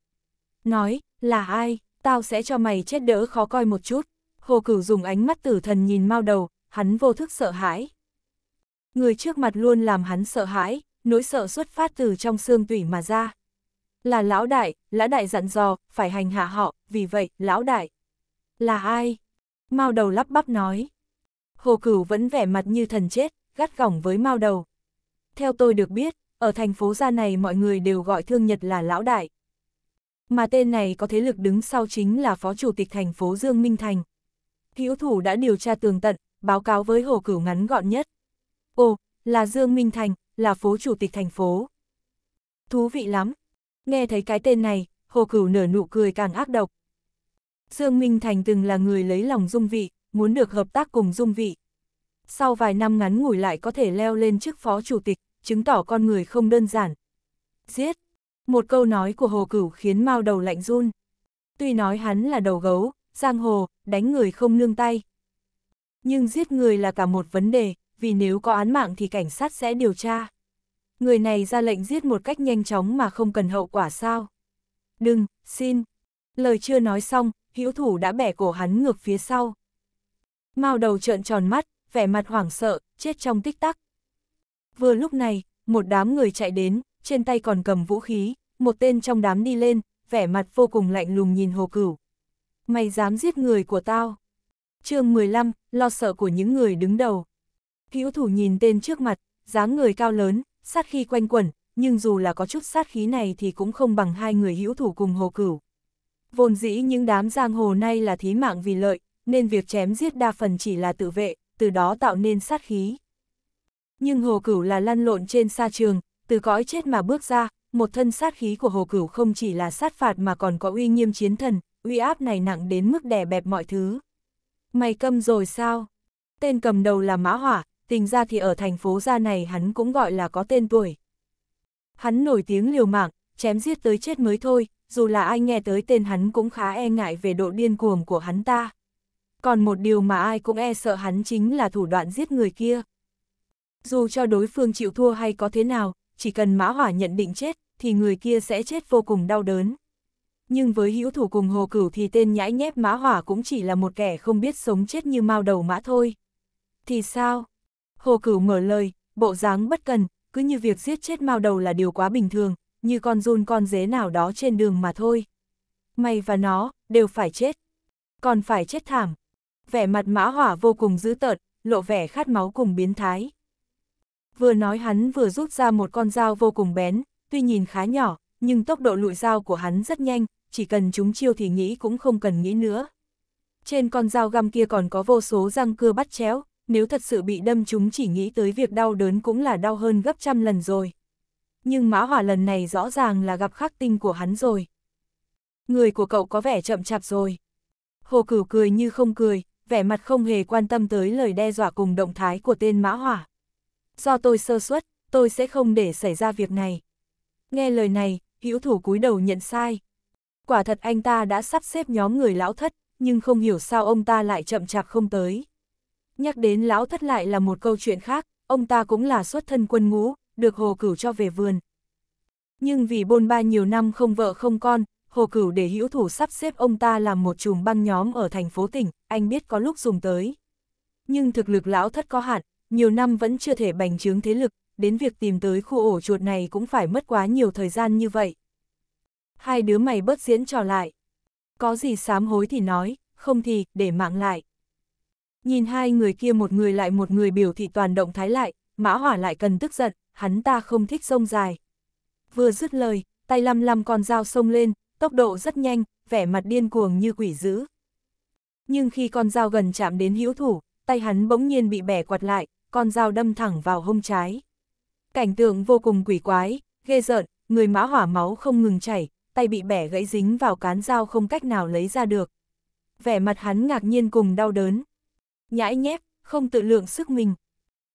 Nói, là ai, tao sẽ cho mày chết đỡ khó coi một chút. Hồ Cửu dùng ánh mắt tử thần nhìn Mao Đầu, hắn vô thức sợ hãi. Người trước mặt luôn làm hắn sợ hãi, nỗi sợ xuất phát từ trong xương tủy mà ra. Là lão đại, lão đại dặn dò, phải hành hạ họ, vì vậy, lão đại. Là ai? Mao Đầu lắp bắp nói. Hồ Cửu vẫn vẻ mặt như thần chết, gắt gỏng với Mao Đầu. Theo tôi được biết, ở thành phố gia này mọi người đều gọi thương Nhật là lão đại. Mà tên này có thế lực đứng sau chính là phó chủ tịch thành phố Dương Minh Thành hữu thủ đã điều tra tường tận, báo cáo với Hồ Cửu ngắn gọn nhất. Ồ, là Dương Minh Thành, là phố chủ tịch thành phố. Thú vị lắm. Nghe thấy cái tên này, Hồ Cửu nở nụ cười càng ác độc. Dương Minh Thành từng là người lấy lòng dung vị, muốn được hợp tác cùng dung vị. Sau vài năm ngắn ngủi lại có thể leo lên chức phó chủ tịch, chứng tỏ con người không đơn giản. Giết! Một câu nói của Hồ Cửu khiến Mao đầu lạnh run. Tuy nói hắn là đầu gấu, giang hồ, đánh người không nương tay. Nhưng giết người là cả một vấn đề, vì nếu có án mạng thì cảnh sát sẽ điều tra. Người này ra lệnh giết một cách nhanh chóng mà không cần hậu quả sao. Đừng, xin. Lời chưa nói xong, hữu thủ đã bẻ cổ hắn ngược phía sau. Mao đầu trợn tròn mắt, vẻ mặt hoảng sợ, chết trong tích tắc. Vừa lúc này, một đám người chạy đến, trên tay còn cầm vũ khí, một tên trong đám đi lên, vẻ mặt vô cùng lạnh lùng nhìn hồ cửu mày dám giết người của tao. chương 15, lo sợ của những người đứng đầu. Hữu thủ nhìn tên trước mặt, dáng người cao lớn, sát khí quanh quẩn, nhưng dù là có chút sát khí này thì cũng không bằng hai người hữu thủ cùng hồ cửu. Vốn dĩ những đám giang hồ nay là thí mạng vì lợi, nên việc chém giết đa phần chỉ là tự vệ, từ đó tạo nên sát khí. Nhưng hồ cửu là lăn lộn trên sa trường, từ cõi chết mà bước ra, một thân sát khí của hồ cửu không chỉ là sát phạt mà còn có uy nghiêm chiến thần, uy áp này nặng đến mức đè bẹp mọi thứ. Mày câm rồi sao? Tên cầm đầu là Mã Hỏa, tình ra thì ở thành phố gia này hắn cũng gọi là có tên tuổi. Hắn nổi tiếng liều mạng, chém giết tới chết mới thôi, dù là ai nghe tới tên hắn cũng khá e ngại về độ điên cuồng của hắn ta. Còn một điều mà ai cũng e sợ hắn chính là thủ đoạn giết người kia. Dù cho đối phương chịu thua hay có thế nào, chỉ cần mã hỏa nhận định chết, thì người kia sẽ chết vô cùng đau đớn nhưng với hữu thủ cùng hồ cửu thì tên nhãi nhép mã hỏa cũng chỉ là một kẻ không biết sống chết như mao đầu mã thôi. Thì sao? Hồ cửu mở lời, bộ dáng bất cần, cứ như việc giết chết mao đầu là điều quá bình thường, như con run con dế nào đó trên đường mà thôi. Mày và nó, đều phải chết. Còn phải chết thảm. Vẻ mặt mã hỏa vô cùng dữ tợn, lộ vẻ khát máu cùng biến thái. Vừa nói hắn vừa rút ra một con dao vô cùng bén, tuy nhìn khá nhỏ, nhưng tốc độ lụi dao của hắn rất nhanh, chỉ cần chúng chiêu thì nghĩ cũng không cần nghĩ nữa. Trên con dao găm kia còn có vô số răng cưa bắt chéo, nếu thật sự bị đâm chúng chỉ nghĩ tới việc đau đớn cũng là đau hơn gấp trăm lần rồi. Nhưng mã hỏa lần này rõ ràng là gặp khắc tinh của hắn rồi. Người của cậu có vẻ chậm chạp rồi. Hồ cửu cười như không cười, vẻ mặt không hề quan tâm tới lời đe dọa cùng động thái của tên mã hỏa. Do tôi sơ suất, tôi sẽ không để xảy ra việc này. Nghe lời này, hữu thủ cúi đầu nhận sai, quả thật anh ta đã sắp xếp nhóm người lão thất, nhưng không hiểu sao ông ta lại chậm chạp không tới. Nhắc đến lão thất lại là một câu chuyện khác, ông ta cũng là xuất thân quân ngũ, được hồ cửu cho về vườn. Nhưng vì bôn ba nhiều năm không vợ không con, hồ cửu để hữu thủ sắp xếp ông ta làm một chùm băng nhóm ở thành phố tỉnh, anh biết có lúc dùng tới. Nhưng thực lực lão thất có hạn, nhiều năm vẫn chưa thể bành trướng thế lực, đến việc tìm tới khu ổ chuột này cũng phải mất quá nhiều thời gian như vậy hai đứa mày bớt diễn trò lại. Có gì sám hối thì nói, không thì, để mạng lại. Nhìn hai người kia một người lại một người biểu thị toàn động thái lại, mã hỏa lại cần tức giận, hắn ta không thích sông dài. Vừa dứt lời, tay lăm lăm con dao sông lên, tốc độ rất nhanh, vẻ mặt điên cuồng như quỷ dữ. Nhưng khi con dao gần chạm đến hữu thủ, tay hắn bỗng nhiên bị bẻ quạt lại, con dao đâm thẳng vào hông trái. Cảnh tượng vô cùng quỷ quái, ghê rợn, người mã hỏa máu không ngừng chảy, tay bị bẻ gãy dính vào cán dao không cách nào lấy ra được. Vẻ mặt hắn ngạc nhiên cùng đau đớn. Nhãi nhép, không tự lượng sức mình.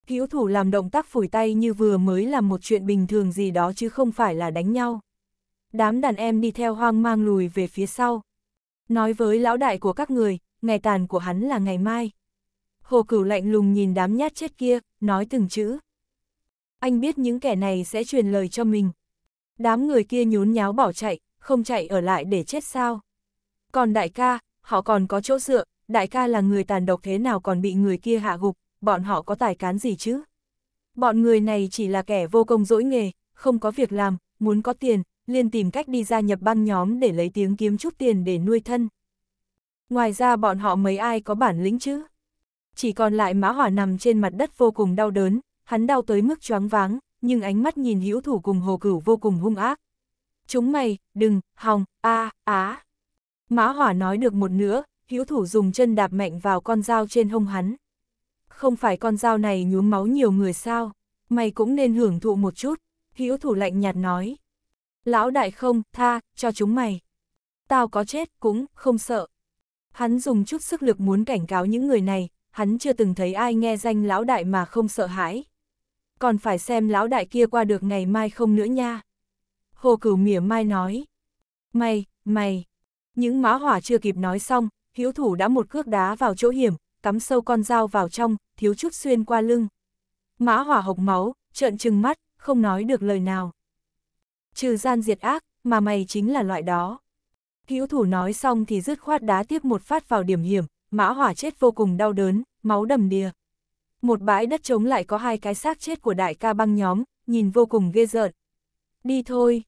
Hữu thủ làm động tác phủi tay như vừa mới làm một chuyện bình thường gì đó chứ không phải là đánh nhau. Đám đàn em đi theo hoang mang lùi về phía sau. Nói với lão đại của các người, ngày tàn của hắn là ngày mai. Hồ cửu lạnh lùng nhìn đám nhát chết kia, nói từng chữ. Anh biết những kẻ này sẽ truyền lời cho mình. Đám người kia nhốn nháo bỏ chạy, không chạy ở lại để chết sao. Còn đại ca, họ còn có chỗ dựa, đại ca là người tàn độc thế nào còn bị người kia hạ gục, bọn họ có tài cán gì chứ? Bọn người này chỉ là kẻ vô công dỗi nghề, không có việc làm, muốn có tiền, liền tìm cách đi gia nhập băng nhóm để lấy tiếng kiếm chút tiền để nuôi thân. Ngoài ra bọn họ mấy ai có bản lĩnh chứ? Chỉ còn lại mã hỏa nằm trên mặt đất vô cùng đau đớn, hắn đau tới mức choáng váng, nhưng ánh mắt nhìn hữu thủ cùng hồ cửu vô cùng hung ác, chúng mày, đừng, hòng, a, á. Mã hỏa nói được một nửa, hữu thủ dùng chân đạp mạnh vào con dao trên hông hắn. Không phải con dao này nhuốm máu nhiều người sao, mày cũng nên hưởng thụ một chút, hữu thủ lạnh nhạt nói. Lão đại không, tha, cho chúng mày. Tao có chết, cũng, không sợ. Hắn dùng chút sức lực muốn cảnh cáo những người này, hắn chưa từng thấy ai nghe danh lão đại mà không sợ hãi. Còn phải xem lão đại kia qua được ngày mai không nữa nha. Hồ Cửu mỉa mai nói. Mày, mày. Những mã hỏa chưa kịp nói xong, hiếu thủ đã một cước đá vào chỗ hiểm, cắm sâu con dao vào trong, thiếu chút xuyên qua lưng. Mã hỏa hộc máu, trợn trừng mắt, không nói được lời nào. Trừ gian diệt ác, mà mày chính là loại đó. Hiếu thủ nói xong thì dứt khoát đá tiếp một phát vào điểm hiểm, mã hỏa chết vô cùng đau đớn, máu đầm đìa. Một bãi đất trống lại có hai cái xác chết của đại ca băng nhóm, nhìn vô cùng ghê rợn. Đi thôi,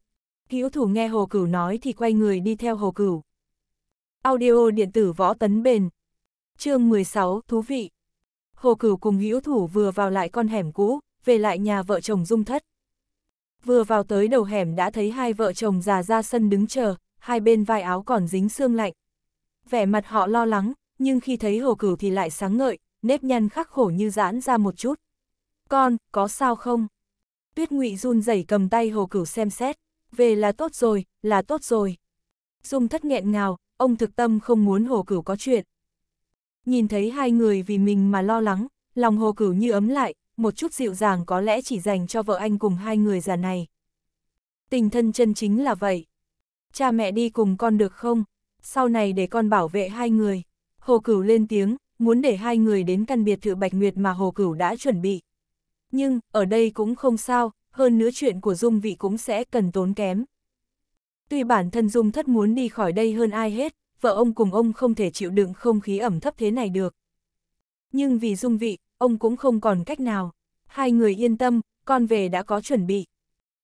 Hữu thủ nghe Hồ Cửu nói thì quay người đi theo Hồ Cửu. Audio điện tử võ tấn bền. Chương 16, thú vị. Hồ Cửu cùng Hữu thủ vừa vào lại con hẻm cũ, về lại nhà vợ chồng Dung Thất. Vừa vào tới đầu hẻm đã thấy hai vợ chồng già ra sân đứng chờ, hai bên vai áo còn dính xương lạnh. Vẻ mặt họ lo lắng, nhưng khi thấy Hồ Cửu thì lại sáng ngợi, nếp nhăn khắc khổ như giãn ra một chút. "Con, có sao không?" Tuyết Ngụy run rẩy cầm tay Hồ Cửu xem xét về là tốt rồi, là tốt rồi. Dung thất nghẹn ngào, ông thực tâm không muốn hồ cửu có chuyện. Nhìn thấy hai người vì mình mà lo lắng, lòng hồ cửu như ấm lại, một chút dịu dàng có lẽ chỉ dành cho vợ anh cùng hai người già này. Tình thân chân chính là vậy. Cha mẹ đi cùng con được không? Sau này để con bảo vệ hai người. Hồ Cửu lên tiếng, muốn để hai người đến căn biệt thự Bạch Nguyệt mà Hồ Cửu đã chuẩn bị. Nhưng, ở đây cũng không sao, hơn nữa chuyện của Dung vị cũng sẽ cần tốn kém. Tuy bản thân Dung thất muốn đi khỏi đây hơn ai hết, vợ ông cùng ông không thể chịu đựng không khí ẩm thấp thế này được. Nhưng vì Dung vị, ông cũng không còn cách nào. Hai người yên tâm, con về đã có chuẩn bị.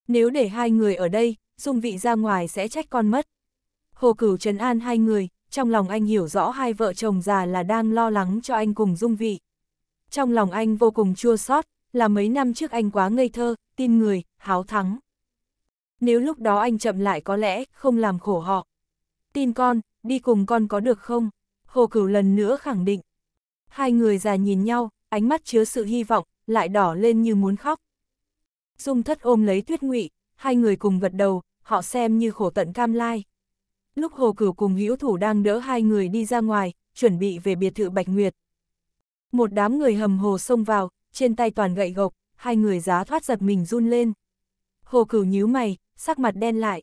Nếu để hai người ở đây, Dung vị ra ngoài sẽ trách con mất. Hồ Cửu trấn an hai người, trong lòng anh hiểu rõ hai vợ chồng già là đang lo lắng cho anh cùng Dung vị. Trong lòng anh vô cùng chua xót, là mấy năm trước anh quá ngây thơ, tin người, háo thắng. Nếu lúc đó anh chậm lại có lẽ không làm khổ họ. Tin con, đi cùng con có được không? Hồ Cửu lần nữa khẳng định. Hai người già nhìn nhau, ánh mắt chứa sự hy vọng, lại đỏ lên như muốn khóc. Dung thất ôm lấy tuyết ngụy, hai người cùng gật đầu, họ xem như khổ tận cam lai. Lúc Hồ Cửu cùng hữu thủ đang đỡ hai người đi ra ngoài, chuẩn bị về biệt thự Bạch Nguyệt. Một đám người hầm hồ xông vào, trên tay toàn gậy gộc, hai người giá thoát giật mình run lên. Hồ Cửu nhíu mày, sắc mặt đen lại.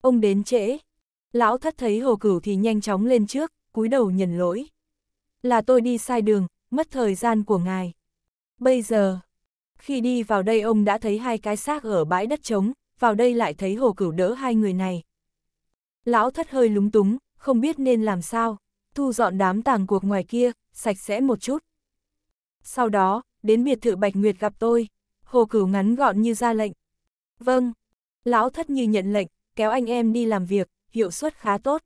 Ông đến trễ. Lão thất thấy Hồ Cửu thì nhanh chóng lên trước, cúi đầu nhận lỗi. Là tôi đi sai đường, mất thời gian của ngài. Bây giờ, khi đi vào đây ông đã thấy hai cái xác ở bãi đất trống, vào đây lại thấy Hồ Cửu đỡ hai người này. Lão thất hơi lúng túng, không biết nên làm sao, thu dọn đám tàng cuộc ngoài kia, sạch sẽ một chút. Sau đó, đến biệt thự Bạch Nguyệt gặp tôi. Hồ Cửu ngắn gọn như ra lệnh. Vâng. Lão thất như nhận lệnh, kéo anh em đi làm việc, hiệu suất khá tốt.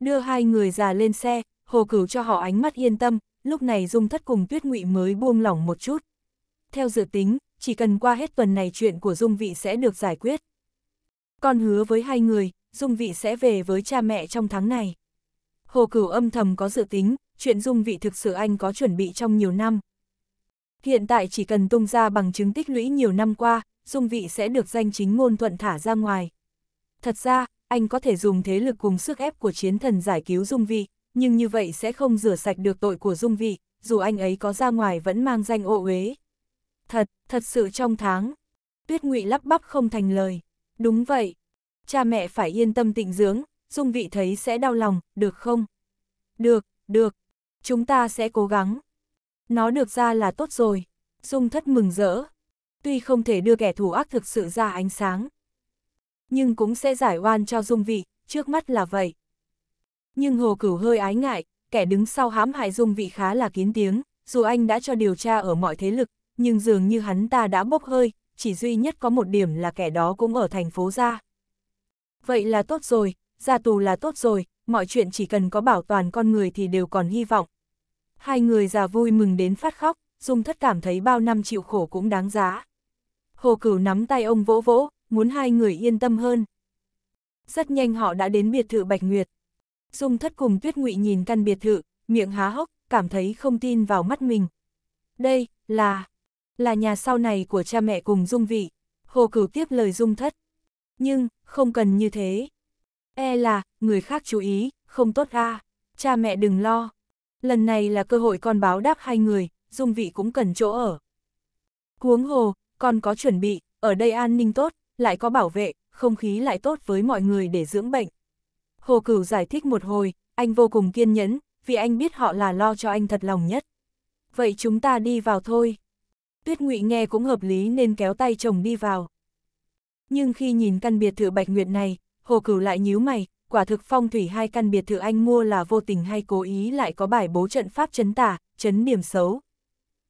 Đưa hai người già lên xe, Hồ Cửu cho họ ánh mắt yên tâm, lúc này Dung Thất cùng Tuyết Ngụy mới buông lỏng một chút. Theo dự tính, chỉ cần qua hết tuần này chuyện của Dung Vị sẽ được giải quyết. con hứa với hai người, Dung Vị sẽ về với cha mẹ trong tháng này. Hồ Cửu âm thầm có dự tính, chuyện Dung Vị thực sự anh có chuẩn bị trong nhiều năm, Hiện tại chỉ cần tung ra bằng chứng tích lũy nhiều năm qua, dung vị sẽ được danh chính ngôn thuận thả ra ngoài. Thật ra, anh có thể dùng thế lực cùng sức ép của chiến thần giải cứu dung vị, nhưng như vậy sẽ không rửa sạch được tội của dung vị, dù anh ấy có ra ngoài vẫn mang danh ô uế. Thật, thật sự trong tháng, tuyết ngụy lắp bắp không thành lời. Đúng vậy, cha mẹ phải yên tâm tịnh dưỡng, dung vị thấy sẽ đau lòng, được không? Được, được, chúng ta sẽ cố gắng. Nó được ra là tốt rồi. Dung thất mừng rỡ. Tuy không thể đưa kẻ thù ác thực sự ra ánh sáng, nhưng cũng sẽ giải oan cho Dung vị, trước mắt là vậy. Nhưng Hồ Cửu hơi ái ngại, kẻ đứng sau hãm hại Dung vị khá là kín tiếng, dù anh đã cho điều tra ở mọi thế lực, nhưng dường như hắn ta đã bốc hơi, chỉ duy nhất có một điểm là kẻ đó cũng ở thành phố ra. Vậy là tốt rồi, ra tù là tốt rồi, mọi chuyện chỉ cần có bảo toàn con người thì đều còn hy vọng, Hai người già vui mừng đến phát khóc, Dung Thất cảm thấy bao năm chịu khổ cũng đáng giá. Hồ Cửu nắm tay ông vỗ vỗ, muốn hai người yên tâm hơn. Rất nhanh họ đã đến biệt thự Bạch Nguyệt. Dung Thất cùng Tuyết Ngụy nhìn căn biệt thự, miệng há hốc, cảm thấy không tin vào mắt mình. Đây, là... là nhà sau này của cha mẹ cùng Dung Vị. Hồ Cửu tiếp lời Dung Thất. Nhưng, không cần như thế. E là, người khác chú ý, không tốt ra, Cha mẹ đừng lo, lần này là cơ hội con báo đáp hai người, dung vị cũng cần chỗ ở. Cuống hồ, con có chuẩn bị, ở đây an ninh tốt, lại có bảo vệ, không khí lại tốt với mọi người để dưỡng bệnh. Hồ Cửu giải thích một hồi, anh vô cùng kiên nhẫn, vì anh biết họ là lo cho anh thật lòng nhất. Vậy chúng ta đi vào thôi. Tuyết Ngụy nghe cũng hợp lý nên kéo tay chồng đi vào. Nhưng khi nhìn căn biệt thự Bạch Nguyệt này, Hồ Cửu lại nhíu mày, quả thực phong thủy hai căn biệt thự anh mua là vô tình hay cố ý lại có bài bố trận pháp chấn tả, chấn điểm xấu.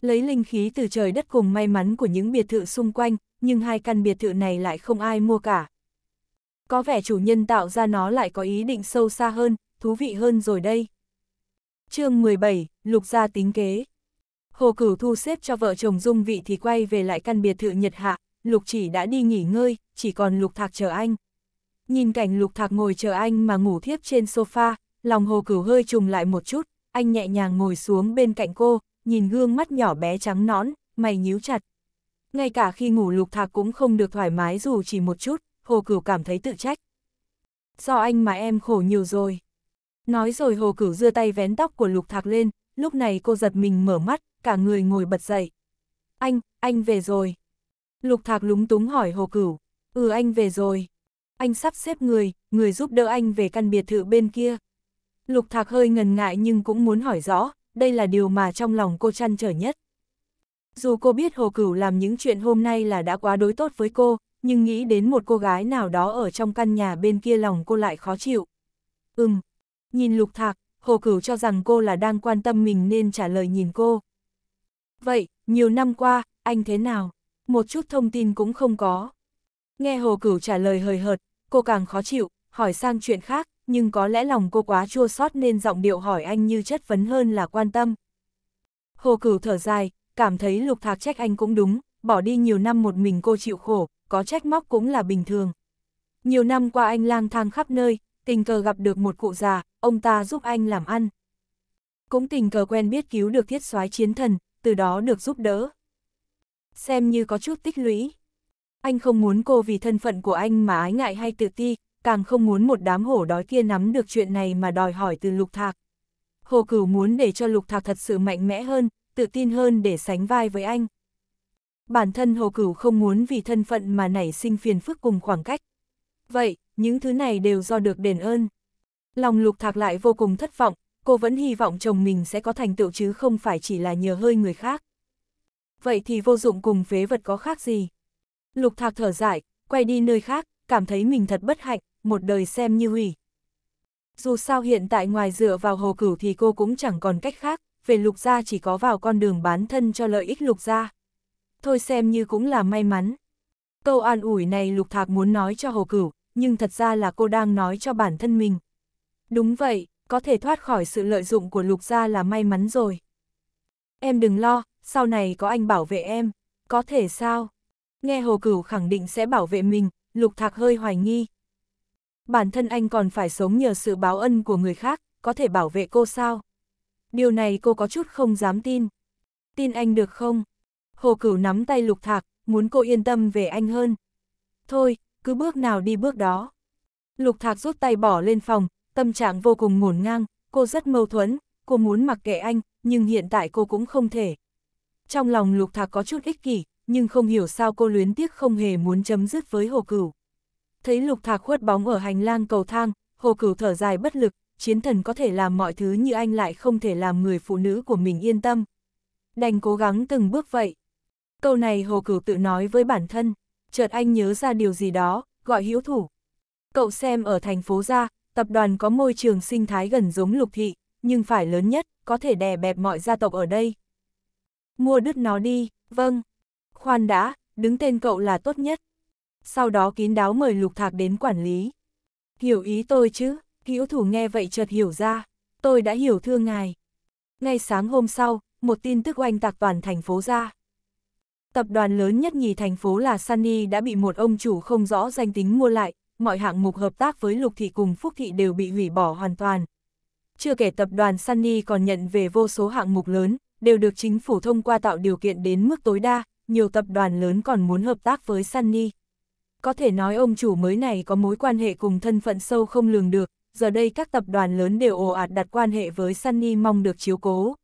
Lấy linh khí từ trời đất cùng may mắn của những biệt thự xung quanh, nhưng hai căn biệt thự này lại không ai mua cả. Có vẻ chủ nhân tạo ra nó lại có ý định sâu xa hơn, thú vị hơn rồi đây. chương 17, Lục gia tính kế. Hồ Cửu thu xếp cho vợ chồng Dung Vị thì quay về lại căn biệt thự Nhật Hạ, Lục chỉ đã đi nghỉ ngơi, chỉ còn Lục Thạc chờ anh. Nhìn cảnh lục thạc ngồi chờ anh mà ngủ thiếp trên sofa, lòng hồ cửu hơi trùng lại một chút, anh nhẹ nhàng ngồi xuống bên cạnh cô, nhìn gương mắt nhỏ bé trắng nõn, mày nhíu chặt. Ngay cả khi ngủ lục thạc cũng không được thoải mái dù chỉ một chút, hồ cửu cảm thấy tự trách. Do anh mà em khổ nhiều rồi. Nói rồi hồ cửu đưa tay vén tóc của lục thạc lên, lúc này cô giật mình mở mắt, cả người ngồi bật dậy. Anh, anh về rồi. Lục thạc lúng túng hỏi hồ cửu. Ừ anh về rồi. Anh sắp xếp người, người giúp đỡ anh về căn biệt thự bên kia. Lục Thạc hơi ngần ngại nhưng cũng muốn hỏi rõ, đây là điều mà trong lòng cô chăn trở nhất. Dù cô biết Hồ Cửu làm những chuyện hôm nay là đã quá đối tốt với cô, nhưng nghĩ đến một cô gái nào đó ở trong căn nhà bên kia lòng cô lại khó chịu. Ừm, nhìn Lục Thạc, Hồ Cửu cho rằng cô là đang quan tâm mình nên trả lời nhìn cô. Vậy, nhiều năm qua, anh thế nào? Một chút thông tin cũng không có. Nghe Hồ Cửu trả lời hời hợt, cô càng khó chịu, hỏi sang chuyện khác, nhưng có lẽ lòng cô quá chua xót nên giọng điệu hỏi anh như chất vấn hơn là quan tâm. Hồ Cửu thở dài, cảm thấy Lục Thạc trách anh cũng đúng, bỏ đi nhiều năm một mình cô chịu khổ, có trách móc cũng là bình thường. Nhiều năm qua anh lang thang khắp nơi, tình cờ gặp được một cụ già, ông ta giúp anh làm ăn. Cũng tình cờ quen biết cứu được thiết soái chiến thần, từ đó được giúp đỡ. Xem như có chút tích lũy. Anh không muốn cô vì thân phận của anh mà ái ngại hay tự ti, càng không muốn một đám hổ đói kia nắm được chuyện này mà đòi hỏi từ Lục Thạc. Hồ Cửu muốn để cho Lục Thạc thật sự mạnh mẽ hơn, tự tin hơn để sánh vai với anh. Bản thân Hồ Cửu không muốn vì thân phận mà nảy sinh phiền phức cùng khoảng cách. Vậy, những thứ này đều do được đền ơn. Lòng Lục Thạc lại vô cùng thất vọng, cô vẫn hy vọng chồng mình sẽ có thành tựu chứ không phải chỉ là nhờ hơi người khác. Vậy thì vô dụng cùng phế vật có khác gì? Lục Thạc thở dài, quay đi nơi khác, cảm thấy mình thật bất hạnh, một đời xem như hủy. Dù sao hiện tại ngoài dựa vào hồ cửu thì cô cũng chẳng còn cách khác, về lục gia chỉ có vào con đường bán thân cho lợi ích lục gia. Thôi xem như cũng là may mắn. Câu an ủi này lục thạc muốn nói cho hồ cửu, nhưng thật ra là cô đang nói cho bản thân mình. Đúng vậy, có thể thoát khỏi sự lợi dụng của lục gia là may mắn rồi. Em đừng lo, sau này có anh bảo vệ em, có thể sao? nghe Hồ Cửu khẳng định sẽ bảo vệ mình, Lục Thạc hơi hoài nghi. Bản thân anh còn phải sống nhờ sự báo ân của người khác, có thể bảo vệ cô sao? Điều này cô có chút không dám tin. Tin anh được không? Hồ Cửu nắm tay Lục Thạc, muốn cô yên tâm về anh hơn. Thôi, cứ bước nào đi bước đó. Lục Thạc rút tay bỏ lên phòng, tâm trạng vô cùng ngổn ngang, cô rất mâu thuẫn, cô muốn mặc kệ anh, nhưng hiện tại cô cũng không thể. Trong lòng Lục Thạc có chút ích kỷ, nhưng không hiểu sao cô luyến tiếc không hề muốn chấm dứt với Hồ Cửu. Thấy Lục Thạc khuất bóng ở hành lang cầu thang, Hồ Cửu thở dài bất lực, chiến thần có thể làm mọi thứ như anh lại không thể làm người phụ nữ của mình yên tâm. Đành cố gắng từng bước vậy. Câu này Hồ Cửu tự nói với bản thân, chợt anh nhớ ra điều gì đó, gọi hữu thủ. Cậu xem ở thành phố ra, tập đoàn có môi trường sinh thái gần giống lục thị, nhưng phải lớn nhất, có thể đè bẹp mọi gia tộc ở đây. Mua đứt nó đi, vâng, Khoan đã, đứng tên cậu là tốt nhất. Sau đó kín đáo mời Lục Thạc đến quản lý. Hiểu ý tôi chứ, hữu thủ nghe vậy chợt hiểu ra, tôi đã hiểu thương ngài. Ngay sáng hôm sau, một tin tức oanh tạc toàn thành phố ra. Tập đoàn lớn nhất nhì thành phố là Sunny đã bị một ông chủ không rõ danh tính mua lại, mọi hạng mục hợp tác với Lục Thị cùng Phúc Thị đều bị hủy bỏ hoàn toàn. Chưa kể tập đoàn Sunny còn nhận về vô số hạng mục lớn, đều được chính phủ thông qua tạo điều kiện đến mức tối đa, nhiều tập đoàn lớn còn muốn hợp tác với Sunny. Có thể nói ông chủ mới này có mối quan hệ cùng thân phận sâu không lường được, giờ đây các tập đoàn lớn đều ồ ạt đặt quan hệ với Sunny mong được chiếu cố.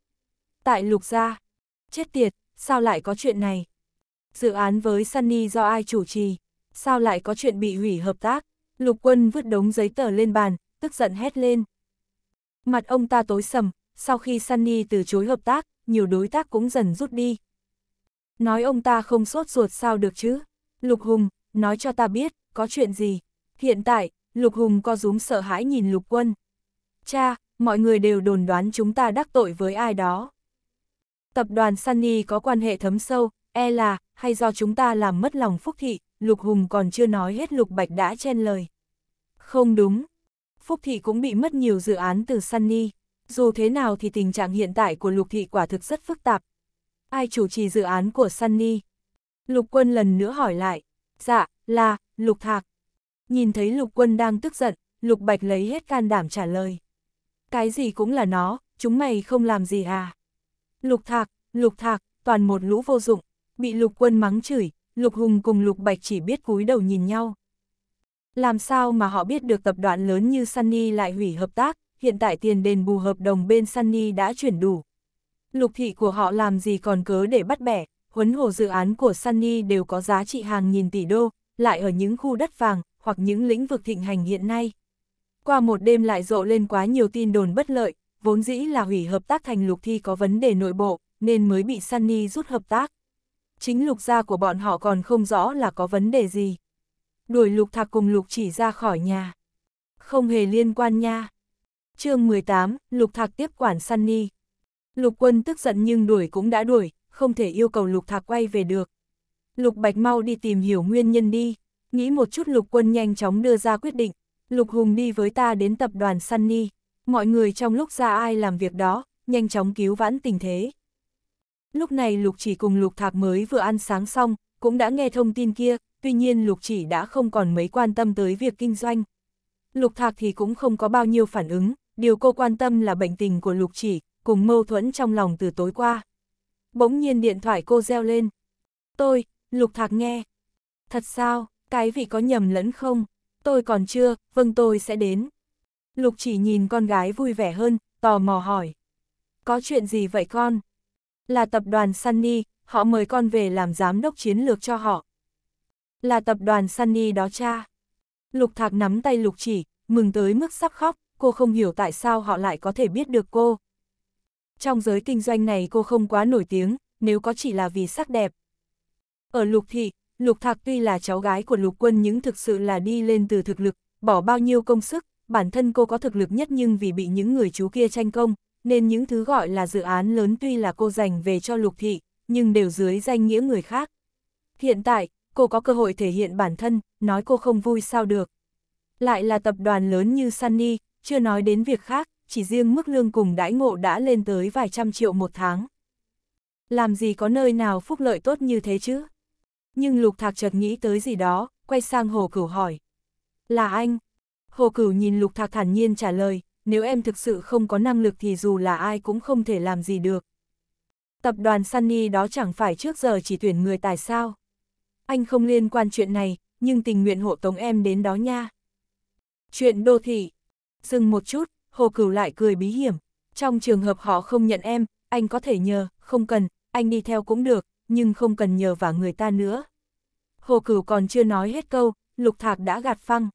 Tại lục gia, chết tiệt, sao lại có chuyện này? Dự án với Sunny do ai chủ trì? Sao lại có chuyện bị hủy hợp tác? Lục quân vứt đống giấy tờ lên bàn, tức giận hét lên. Mặt ông ta tối sầm, sau khi Sunny từ chối hợp tác, nhiều đối tác cũng dần rút đi, Nói ông ta không sốt ruột sao được chứ? Lục Hùng, nói cho ta biết, có chuyện gì? Hiện tại, Lục Hùng co rúm sợ hãi nhìn Lục Quân. Cha, mọi người đều đồn đoán chúng ta đắc tội với ai đó. Tập đoàn Sunny có quan hệ thấm sâu, e là, hay do chúng ta làm mất lòng Phúc Thị, Lục Hùng còn chưa nói hết Lục Bạch đã chen lời. Không đúng, Phúc Thị cũng bị mất nhiều dự án từ Sunny. Dù thế nào thì tình trạng hiện tại của Lục Thị quả thực rất phức tạp, ai chủ trì dự án của Sunny? Lục quân lần nữa hỏi lại, dạ, là, lục thạc. Nhìn thấy lục quân đang tức giận, lục bạch lấy hết can đảm trả lời. Cái gì cũng là nó, chúng mày không làm gì à? Lục thạc, lục thạc, toàn một lũ vô dụng, bị lục quân mắng chửi, lục hùng cùng lục bạch chỉ biết cúi đầu nhìn nhau. Làm sao mà họ biết được tập đoàn lớn như Sunny lại hủy hợp tác, hiện tại tiền đền bù hợp đồng bên Sunny đã chuyển đủ, Lục thị của họ làm gì còn cớ để bắt bẻ, huấn hồ dự án của Sunny đều có giá trị hàng nghìn tỷ đô, lại ở những khu đất vàng, hoặc những lĩnh vực thịnh hành hiện nay. Qua một đêm lại rộ lên quá nhiều tin đồn bất lợi, vốn dĩ là hủy hợp tác thành lục thi có vấn đề nội bộ, nên mới bị Sunny rút hợp tác. Chính lục gia của bọn họ còn không rõ là có vấn đề gì. Đuổi lục thạc cùng lục chỉ ra khỏi nhà. Không hề liên quan nha. chương 18, lục thạc tiếp quản Sunny. Lục quân tức giận nhưng đuổi cũng đã đuổi, không thể yêu cầu lục thạc quay về được. Lục bạch mau đi tìm hiểu nguyên nhân đi, nghĩ một chút lục quân nhanh chóng đưa ra quyết định. Lục hùng đi với ta đến tập đoàn Sunny, mọi người trong lúc ra ai làm việc đó, nhanh chóng cứu vãn tình thế. Lúc này lục chỉ cùng lục thạc mới vừa ăn sáng xong, cũng đã nghe thông tin kia, tuy nhiên lục chỉ đã không còn mấy quan tâm tới việc kinh doanh. Lục thạc thì cũng không có bao nhiêu phản ứng, điều cô quan tâm là bệnh tình của lục chỉ, cùng mâu thuẫn trong lòng từ tối qua. Bỗng nhiên điện thoại cô reo lên. Tôi, Lục Thạc nghe. Thật sao, cái vị có nhầm lẫn không? Tôi còn chưa, vâng tôi sẽ đến. Lục chỉ nhìn con gái vui vẻ hơn, tò mò hỏi. Có chuyện gì vậy con? Là tập đoàn Sunny, họ mời con về làm giám đốc chiến lược cho họ. Là tập đoàn Sunny đó cha. Lục thạc nắm tay lục chỉ, mừng tới mức sắp khóc, cô không hiểu tại sao họ lại có thể biết được cô trong giới kinh doanh này cô không quá nổi tiếng, nếu có chỉ là vì sắc đẹp. Ở Lục Thị, Lục Thạc tuy là cháu gái của Lục Quân nhưng thực sự là đi lên từ thực lực, bỏ bao nhiêu công sức, bản thân cô có thực lực nhất nhưng vì bị những người chú kia tranh công, nên những thứ gọi là dự án lớn tuy là cô dành về cho Lục Thị, nhưng đều dưới danh nghĩa người khác. Hiện tại, cô có cơ hội thể hiện bản thân, nói cô không vui sao được. Lại là tập đoàn lớn như Sunny, chưa nói đến việc khác, chỉ riêng mức lương cùng đãi ngộ đã lên tới vài trăm triệu một tháng. Làm gì có nơi nào phúc lợi tốt như thế chứ? Nhưng Lục Thạc chợt nghĩ tới gì đó, quay sang Hồ Cửu hỏi. Là anh? Hồ Cửu nhìn Lục Thạc thản nhiên trả lời, nếu em thực sự không có năng lực thì dù là ai cũng không thể làm gì được. Tập đoàn Sunny đó chẳng phải trước giờ chỉ tuyển người tài sao? Anh không liên quan chuyện này, nhưng tình nguyện hộ tống em đến đó nha. Chuyện đô thị. Dừng một chút, Hồ Cửu lại cười bí hiểm. Trong trường hợp họ không nhận em, anh có thể nhờ, không cần, anh đi theo cũng được, nhưng không cần nhờ vào người ta nữa. Hồ Cửu còn chưa nói hết câu, Lục Thạc đã gạt phăng.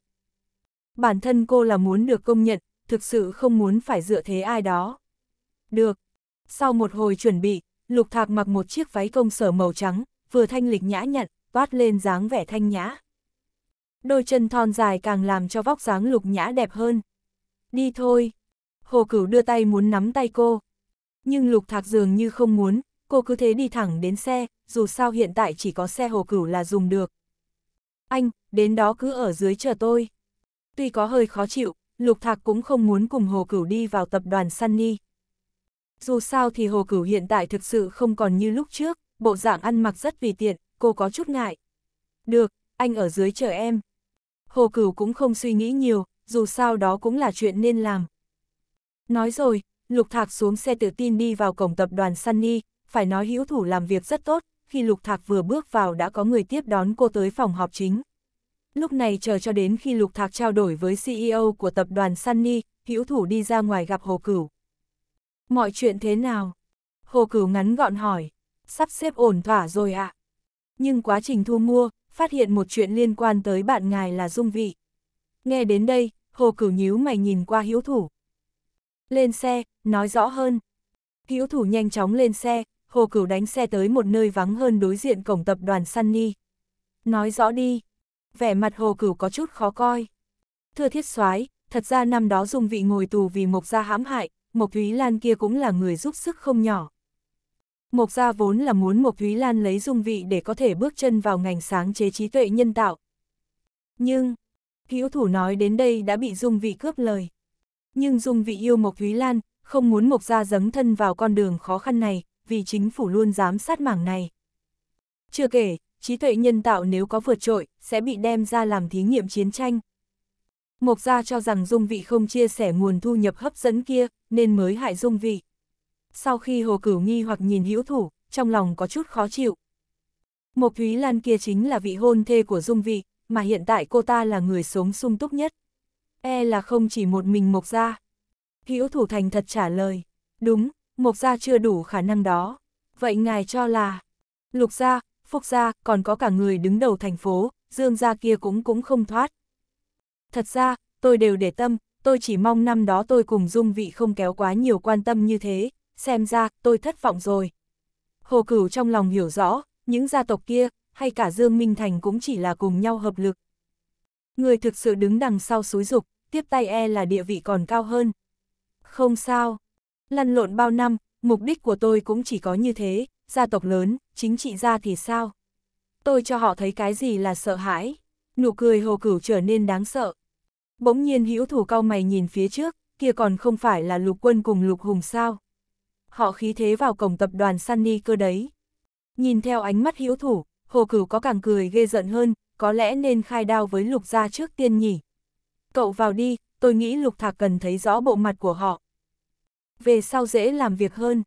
Bản thân cô là muốn được công nhận, thực sự không muốn phải dựa thế ai đó. Được. Sau một hồi chuẩn bị, Lục Thạc mặc một chiếc váy công sở màu trắng, vừa thanh lịch nhã nhặn, toát lên dáng vẻ thanh nhã. Đôi chân thon dài càng làm cho vóc dáng Lục Nhã đẹp hơn. Đi thôi. Hồ Cửu đưa tay muốn nắm tay cô. Nhưng Lục Thạc dường như không muốn, cô cứ thế đi thẳng đến xe, dù sao hiện tại chỉ có xe Hồ Cửu là dùng được. Anh, đến đó cứ ở dưới chờ tôi. Tuy có hơi khó chịu, Lục Thạc cũng không muốn cùng Hồ Cửu đi vào tập đoàn Sunny. Dù sao thì Hồ Cửu hiện tại thực sự không còn như lúc trước, bộ dạng ăn mặc rất vì tiện, cô có chút ngại. Được, anh ở dưới chờ em. Hồ Cửu cũng không suy nghĩ nhiều, dù sao đó cũng là chuyện nên làm. Nói rồi, Lục Thạc xuống xe tự tin đi vào cổng tập đoàn Sunny, phải nói hữu thủ làm việc rất tốt, khi Lục Thạc vừa bước vào đã có người tiếp đón cô tới phòng họp chính. Lúc này chờ cho đến khi Lục Thạc trao đổi với CEO của tập đoàn Sunny, hữu thủ đi ra ngoài gặp Hồ Cửu. Mọi chuyện thế nào? Hồ Cửu ngắn gọn hỏi, sắp xếp ổn thỏa rồi ạ. À? Nhưng quá trình thu mua, phát hiện một chuyện liên quan tới bạn ngài là Dung Vị. Nghe đến đây, Hồ Cửu nhíu mày nhìn qua Hiếu Thủ. Lên xe, nói rõ hơn. Hiếu Thủ nhanh chóng lên xe, Hồ Cửu đánh xe tới một nơi vắng hơn đối diện cổng tập đoàn Sunny. Nói rõ đi. Vẻ mặt Hồ Cửu có chút khó coi. Thưa thiết soái, thật ra năm đó dùng vị ngồi tù vì Mộc Gia hãm hại, Mộc Thúy Lan kia cũng là người giúp sức không nhỏ. Mộc Gia vốn là muốn Mộc Thúy Lan lấy dung vị để có thể bước chân vào ngành sáng chế trí tuệ nhân tạo. Nhưng, Hữu thủ nói đến đây đã bị Dung Vị cướp lời. Nhưng Dung Vị yêu Mộc Thúy Lan, không muốn Mộc Gia dấn thân vào con đường khó khăn này, vì chính phủ luôn giám sát mảng này. Chưa kể, trí tuệ nhân tạo nếu có vượt trội, sẽ bị đem ra làm thí nghiệm chiến tranh. Mộc Gia cho rằng Dung Vị không chia sẻ nguồn thu nhập hấp dẫn kia, nên mới hại Dung Vị. Sau khi Hồ Cửu nghi hoặc nhìn hữu thủ, trong lòng có chút khó chịu. Mộc Thúy Lan kia chính là vị hôn thê của Dung Vị, mà hiện tại cô ta là người sống sung túc nhất. E là không chỉ một mình Mộc Gia. Hữu Thủ Thành thật trả lời, đúng, Mộc Gia chưa đủ khả năng đó. Vậy ngài cho là, Lục Gia, Phúc Gia, còn có cả người đứng đầu thành phố, Dương Gia kia cũng cũng không thoát. Thật ra, tôi đều để tâm, tôi chỉ mong năm đó tôi cùng Dung Vị không kéo quá nhiều quan tâm như thế, xem ra tôi thất vọng rồi. Hồ Cửu trong lòng hiểu rõ, những gia tộc kia, hay cả Dương Minh Thành cũng chỉ là cùng nhau hợp lực. Người thực sự đứng đằng sau xúi dục, tiếp tay e là địa vị còn cao hơn. Không sao, lăn lộn bao năm, mục đích của tôi cũng chỉ có như thế, gia tộc lớn, chính trị gia thì sao? Tôi cho họ thấy cái gì là sợ hãi, nụ cười hồ cửu trở nên đáng sợ. Bỗng nhiên hữu thủ cao mày nhìn phía trước, kia còn không phải là lục quân cùng lục hùng sao. Họ khí thế vào cổng tập đoàn Sunny cơ đấy. Nhìn theo ánh mắt hữu thủ, Hồ Cửu có càng cười ghê giận hơn, có lẽ nên khai đao với Lục Gia trước tiên nhỉ. Cậu vào đi, tôi nghĩ Lục Thạc cần thấy rõ bộ mặt của họ. Về sau dễ làm việc hơn.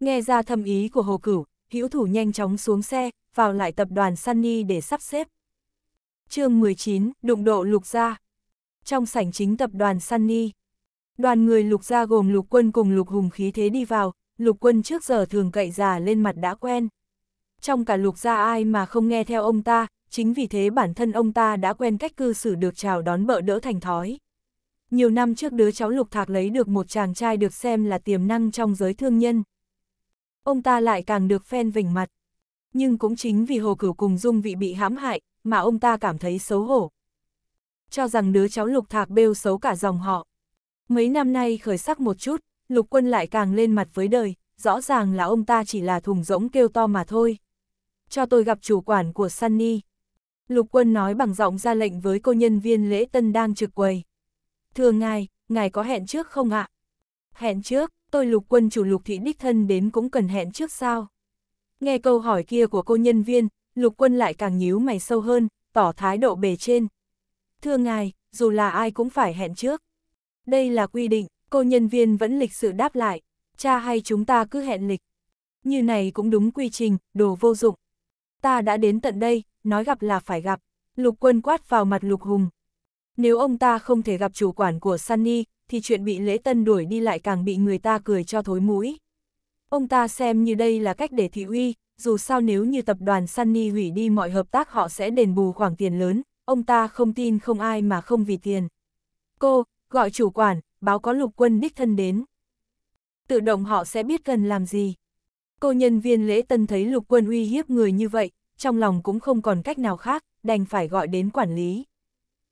Nghe ra thầm ý của Hồ Cửu, hữu thủ nhanh chóng xuống xe, vào lại tập đoàn Sunny để sắp xếp. chương 19, đụng độ Lục Gia. Trong sảnh chính tập đoàn Sunny, đoàn người Lục Gia gồm Lục Quân cùng Lục Hùng khí thế đi vào, Lục Quân trước giờ thường cậy già lên mặt đã quen trong cả lục gia ai mà không nghe theo ông ta, chính vì thế bản thân ông ta đã quen cách cư xử được chào đón bợ đỡ thành thói. Nhiều năm trước đứa cháu lục thạc lấy được một chàng trai được xem là tiềm năng trong giới thương nhân. Ông ta lại càng được phen vỉnh mặt. Nhưng cũng chính vì hồ cửu cùng dung vị bị hãm hại, mà ông ta cảm thấy xấu hổ. Cho rằng đứa cháu lục thạc bêu xấu cả dòng họ. Mấy năm nay khởi sắc một chút, lục quân lại càng lên mặt với đời, rõ ràng là ông ta chỉ là thùng rỗng kêu to mà thôi cho tôi gặp chủ quản của Sunny. Lục quân nói bằng giọng ra lệnh với cô nhân viên lễ tân đang trực quầy. Thưa ngài, ngài có hẹn trước không ạ? Hẹn trước, tôi lục quân chủ lục thị đích thân đến cũng cần hẹn trước sao? Nghe câu hỏi kia của cô nhân viên, lục quân lại càng nhíu mày sâu hơn, tỏ thái độ bề trên. Thưa ngài, dù là ai cũng phải hẹn trước. Đây là quy định, cô nhân viên vẫn lịch sự đáp lại, cha hay chúng ta cứ hẹn lịch. Như này cũng đúng quy trình, đồ vô dụng ta đã đến tận đây, nói gặp là phải gặp. Lục quân quát vào mặt Lục Hùng. Nếu ông ta không thể gặp chủ quản của Sunny, thì chuyện bị lễ tân đuổi đi lại càng bị người ta cười cho thối mũi. Ông ta xem như đây là cách để thị uy, dù sao nếu như tập đoàn Sunny hủy đi mọi hợp tác họ sẽ đền bù khoảng tiền lớn, ông ta không tin không ai mà không vì tiền. Cô, gọi chủ quản, báo có lục quân đích thân đến. Tự động họ sẽ biết cần làm gì. Cô nhân viên lễ tân thấy lục quân uy hiếp người như vậy, trong lòng cũng không còn cách nào khác, đành phải gọi đến quản lý.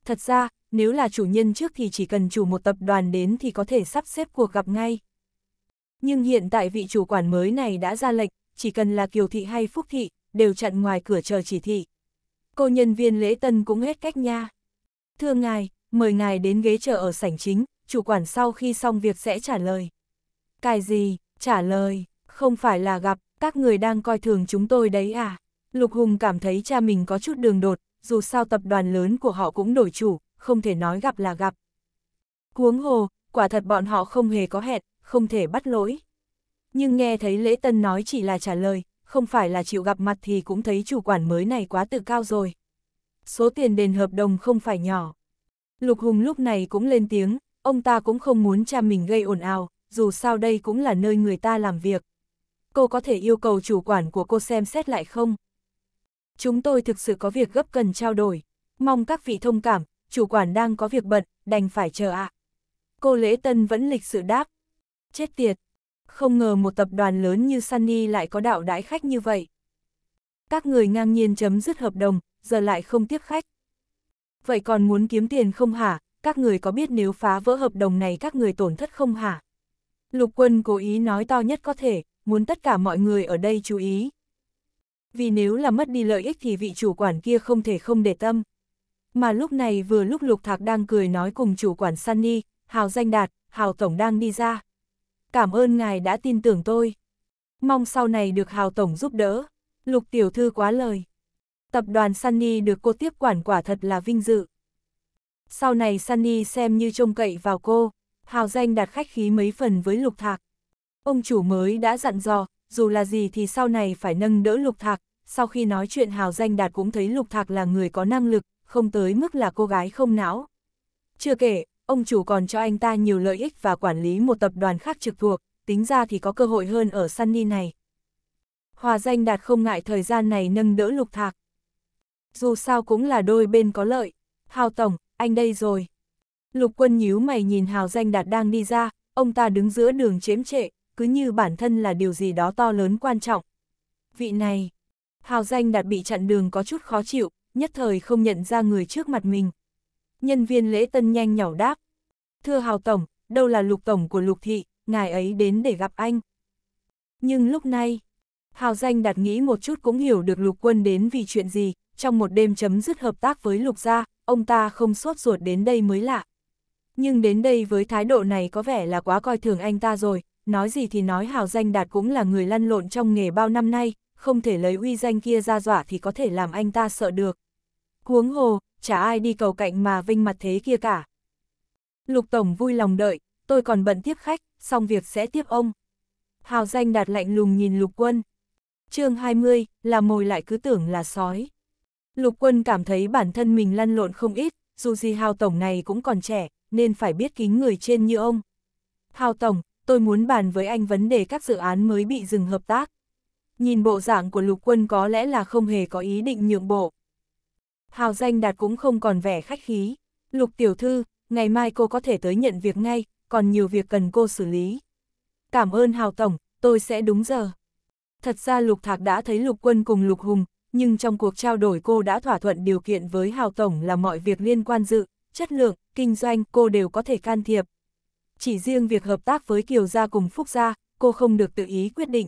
Thật ra, nếu là chủ nhân trước thì chỉ cần chủ một tập đoàn đến thì có thể sắp xếp cuộc gặp ngay. Nhưng hiện tại vị chủ quản mới này đã ra lệch, chỉ cần là kiều thị hay phúc thị, đều chặn ngoài cửa chờ chỉ thị. Cô nhân viên lễ tân cũng hết cách nha. Thưa ngài, mời ngài đến ghế chờ ở sảnh chính, chủ quản sau khi xong việc sẽ trả lời. Cái gì, trả lời, không phải là gặp, các người đang coi thường chúng tôi đấy à? Lục Hùng cảm thấy cha mình có chút đường đột, dù sao tập đoàn lớn của họ cũng đổi chủ, không thể nói gặp là gặp. Huống hồ, quả thật bọn họ không hề có hẹn, không thể bắt lỗi. Nhưng nghe thấy Lễ Tân nói chỉ là trả lời, không phải là chịu gặp mặt thì cũng thấy chủ quản mới này quá tự cao rồi. Số tiền đền hợp đồng không phải nhỏ. Lục Hùng lúc này cũng lên tiếng, ông ta cũng không muốn cha mình gây ồn ào, dù sao đây cũng là nơi người ta làm việc. Cô có thể yêu cầu chủ quản của cô xem xét lại không? Chúng tôi thực sự có việc gấp cần trao đổi. Mong các vị thông cảm, chủ quản đang có việc bận, đành phải chờ ạ. À. Cô Lễ Tân vẫn lịch sự đáp. Chết tiệt! Không ngờ một tập đoàn lớn như Sunny lại có đạo đãi khách như vậy. Các người ngang nhiên chấm dứt hợp đồng, giờ lại không tiếp khách. Vậy còn muốn kiếm tiền không hả? Các người có biết nếu phá vỡ hợp đồng này các người tổn thất không hả? Lục quân cố ý nói to nhất có thể, muốn tất cả mọi người ở đây chú ý vì nếu là mất đi lợi ích thì vị chủ quản kia không thể không để tâm. Mà lúc này vừa lúc Lục Thạc đang cười nói cùng chủ quản Sunny, Hào Danh Đạt, Hào Tổng đang đi ra. Cảm ơn ngài đã tin tưởng tôi. Mong sau này được Hào Tổng giúp đỡ. Lục Tiểu Thư quá lời. Tập đoàn Sunny được cô tiếp quản quả thật là vinh dự. Sau này Sunny xem như trông cậy vào cô, Hào Danh Đạt khách khí mấy phần với Lục Thạc. Ông chủ mới đã dặn dò, dù là gì thì sau này phải nâng đỡ Lục Thạc, sau khi nói chuyện Hào Danh Đạt cũng thấy Lục Thạc là người có năng lực, không tới mức là cô gái không não. Chưa kể, ông chủ còn cho anh ta nhiều lợi ích và quản lý một tập đoàn khác trực thuộc, tính ra thì có cơ hội hơn ở Sunny này. Hòa Danh Đạt không ngại thời gian này nâng đỡ Lục Thạc. Dù sao cũng là đôi bên có lợi. Hào Tổng, anh đây rồi. Lục quân nhíu mày nhìn Hào Danh Đạt đang đi ra, ông ta đứng giữa đường chếm trệ, cứ như bản thân là điều gì đó to lớn quan trọng. Vị này, hào danh đạt bị chặn đường có chút khó chịu, nhất thời không nhận ra người trước mặt mình. Nhân viên lễ tân nhanh nhỏ đáp. Thưa hào tổng, đâu là lục tổng của lục thị, ngài ấy đến để gặp anh. Nhưng lúc này, hào danh đạt nghĩ một chút cũng hiểu được lục quân đến vì chuyện gì, trong một đêm chấm dứt hợp tác với lục gia, ông ta không sốt ruột đến đây mới lạ. Nhưng đến đây với thái độ này có vẻ là quá coi thường anh ta rồi, nói gì thì nói Hào Danh Đạt cũng là người lăn lộn trong nghề bao năm nay, không thể lấy uy danh kia ra dọa thì có thể làm anh ta sợ được. Huống hồ, chả ai đi cầu cạnh mà vinh mặt thế kia cả. Lục Tổng vui lòng đợi, tôi còn bận tiếp khách, xong việc sẽ tiếp ông. Hào Danh Đạt lạnh lùng nhìn Lục Quân. chương 20, là mồi lại cứ tưởng là sói. Lục Quân cảm thấy bản thân mình lăn lộn không ít, dù gì Hào Tổng này cũng còn trẻ, nên phải biết kính người trên như ông. Hào Tổng, tôi muốn bàn với anh vấn đề các dự án mới bị dừng hợp tác. Nhìn bộ dạng của lục quân có lẽ là không hề có ý định nhượng bộ. Hào danh đạt cũng không còn vẻ khách khí. Lục tiểu thư, ngày mai cô có thể tới nhận việc ngay, còn nhiều việc cần cô xử lý. Cảm ơn Hào Tổng, tôi sẽ đúng giờ. Thật ra Lục Thạc đã thấy Lục Quân cùng Lục Hùng, nhưng trong cuộc trao đổi cô đã thỏa thuận điều kiện với Hào Tổng là mọi việc liên quan dự, chất lượng, kinh doanh cô đều có thể can thiệp chỉ riêng việc hợp tác với Kiều Gia cùng Phúc Gia, cô không được tự ý quyết định.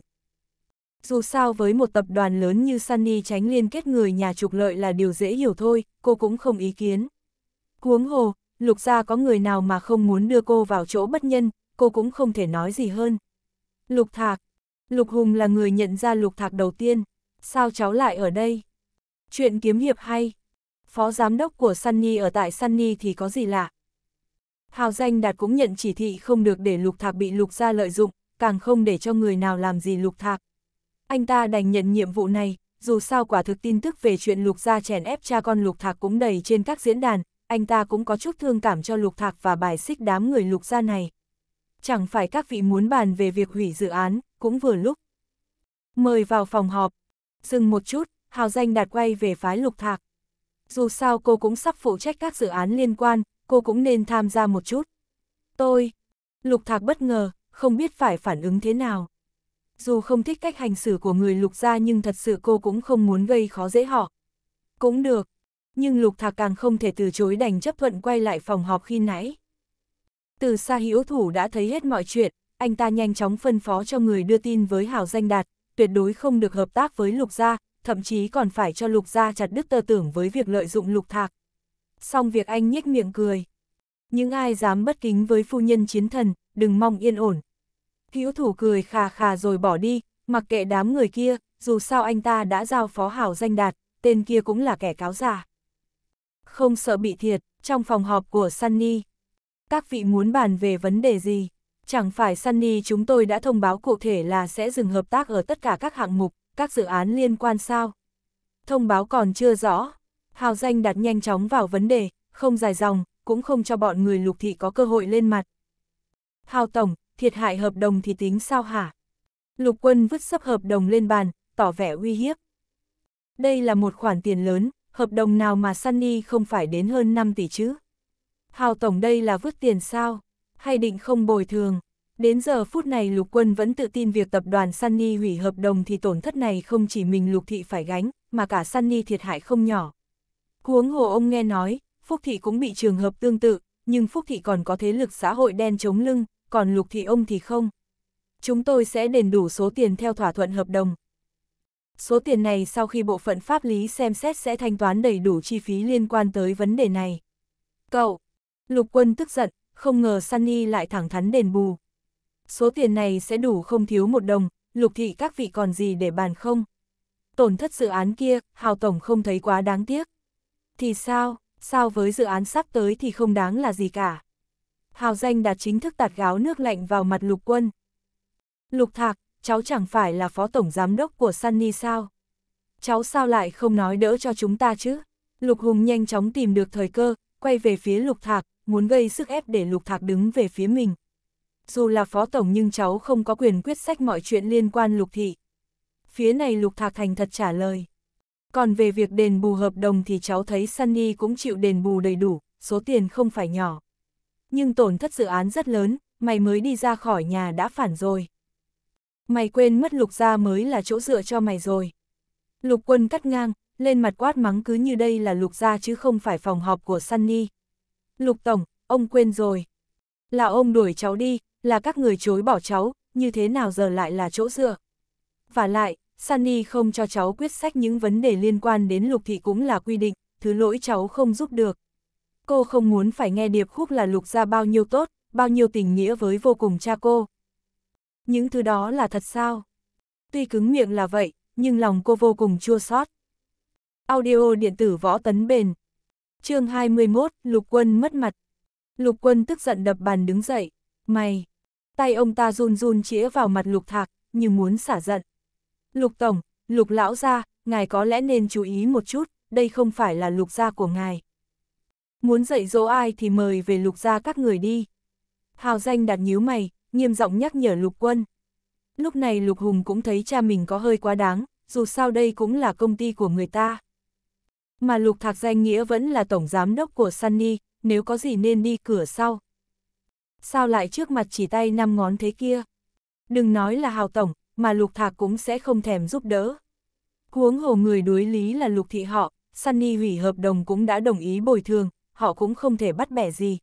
Dù sao với một tập đoàn lớn như Sunny tránh liên kết người nhà trục lợi là điều dễ hiểu thôi, cô cũng không ý kiến. Huống hồ, lục gia có người nào mà không muốn đưa cô vào chỗ bất nhân, cô cũng không thể nói gì hơn. Lục Thạc Lục Hùng là người nhận ra Lục Thạc đầu tiên. Sao cháu lại ở đây? Chuyện kiếm hiệp hay? Phó giám đốc của Sunny ở tại Sunny thì có gì lạ? Hào danh đạt cũng nhận chỉ thị không được để lục thạc bị lục Gia lợi dụng, càng không để cho người nào làm gì lục thạc. Anh ta đành nhận nhiệm vụ này, dù sao quả thực tin tức về chuyện lục gia chèn ép cha con lục thạc cũng đầy trên các diễn đàn, anh ta cũng có chút thương cảm cho lục thạc và bài xích đám người lục gia này. Chẳng phải các vị muốn bàn về việc hủy dự án, cũng vừa lúc. Mời vào phòng họp. Dừng một chút, Hào Danh đạt quay về phái lục thạc. Dù sao cô cũng sắp phụ trách các dự án liên quan, cô cũng nên tham gia một chút. Tôi, lục thạc bất ngờ, không biết phải phản ứng thế nào. Dù không thích cách hành xử của người lục gia nhưng thật sự cô cũng không muốn gây khó dễ họ. Cũng được, nhưng lục thạc càng không thể từ chối đành chấp thuận quay lại phòng họp khi nãy. Từ xa hữu thủ đã thấy hết mọi chuyện, anh ta nhanh chóng phân phó cho người đưa tin với hào Danh Đạt, tuyệt đối không được hợp tác với lục gia, thậm chí còn phải cho lục gia chặt đứt tơ tưởng với việc lợi dụng lục thạc, xong việc anh nhếch miệng cười. Những ai dám bất kính với phu nhân chiến thần, đừng mong yên ổn. Hữu thủ cười khà khà rồi bỏ đi, mặc kệ đám người kia, dù sao anh ta đã giao phó hảo danh đạt, tên kia cũng là kẻ cáo giả. Không sợ bị thiệt, trong phòng họp của Sunny. Các vị muốn bàn về vấn đề gì? Chẳng phải Sunny chúng tôi đã thông báo cụ thể là sẽ dừng hợp tác ở tất cả các hạng mục, các dự án liên quan sao? Thông báo còn chưa rõ, Hào danh đặt nhanh chóng vào vấn đề, không dài dòng, cũng không cho bọn người lục thị có cơ hội lên mặt. Hào tổng, thiệt hại hợp đồng thì tính sao hả? Lục quân vứt sấp hợp đồng lên bàn, tỏ vẻ uy hiếp. Đây là một khoản tiền lớn, hợp đồng nào mà Sunny không phải đến hơn 5 tỷ chứ? Hào tổng đây là vứt tiền sao? Hay định không bồi thường? Đến giờ phút này Lục Quân vẫn tự tin việc tập đoàn Sunny hủy hợp đồng thì tổn thất này không chỉ mình Lục Thị phải gánh, mà cả Sunny thiệt hại không nhỏ. Huống hồ ông nghe nói, Phúc Thị cũng bị trường hợp tương tự, nhưng Phúc Thị còn có thế lực xã hội đen chống lưng, còn Lục Thị ông thì không. Chúng tôi sẽ đền đủ số tiền theo thỏa thuận hợp đồng. Số tiền này sau khi bộ phận pháp lý xem xét sẽ thanh toán đầy đủ chi phí liên quan tới vấn đề này. Cậu, Lục Quân tức giận, không ngờ Sunny lại thẳng thắn đền bù. Số tiền này sẽ đủ không thiếu một đồng, Lục Thị các vị còn gì để bàn không? Tổn thất dự án kia, Hào Tổng không thấy quá đáng tiếc. Thì sao, sao với dự án sắp tới thì không đáng là gì cả. Hào danh đã chính thức tạt gáo nước lạnh vào mặt lục quân. Lục thạc, cháu chẳng phải là phó tổng giám đốc của Sunny sao? Cháu sao lại không nói đỡ cho chúng ta chứ? Lục Hùng nhanh chóng tìm được thời cơ, quay về phía lục thạc, muốn gây sức ép để lục thạc đứng về phía mình. Dù là phó tổng nhưng cháu không có quyền quyết sách mọi chuyện liên quan lục thị. Phía này lục thạc thành thật trả lời. Còn về việc đền bù hợp đồng thì cháu thấy Sunny cũng chịu đền bù đầy đủ, số tiền không phải nhỏ. Nhưng tổn thất dự án rất lớn, mày mới đi ra khỏi nhà đã phản rồi. Mày quên mất lục gia mới là chỗ dựa cho mày rồi. Lục quân cắt ngang, lên mặt quát mắng cứ như đây là lục gia chứ không phải phòng họp của Sunny. Lục tổng, ông quên rồi. Là ông đuổi cháu đi, là các người chối bỏ cháu, như thế nào giờ lại là chỗ dựa. Và lại, Sunny không cho cháu quyết sách những vấn đề liên quan đến Lục Thị cũng là quy định, thứ lỗi cháu không giúp được. Cô không muốn phải nghe điệp khúc là Lục ra bao nhiêu tốt, bao nhiêu tình nghĩa với vô cùng cha cô. Những thứ đó là thật sao? Tuy cứng miệng là vậy, nhưng lòng cô vô cùng chua xót. Audio điện tử võ tấn bền. chương 21, Lục Quân mất mặt. Lục Quân tức giận đập bàn đứng dậy. Mày! Tay ông ta run run chĩa vào mặt Lục Thạc, như muốn xả giận. Lục Tổng, Lục Lão gia, ngài có lẽ nên chú ý một chút, đây không phải là lục gia của ngài. Muốn dạy dỗ ai thì mời về lục gia các người đi. Hào danh đặt nhíu mày, nghiêm giọng nhắc nhở lục quân. Lúc này lục hùng cũng thấy cha mình có hơi quá đáng, dù sao đây cũng là công ty của người ta. Mà lục thạc danh nghĩa vẫn là tổng giám đốc của Sunny, nếu có gì nên đi cửa sau. Sao lại trước mặt chỉ tay năm ngón thế kia? Đừng nói là hào tổng, mà Lục Thạc cũng sẽ không thèm giúp đỡ. Huống hồ người đối lý là Lục Thị họ, Sunny hủy hợp đồng cũng đã đồng ý bồi thường, họ cũng không thể bắt bẻ gì.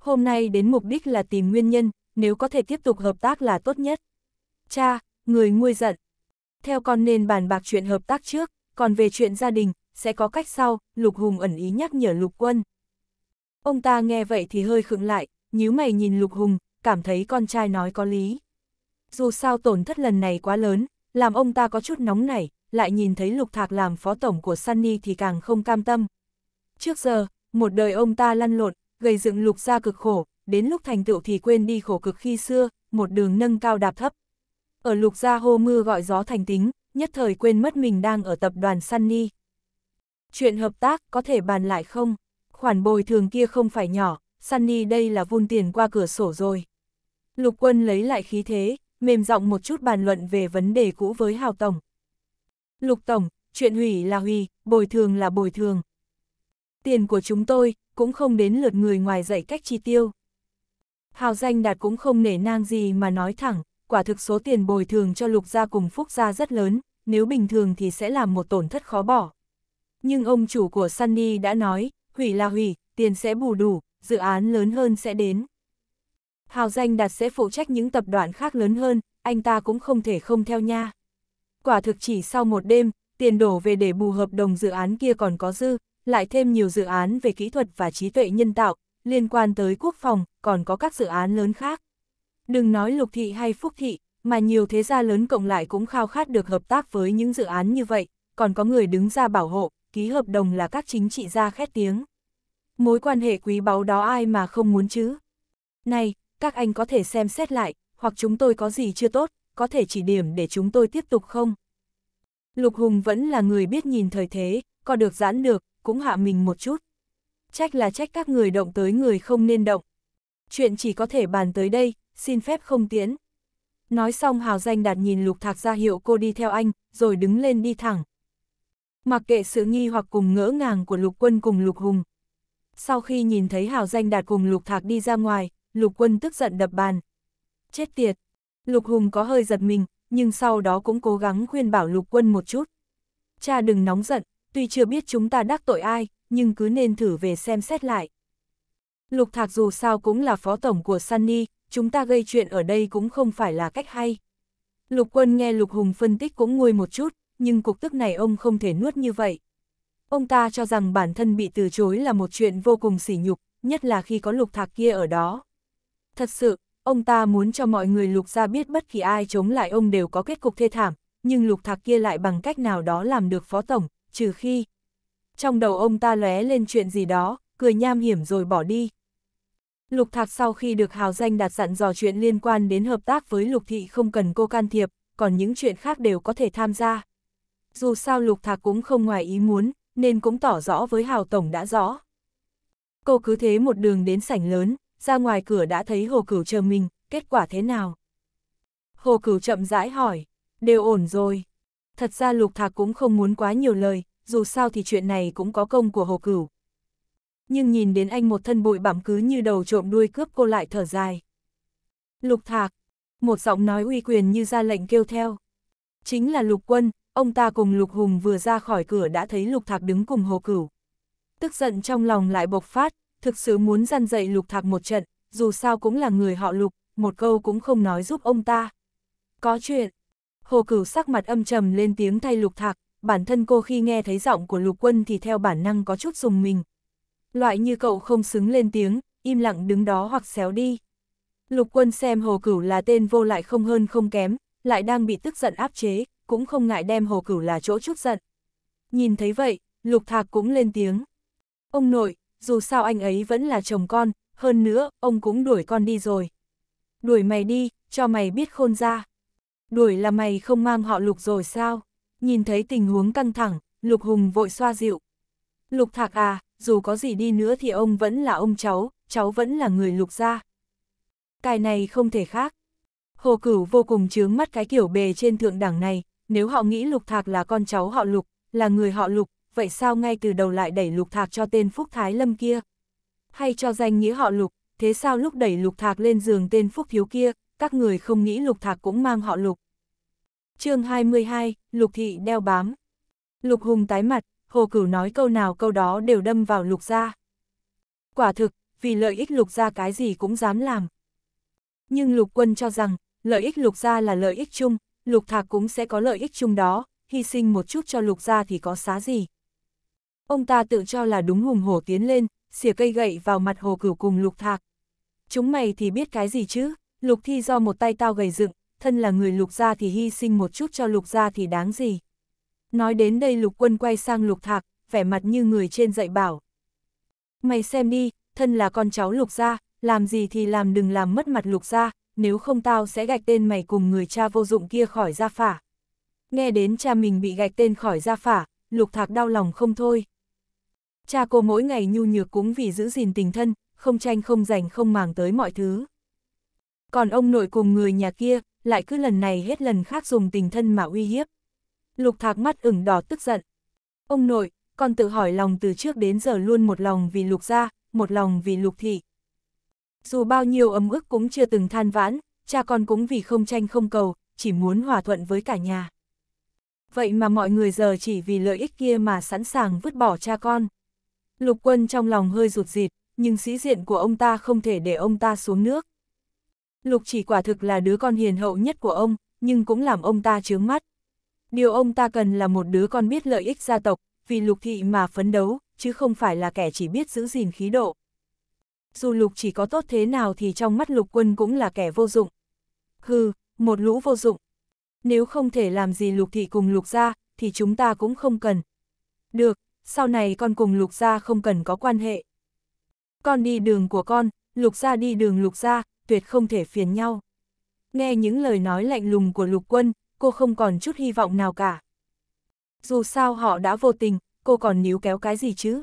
Hôm nay đến mục đích là tìm nguyên nhân, nếu có thể tiếp tục hợp tác là tốt nhất. Cha, người nguôi giận. Theo con nên bàn bạc chuyện hợp tác trước, còn về chuyện gia đình, sẽ có cách sau, Lục Hùng ẩn ý nhắc nhở Lục Quân. Ông ta nghe vậy thì hơi khựng lại, nhíu mày nhìn Lục Hùng, cảm thấy con trai nói có lý dù sao tổn thất lần này quá lớn, làm ông ta có chút nóng nảy, lại nhìn thấy Lục Thạc làm phó tổng của Sunny thì càng không cam tâm. Trước giờ, một đời ông ta lăn lộn, gây dựng Lục ra cực khổ, đến lúc thành tựu thì quên đi khổ cực khi xưa, một đường nâng cao đạp thấp. Ở Lục gia hô mưa gọi gió thành tính, nhất thời quên mất mình đang ở tập đoàn Sunny. Chuyện hợp tác có thể bàn lại không? Khoản bồi thường kia không phải nhỏ, Sunny đây là vun tiền qua cửa sổ rồi. Lục quân lấy lại khí thế, mềm giọng một chút bàn luận về vấn đề cũ với Hào Tổng. Lục Tổng, chuyện hủy là hủy, bồi thường là bồi thường. Tiền của chúng tôi cũng không đến lượt người ngoài dạy cách chi tiêu. Hào Danh Đạt cũng không nể nang gì mà nói thẳng, quả thực số tiền bồi thường cho Lục Gia cùng Phúc Gia rất lớn, nếu bình thường thì sẽ làm một tổn thất khó bỏ. Nhưng ông chủ của Sunny đã nói, hủy là hủy, tiền sẽ bù đủ, dự án lớn hơn sẽ đến. Hào danh đạt sẽ phụ trách những tập đoàn khác lớn hơn, anh ta cũng không thể không theo nha. Quả thực chỉ sau một đêm, tiền đổ về để bù hợp đồng dự án kia còn có dư, lại thêm nhiều dự án về kỹ thuật và trí tuệ nhân tạo, liên quan tới quốc phòng, còn có các dự án lớn khác. Đừng nói lục thị hay phúc thị, mà nhiều thế gia lớn cộng lại cũng khao khát được hợp tác với những dự án như vậy, còn có người đứng ra bảo hộ, ký hợp đồng là các chính trị gia khét tiếng. Mối quan hệ quý báu đó ai mà không muốn chứ? Này, các anh có thể xem xét lại, hoặc chúng tôi có gì chưa tốt, có thể chỉ điểm để chúng tôi tiếp tục không? Lục Hùng vẫn là người biết nhìn thời thế, có được giãn được, cũng hạ mình một chút. Trách là trách các người động tới người không nên động. Chuyện chỉ có thể bàn tới đây, xin phép không tiến Nói xong hào danh đạt nhìn lục thạc ra hiệu cô đi theo anh, rồi đứng lên đi thẳng. Mặc kệ sự nghi hoặc cùng ngỡ ngàng của lục quân cùng lục hùng. Sau khi nhìn thấy hào danh đạt cùng lục thạc đi ra ngoài, Lục Quân tức giận đập bàn. Chết tiệt! Lục Hùng có hơi giật mình, nhưng sau đó cũng cố gắng khuyên bảo Lục Quân một chút. Cha đừng nóng giận, tuy chưa biết chúng ta đắc tội ai, nhưng cứ nên thử về xem xét lại. Lục Thạc dù sao cũng là phó tổng của Sunny, chúng ta gây chuyện ở đây cũng không phải là cách hay. Lục Quân nghe Lục Hùng phân tích cũng nguôi một chút, nhưng cục tức này ông không thể nuốt như vậy. Ông ta cho rằng bản thân bị từ chối là một chuyện vô cùng sỉ nhục, nhất là khi có Lục Thạc kia ở đó. Thật sự, ông ta muốn cho mọi người lục ra biết bất kỳ ai chống lại ông đều có kết cục thê thảm, nhưng lục thạc kia lại bằng cách nào đó làm được phó tổng, trừ khi... Trong đầu ông ta lóe lên chuyện gì đó, cười nham hiểm rồi bỏ đi. Lục thạc sau khi được hào danh đặt dặn dò chuyện liên quan đến hợp tác với lục thị không cần cô can thiệp, còn những chuyện khác đều có thể tham gia. Dù sao lục thạc cũng không ngoài ý muốn, nên cũng tỏ rõ với hào tổng đã rõ. Cô cứ thế một đường đến sảnh lớn, ra ngoài cửa đã thấy hồ cửu chờ mình, kết quả thế nào? Hồ cửu chậm rãi hỏi, đều ổn rồi. Thật ra lục thạc cũng không muốn quá nhiều lời, dù sao thì chuyện này cũng có công của hồ cửu. Nhưng nhìn đến anh một thân bụi bặm cứ như đầu trộm đuôi cướp cô lại thở dài. Lục thạc, một giọng nói uy quyền như ra lệnh kêu theo. Chính là lục quân, ông ta cùng lục hùng vừa ra khỏi cửa đã thấy lục thạc đứng cùng hồ cửu. Tức giận trong lòng lại bộc phát, thực sự muốn gian dậy lục thạc một trận, dù sao cũng là người họ lục, một câu cũng không nói giúp ông ta. Có chuyện, hồ cửu sắc mặt âm trầm lên tiếng thay lục thạc, bản thân cô khi nghe thấy giọng của lục quân thì theo bản năng có chút dùng mình. Loại như cậu không xứng lên tiếng, im lặng đứng đó hoặc xéo đi. Lục quân xem hồ cửu là tên vô lại không hơn không kém, lại đang bị tức giận áp chế, cũng không ngại đem hồ cửu là chỗ chút giận. Nhìn thấy vậy, lục thạc cũng lên tiếng. Ông nội, dù sao anh ấy vẫn là chồng con, hơn nữa, ông cũng đuổi con đi rồi. Đuổi mày đi, cho mày biết khôn ra. Đuổi là mày không mang họ lục rồi sao? Nhìn thấy tình huống căng thẳng, Lục Hùng vội xoa dịu. Lục Thạc à, dù có gì đi nữa thì ông vẫn là ông cháu, cháu vẫn là người lục gia. Cái này không thể khác. Hồ Cửu vô cùng chướng mắt cái kiểu bề trên thượng đẳng này, nếu họ nghĩ Lục Thạc là con cháu họ Lục, là người họ Lục, vậy sao ngay từ đầu lại đẩy lục thạc cho tên Phúc Thái Lâm kia? Hay cho danh nghĩa họ lục, thế sao lúc đẩy lục thạc lên giường tên Phúc Thiếu kia, các người không nghĩ lục thạc cũng mang họ lục? chương 22, Lục Thị đeo bám. Lục Hùng tái mặt, Hồ Cửu nói câu nào câu đó đều đâm vào lục gia. Quả thực, vì lợi ích lục gia cái gì cũng dám làm. Nhưng lục quân cho rằng, lợi ích lục gia là lợi ích chung, lục thạc cũng sẽ có lợi ích chung đó, hy sinh một chút cho lục gia thì có xá gì. Ông ta tự cho là đúng hùng hổ tiến lên, xỉa cây gậy vào mặt hồ cửu cùng lục thạc. Chúng mày thì biết cái gì chứ, lục thi do một tay tao gầy dựng, thân là người lục gia thì hy sinh một chút cho lục gia thì đáng gì. Nói đến đây lục quân quay sang lục thạc, vẻ mặt như người trên dạy bảo. Mày xem đi, thân là con cháu lục gia, làm gì thì làm đừng làm mất mặt lục gia, nếu không tao sẽ gạch tên mày cùng người cha vô dụng kia khỏi gia phả. Nghe đến cha mình bị gạch tên khỏi gia phả, lục thạc đau lòng không thôi. Cha cô mỗi ngày nhu nhược cũng vì giữ gìn tình thân, không tranh không giành không màng tới mọi thứ. Còn ông nội cùng người nhà kia, lại cứ lần này hết lần khác dùng tình thân mà uy hiếp. Lục thạc mắt ửng đỏ tức giận. Ông nội, con tự hỏi lòng từ trước đến giờ luôn một lòng vì lục gia, một lòng vì lục thị. Dù bao nhiêu ấm ức cũng chưa từng than vãn, cha con cũng vì không tranh không cầu, chỉ muốn hòa thuận với cả nhà. Vậy mà mọi người giờ chỉ vì lợi ích kia mà sẵn sàng vứt bỏ cha con. Lục quân trong lòng hơi rụt rịt, nhưng sĩ diện của ông ta không thể để ông ta xuống nước. Lục chỉ quả thực là đứa con hiền hậu nhất của ông, nhưng cũng làm ông ta chướng mắt. Điều ông ta cần là một đứa con biết lợi ích gia tộc, vì lục thị mà phấn đấu, chứ không phải là kẻ chỉ biết giữ gìn khí độ. Dù lục chỉ có tốt thế nào thì trong mắt lục quân cũng là kẻ vô dụng. Hừ, một lũ vô dụng. Nếu không thể làm gì lục thị cùng lục ra, thì chúng ta cũng không cần. Được, sau này con cùng lục gia không cần có quan hệ. Con đi đường của con, lục gia đi đường lục gia, tuyệt không thể phiền nhau. Nghe những lời nói lạnh lùng của lục quân, cô không còn chút hy vọng nào cả. Dù sao họ đã vô tình, cô còn níu kéo cái gì chứ?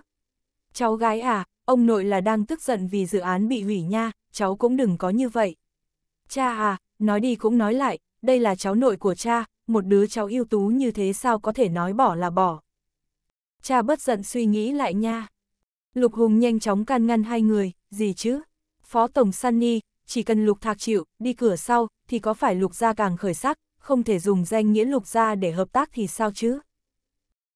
Cháu gái à, ông nội là đang tức giận vì dự án bị hủy nha, cháu cũng đừng có như vậy. Cha à, nói đi cũng nói lại, đây là cháu nội của cha, một đứa cháu ưu tú như thế sao có thể nói bỏ là bỏ cha bất giận suy nghĩ lại nha. Lục Hùng nhanh chóng can ngăn hai người, gì chứ? Phó Tổng Sunny, chỉ cần Lục Thạc chịu, đi cửa sau, thì có phải Lục gia càng khởi sắc, không thể dùng danh nghĩa Lục gia để hợp tác thì sao chứ?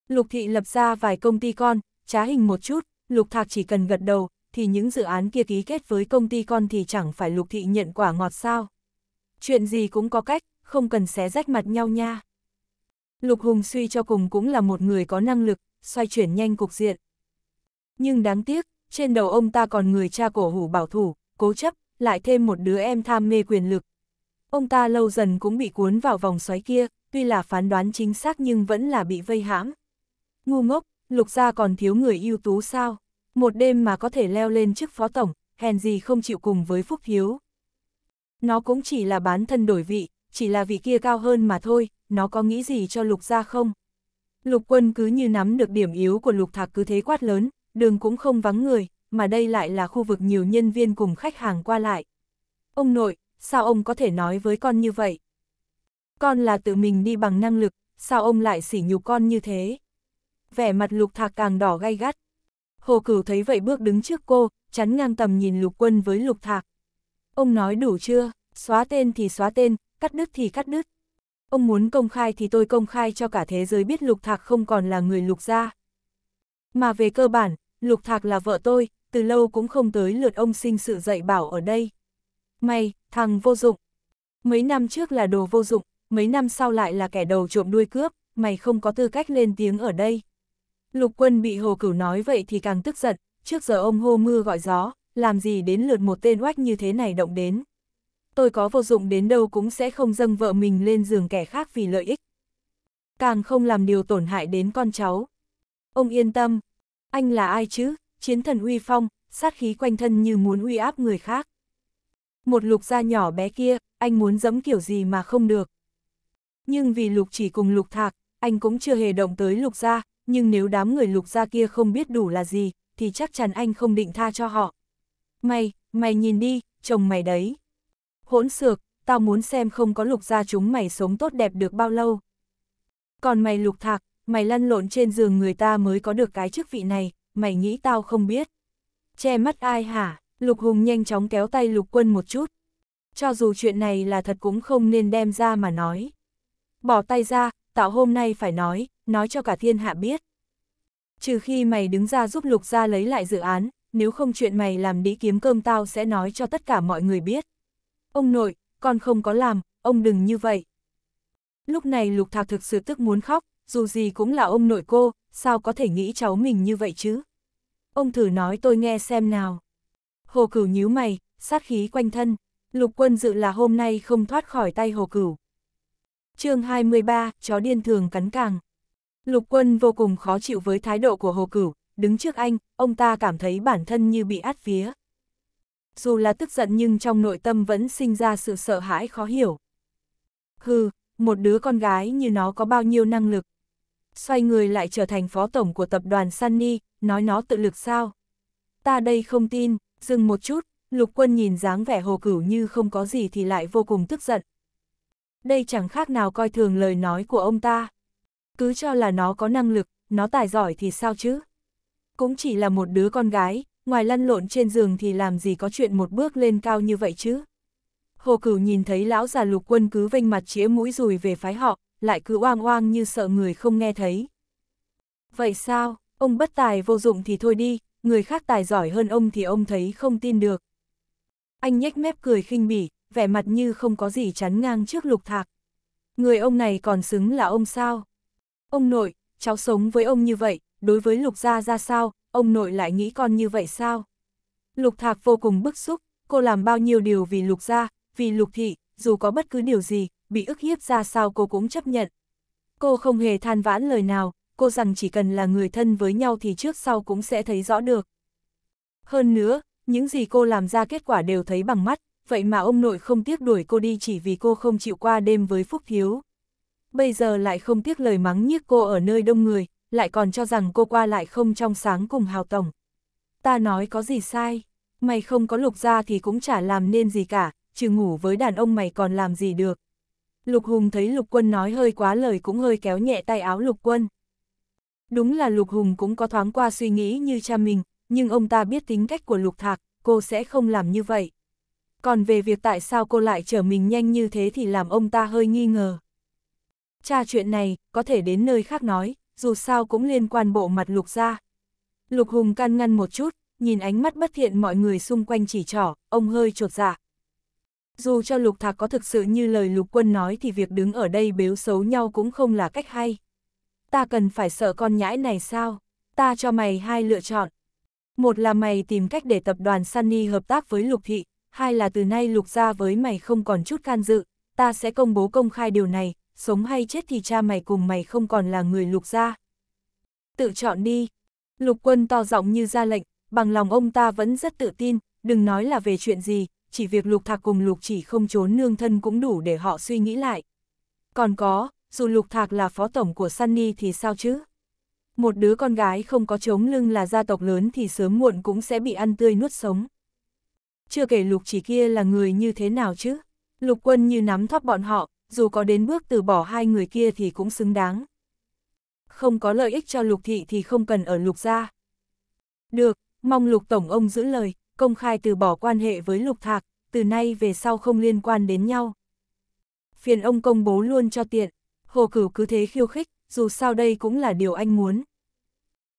Lục Thị lập ra vài công ty con, trá hình một chút, Lục Thạc chỉ cần gật đầu, thì những dự án kia ký kết với công ty con thì chẳng phải Lục Thị nhận quả ngọt sao? Chuyện gì cũng có cách, không cần xé rách mặt nhau nha. Lục Hùng suy cho cùng cũng là một người có năng lực, xoay chuyển nhanh cục diện. Nhưng đáng tiếc, trên đầu ông ta còn người cha cổ hủ bảo thủ, cố chấp, lại thêm một đứa em tham mê quyền lực. Ông ta lâu dần cũng bị cuốn vào vòng xoáy kia, tuy là phán đoán chính xác nhưng vẫn là bị vây hãm. Ngu ngốc, lục gia còn thiếu người ưu tú sao? Một đêm mà có thể leo lên chức phó tổng, hèn gì không chịu cùng với Phúc Hiếu. Nó cũng chỉ là bán thân đổi vị, chỉ là vị kia cao hơn mà thôi, nó có nghĩ gì cho lục gia không? Lục quân cứ như nắm được điểm yếu của lục thạc cứ thế quát lớn, đường cũng không vắng người, mà đây lại là khu vực nhiều nhân viên cùng khách hàng qua lại. Ông nội, sao ông có thể nói với con như vậy? Con là tự mình đi bằng năng lực, sao ông lại sỉ nhục con như thế? Vẻ mặt lục thạc càng đỏ gay gắt. Hồ cửu thấy vậy bước đứng trước cô, chắn ngang tầm nhìn lục quân với lục thạc. Ông nói đủ chưa, xóa tên thì xóa tên, cắt đứt thì cắt đứt ông muốn công khai thì tôi công khai cho cả thế giới biết Lục Thạc không còn là người Lục gia. Mà về cơ bản, Lục Thạc là vợ tôi, từ lâu cũng không tới lượt ông sinh sự dạy bảo ở đây. May, thằng vô dụng. Mấy năm trước là đồ vô dụng, mấy năm sau lại là kẻ đầu trộm đuôi cướp, mày không có tư cách lên tiếng ở đây. Lục quân bị hồ cửu nói vậy thì càng tức giận, trước giờ ông hô mưa gọi gió, làm gì đến lượt một tên oách như thế này động đến tôi có vô dụng đến đâu cũng sẽ không dâng vợ mình lên giường kẻ khác vì lợi ích. Càng không làm điều tổn hại đến con cháu. Ông yên tâm, anh là ai chứ, chiến thần uy phong, sát khí quanh thân như muốn uy áp người khác. Một lục gia nhỏ bé kia, anh muốn dẫm kiểu gì mà không được. Nhưng vì lục chỉ cùng lục thạc, anh cũng chưa hề động tới lục gia, nhưng nếu đám người lục gia kia không biết đủ là gì, thì chắc chắn anh không định tha cho họ. Mày, mày nhìn đi, chồng mày đấy hỗn xược, tao muốn xem không có lục gia chúng mày sống tốt đẹp được bao lâu. Còn mày lục thạc, mày lăn lộn trên giường người ta mới có được cái chức vị này, mày nghĩ tao không biết. Che mắt ai hả? Lục Hùng nhanh chóng kéo tay lục quân một chút. Cho dù chuyện này là thật cũng không nên đem ra mà nói. Bỏ tay ra, tạo hôm nay phải nói, nói cho cả thiên hạ biết. Trừ khi mày đứng ra giúp lục gia lấy lại dự án, nếu không chuyện mày làm đĩ kiếm cơm tao sẽ nói cho tất cả mọi người biết ông nội, con không có làm, ông đừng như vậy. Lúc này Lục Thạc thực sự tức muốn khóc, dù gì cũng là ông nội cô, sao có thể nghĩ cháu mình như vậy chứ? Ông thử nói tôi nghe xem nào. Hồ Cửu nhíu mày, sát khí quanh thân, Lục Quân dự là hôm nay không thoát khỏi tay Hồ Cửu. chương 23, chó điên thường cắn càng. Lục Quân vô cùng khó chịu với thái độ của Hồ Cửu, đứng trước anh, ông ta cảm thấy bản thân như bị át vía dù là tức giận nhưng trong nội tâm vẫn sinh ra sự sợ hãi khó hiểu. Hừ, một đứa con gái như nó có bao nhiêu năng lực. Xoay người lại trở thành phó tổng của tập đoàn Sunny, nói nó tự lực sao. Ta đây không tin, dừng một chút, lục quân nhìn dáng vẻ hồ cửu như không có gì thì lại vô cùng tức giận. Đây chẳng khác nào coi thường lời nói của ông ta. Cứ cho là nó có năng lực, nó tài giỏi thì sao chứ? Cũng chỉ là một đứa con gái, ngoài lăn lộn trên giường thì làm gì có chuyện một bước lên cao như vậy chứ. Hồ Cửu nhìn thấy lão già lục quân cứ vênh mặt chĩa mũi rùi về phái họ, lại cứ oang oang như sợ người không nghe thấy. Vậy sao, ông bất tài vô dụng thì thôi đi, người khác tài giỏi hơn ông thì ông thấy không tin được. Anh nhếch mép cười khinh bỉ, vẻ mặt như không có gì chắn ngang trước lục thạc. Người ông này còn xứng là ông sao? Ông nội, cháu sống với ông như vậy, đối với lục gia ra sao, ông nội lại nghĩ con như vậy sao? Lục Thạc vô cùng bức xúc, cô làm bao nhiêu điều vì Lục gia, vì Lục thị, dù có bất cứ điều gì, bị ức hiếp ra sao cô cũng chấp nhận. Cô không hề than vãn lời nào, cô rằng chỉ cần là người thân với nhau thì trước sau cũng sẽ thấy rõ được. Hơn nữa, những gì cô làm ra kết quả đều thấy bằng mắt, vậy mà ông nội không tiếc đuổi cô đi chỉ vì cô không chịu qua đêm với Phúc Thiếu. Bây giờ lại không tiếc lời mắng nhiếc cô ở nơi đông người, lại còn cho rằng cô qua lại không trong sáng cùng hào tổng. Ta nói có gì sai, mày không có lục ra thì cũng chả làm nên gì cả, trừ ngủ với đàn ông mày còn làm gì được. Lục Hùng thấy Lục Quân nói hơi quá lời cũng hơi kéo nhẹ tay áo Lục Quân. Đúng là Lục Hùng cũng có thoáng qua suy nghĩ như cha mình, nhưng ông ta biết tính cách của Lục Thạc, cô sẽ không làm như vậy. Còn về việc tại sao cô lại trở mình nhanh như thế thì làm ông ta hơi nghi ngờ. Cha chuyện này, có thể đến nơi khác nói, dù sao cũng liên quan bộ mặt Lục ra. Lục Hùng can ngăn một chút, nhìn ánh mắt bất thiện mọi người xung quanh chỉ trỏ, ông hơi trột dạ. Dù cho Lục Thạc có thực sự như lời Lục Quân nói thì việc đứng ở đây bếu xấu nhau cũng không là cách hay. Ta cần phải sợ con nhãi này sao? Ta cho mày hai lựa chọn. Một là mày tìm cách để tập đoàn Sunny hợp tác với Lục Thị, hai là từ nay Lục ra với mày không còn chút can dự, ta sẽ công bố công khai điều này, sống hay chết thì cha mày cùng mày không còn là người lục gia. Tự chọn đi. Lục quân to giọng như ra lệnh, bằng lòng ông ta vẫn rất tự tin, đừng nói là về chuyện gì, chỉ việc lục thạc cùng lục chỉ không trốn nương thân cũng đủ để họ suy nghĩ lại. Còn có, dù lục thạc là phó tổng của Sunny thì sao chứ? Một đứa con gái không có chống lưng là gia tộc lớn thì sớm muộn cũng sẽ bị ăn tươi nuốt sống. Chưa kể lục chỉ kia là người như thế nào chứ? Lục quân như nắm thóp bọn họ, dù có đến bước từ bỏ hai người kia thì cũng xứng đáng. Không có lợi ích cho lục thị thì không cần ở lục gia. Được, mong lục tổng ông giữ lời, công khai từ bỏ quan hệ với lục thạc, từ nay về sau không liên quan đến nhau. Phiền ông công bố luôn cho tiện, hồ cửu cứ thế khiêu khích, dù sao đây cũng là điều anh muốn.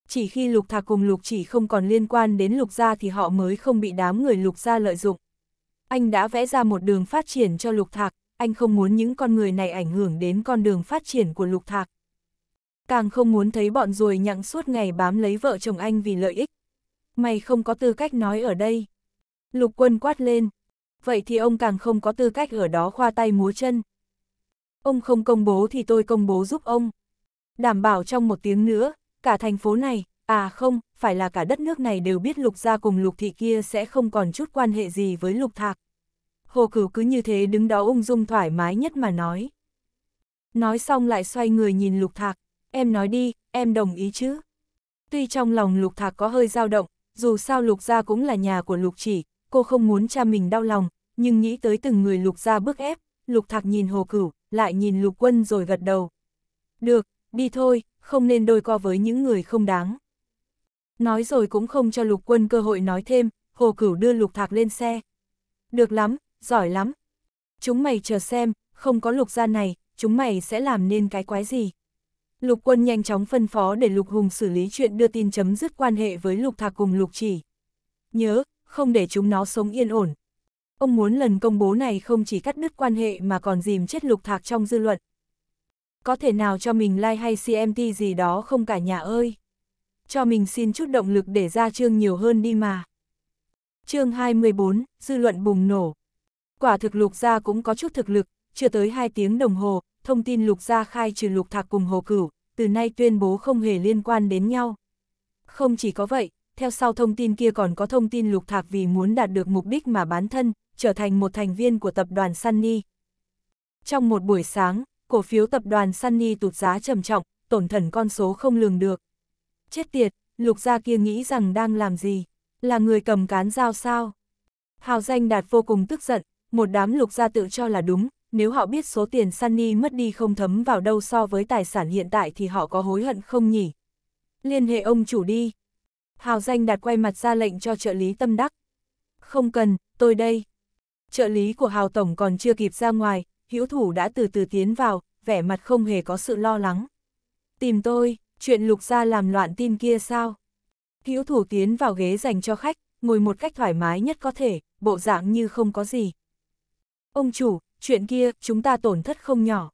Chỉ khi lục thạc cùng lục chỉ không còn liên quan đến lục gia thì họ mới không bị đám người lục gia lợi dụng. Anh đã vẽ ra một đường phát triển cho lục thạc, anh không muốn những con người này ảnh hưởng đến con đường phát triển của lục thạc. Càng không muốn thấy bọn ruồi nhặng suốt ngày bám lấy vợ chồng anh vì lợi ích. Mày không có tư cách nói ở đây. Lục quân quát lên. Vậy thì ông càng không có tư cách ở đó khoa tay múa chân. Ông không công bố thì tôi công bố giúp ông. Đảm bảo trong một tiếng nữa, cả thành phố này, à không, phải là cả đất nước này đều biết lục gia cùng lục thị kia sẽ không còn chút quan hệ gì với lục thạc. Hồ Cửu cứ như thế đứng đó ung dung thoải mái nhất mà nói. Nói xong lại xoay người nhìn Lục Thạc, em nói đi, em đồng ý chứ. Tuy trong lòng Lục Thạc có hơi dao động, dù sao Lục Gia cũng là nhà của Lục Chỉ, cô không muốn cha mình đau lòng, nhưng nghĩ tới từng người Lục Gia bức ép, Lục Thạc nhìn Hồ Cửu, lại nhìn Lục Quân rồi gật đầu. Được, đi thôi, không nên đôi co với những người không đáng. Nói rồi cũng không cho Lục Quân cơ hội nói thêm, Hồ Cửu đưa Lục Thạc lên xe. Được lắm, giỏi lắm. Chúng mày chờ xem, không có lục gia này, chúng mày sẽ làm nên cái quái gì. Lục quân nhanh chóng phân phó để Lục Hùng xử lý chuyện đưa tin chấm dứt quan hệ với Lục Thạc cùng Lục Chỉ. Nhớ, không để chúng nó sống yên ổn. Ông muốn lần công bố này không chỉ cắt đứt quan hệ mà còn dìm chết Lục Thạc trong dư luận. Có thể nào cho mình like hay CMT gì đó không cả nhà ơi. Cho mình xin chút động lực để ra chương nhiều hơn đi mà. Chương 214, dư luận bùng nổ. Quả thực lục gia cũng có chút thực lực, chưa tới 2 tiếng đồng hồ, thông tin lục gia khai trừ lục thạc cùng hồ cửu, từ nay tuyên bố không hề liên quan đến nhau. Không chỉ có vậy, theo sau thông tin kia còn có thông tin lục thạc vì muốn đạt được mục đích mà bán thân, trở thành một thành viên của tập đoàn Sunny. Trong một buổi sáng, cổ phiếu tập đoàn Sunny tụt giá trầm trọng, tổn thần con số không lường được. Chết tiệt, lục gia kia nghĩ rằng đang làm gì? Là người cầm cán dao sao? Hào danh đạt vô cùng tức giận, một đám lục gia tự cho là đúng, nếu họ biết số tiền Sunny mất đi không thấm vào đâu so với tài sản hiện tại thì họ có hối hận không nhỉ? Liên hệ ông chủ đi. Hào danh đạt quay mặt ra lệnh cho trợ lý tâm đắc. Không cần, tôi đây. Trợ lý của Hào Tổng còn chưa kịp ra ngoài, hữu thủ đã từ từ tiến vào, vẻ mặt không hề có sự lo lắng. Tìm tôi, chuyện lục gia làm loạn tin kia sao? Hữu thủ tiến vào ghế dành cho khách, ngồi một cách thoải mái nhất có thể, bộ dạng như không có gì. Ông chủ, chuyện kia, chúng ta tổn thất không nhỏ.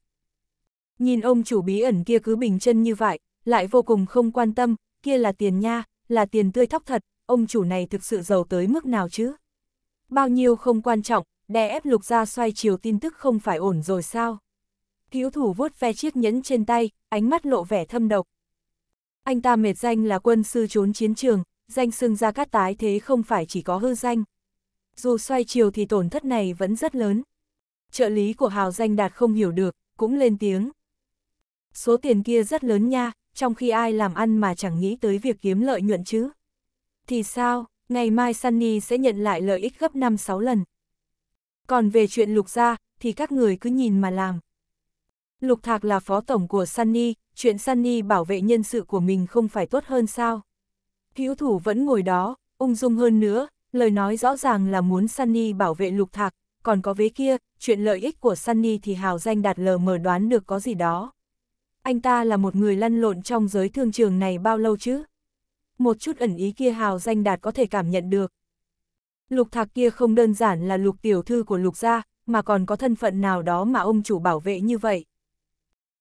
Nhìn ông chủ bí ẩn kia cứ bình chân như vậy, lại vô cùng không quan tâm, kia là tiền nha, là tiền tươi thóc thật, ông chủ này thực sự giàu tới mức nào chứ? Bao nhiêu không quan trọng, đè ép lục ra xoay chiều tin tức không phải ổn rồi sao? Thiếu thủ vuốt ve chiếc nhẫn trên tay, ánh mắt lộ vẻ thâm độc. Anh ta mệt danh là quân sư trốn chiến trường, danh xưng ra cát tái thế không phải chỉ có hư danh. Dù xoay chiều thì tổn thất này vẫn rất lớn trợ lý của Hào Danh Đạt không hiểu được, cũng lên tiếng. Số tiền kia rất lớn nha, trong khi ai làm ăn mà chẳng nghĩ tới việc kiếm lợi nhuận chứ. Thì sao, ngày mai Sunny sẽ nhận lại lợi ích gấp 5-6 lần. Còn về chuyện Lục Gia, thì các người cứ nhìn mà làm. Lục Thạc là phó tổng của Sunny, chuyện Sunny bảo vệ nhân sự của mình không phải tốt hơn sao. Hữu thủ vẫn ngồi đó, ung dung hơn nữa, lời nói rõ ràng là muốn Sunny bảo vệ Lục Thạc, còn có vế kia, chuyện lợi ích của Sunny thì hào danh đạt lờ mờ đoán được có gì đó. Anh ta là một người lăn lộn trong giới thương trường này bao lâu chứ? Một chút ẩn ý kia hào danh đạt có thể cảm nhận được. Lục thạc kia không đơn giản là lục tiểu thư của lục gia, mà còn có thân phận nào đó mà ông chủ bảo vệ như vậy.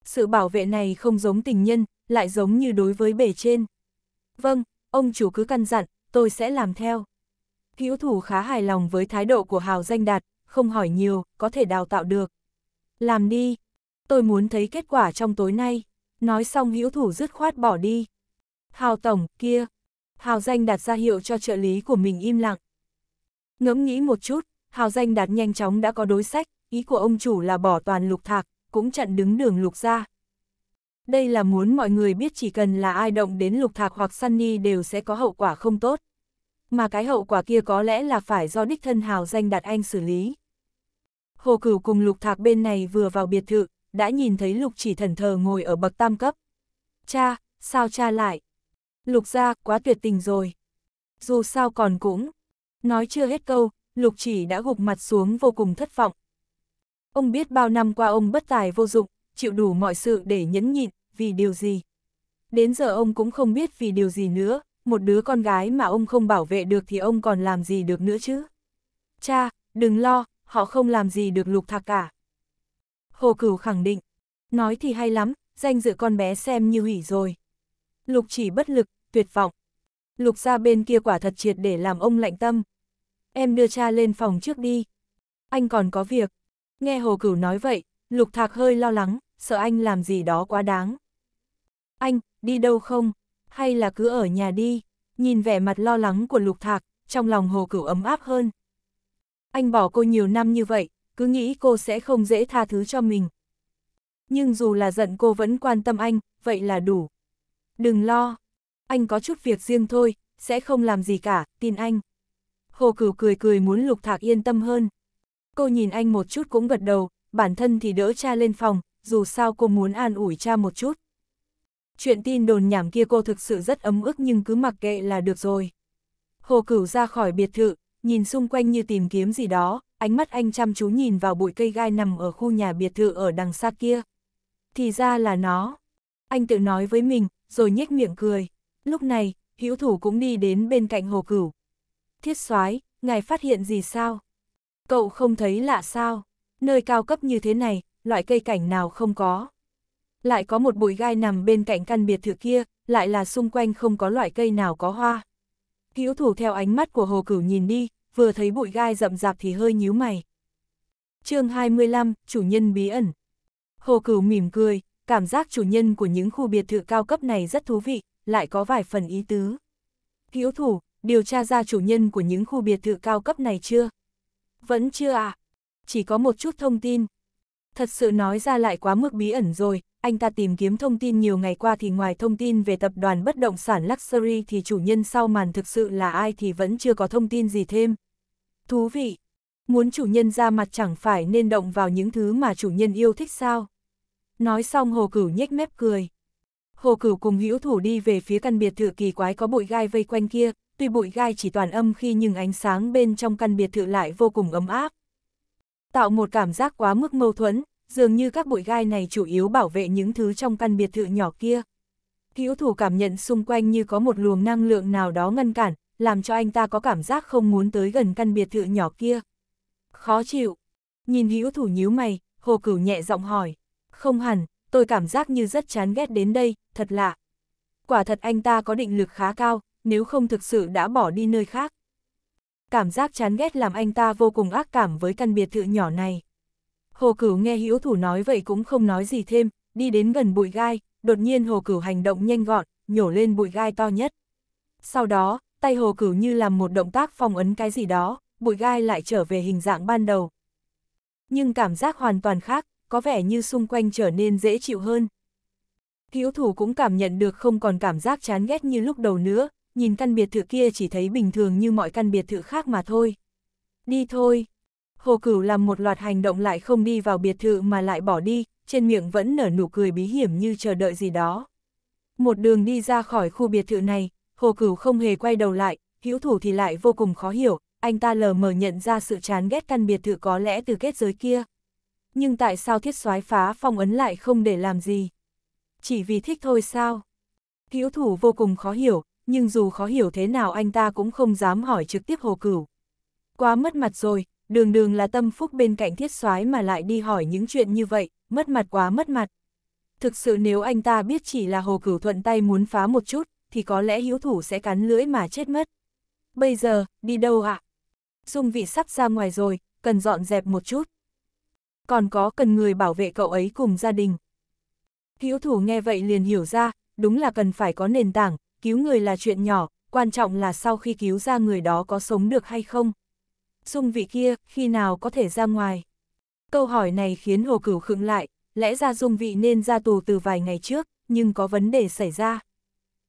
Sự bảo vệ này không giống tình nhân, lại giống như đối với bề trên. Vâng, ông chủ cứ căn dặn, tôi sẽ làm theo. Hữu thủ khá hài lòng với thái độ của Hào Danh Đạt, không hỏi nhiều, có thể đào tạo được. Làm đi, tôi muốn thấy kết quả trong tối nay. Nói xong hữu thủ dứt khoát bỏ đi. Hào tổng, kia. Hào danh đặt ra hiệu cho trợ lý của mình im lặng. Ngẫm nghĩ một chút, Hào danh đạt nhanh chóng đã có đối sách, ý của ông chủ là bỏ toàn lục thạc, cũng chặn đứng đường lục ra. Đây là muốn mọi người biết chỉ cần là ai động đến lục thạc hoặc Sunny đều sẽ có hậu quả không tốt. Mà cái hậu quả kia có lẽ là phải do đích thân Hào danh đạt anh xử lý. Hồ Cửu cùng Lục Thạc bên này vừa vào biệt thự, đã nhìn thấy Lục chỉ thần thờ ngồi ở bậc tam cấp. Cha, sao cha lại? Lục ra, quá tuyệt tình rồi. Dù sao còn cũng. Nói chưa hết câu, Lục chỉ đã gục mặt xuống vô cùng thất vọng. Ông biết bao năm qua ông bất tài vô dụng, chịu đủ mọi sự để nhẫn nhịn, vì điều gì. Đến giờ ông cũng không biết vì điều gì nữa, một đứa con gái mà ông không bảo vệ được thì ông còn làm gì được nữa chứ. Cha, đừng lo, họ không làm gì được lục thạc cả. Hồ Cửu khẳng định, nói thì hay lắm, danh dự con bé xem như hủy rồi. Lục chỉ bất lực, tuyệt vọng. Lục ra bên kia quả thật triệt để làm ông lạnh tâm. Em đưa cha lên phòng trước đi. Anh còn có việc. Nghe Hồ Cửu nói vậy, Lục Thạc hơi lo lắng, sợ anh làm gì đó quá đáng. Anh, đi đâu không? Hay là cứ ở nhà đi? Nhìn vẻ mặt lo lắng của Lục Thạc, trong lòng Hồ Cửu ấm áp hơn anh bỏ cô nhiều năm như vậy, cứ nghĩ cô sẽ không dễ tha thứ cho mình. Nhưng dù là giận cô vẫn quan tâm anh, vậy là đủ. Đừng lo, anh có chút việc riêng thôi, sẽ không làm gì cả, tin anh. Hồ Cửu cười cười muốn Lục Thạc yên tâm hơn. Cô nhìn anh một chút cũng gật đầu, bản thân thì đỡ cha lên phòng, dù sao cô muốn an ủi cha một chút. Chuyện tin đồn nhảm kia cô thực sự rất ấm ức nhưng cứ mặc kệ là được rồi. Hồ Cửu ra khỏi biệt thự, nhìn xung quanh như tìm kiếm gì đó, ánh mắt anh chăm chú nhìn vào bụi cây gai nằm ở khu nhà biệt thự ở đằng xa kia. Thì ra là nó. Anh tự nói với mình, rồi nhếch miệng cười. Lúc này, hữu thủ cũng đi đến bên cạnh hồ cửu. Thiết soái ngài phát hiện gì sao? Cậu không thấy lạ sao? Nơi cao cấp như thế này, loại cây cảnh nào không có? Lại có một bụi gai nằm bên cạnh căn biệt thự kia, lại là xung quanh không có loại cây nào có hoa hữu thủ theo ánh mắt của hồ cửu nhìn đi, vừa thấy bụi gai rậm rạp thì hơi nhíu mày. chương 25, chủ nhân bí ẩn. Hồ cửu mỉm cười, cảm giác chủ nhân của những khu biệt thự cao cấp này rất thú vị, lại có vài phần ý tứ. Hữu thủ, điều tra ra chủ nhân của những khu biệt thự cao cấp này chưa? Vẫn chưa à? Chỉ có một chút thông tin, Thật sự nói ra lại quá mức bí ẩn rồi, anh ta tìm kiếm thông tin nhiều ngày qua thì ngoài thông tin về tập đoàn bất động sản Luxury thì chủ nhân sau màn thực sự là ai thì vẫn chưa có thông tin gì thêm. Thú vị! Muốn chủ nhân ra mặt chẳng phải nên động vào những thứ mà chủ nhân yêu thích sao? Nói xong hồ cửu nhếch mép cười. Hồ cửu cùng hữu thủ đi về phía căn biệt thự kỳ quái có bụi gai vây quanh kia, tuy bụi gai chỉ toàn âm khi nhưng ánh sáng bên trong căn biệt thự lại vô cùng ấm áp tạo một cảm giác quá mức mâu thuẫn, dường như các bụi gai này chủ yếu bảo vệ những thứ trong căn biệt thự nhỏ kia. Hữu thủ cảm nhận xung quanh như có một luồng năng lượng nào đó ngăn cản, làm cho anh ta có cảm giác không muốn tới gần căn biệt thự nhỏ kia. Khó chịu. Nhìn hữu thủ nhíu mày, hồ cửu nhẹ giọng hỏi. Không hẳn, tôi cảm giác như rất chán ghét đến đây, thật lạ. Quả thật anh ta có định lực khá cao, nếu không thực sự đã bỏ đi nơi khác cảm giác chán ghét làm anh ta vô cùng ác cảm với căn biệt thự nhỏ này. Hồ Cửu nghe Hữu Thủ nói vậy cũng không nói gì thêm, đi đến gần bụi gai, đột nhiên Hồ Cửu hành động nhanh gọn, nhổ lên bụi gai to nhất. Sau đó, tay Hồ Cửu như làm một động tác phong ấn cái gì đó, bụi gai lại trở về hình dạng ban đầu. Nhưng cảm giác hoàn toàn khác, có vẻ như xung quanh trở nên dễ chịu hơn. Hữu Thủ cũng cảm nhận được không còn cảm giác chán ghét như lúc đầu nữa, nhìn căn biệt thự kia chỉ thấy bình thường như mọi căn biệt thự khác mà thôi. Đi thôi. Hồ Cửu làm một loạt hành động lại không đi vào biệt thự mà lại bỏ đi, trên miệng vẫn nở nụ cười bí hiểm như chờ đợi gì đó. Một đường đi ra khỏi khu biệt thự này, Hồ Cửu không hề quay đầu lại, hữu thủ thì lại vô cùng khó hiểu, anh ta lờ mờ nhận ra sự chán ghét căn biệt thự có lẽ từ kết giới kia. Nhưng tại sao thiết soái phá phong ấn lại không để làm gì? Chỉ vì thích thôi sao? Hữu thủ vô cùng khó hiểu, nhưng dù khó hiểu thế nào anh ta cũng không dám hỏi trực tiếp hồ cửu. Quá mất mặt rồi, đường đường là tâm phúc bên cạnh thiết soái mà lại đi hỏi những chuyện như vậy, mất mặt quá mất mặt. Thực sự nếu anh ta biết chỉ là hồ cửu thuận tay muốn phá một chút, thì có lẽ hiếu thủ sẽ cắn lưỡi mà chết mất. Bây giờ, đi đâu ạ? Dung vị sắp ra ngoài rồi, cần dọn dẹp một chút. Còn có cần người bảo vệ cậu ấy cùng gia đình. Hiếu thủ nghe vậy liền hiểu ra, đúng là cần phải có nền tảng, cứu người là chuyện nhỏ, quan trọng là sau khi cứu ra người đó có sống được hay không. Dung vị kia, khi nào có thể ra ngoài? Câu hỏi này khiến Hồ Cửu khựng lại, lẽ ra Dung vị nên ra tù từ vài ngày trước, nhưng có vấn đề xảy ra.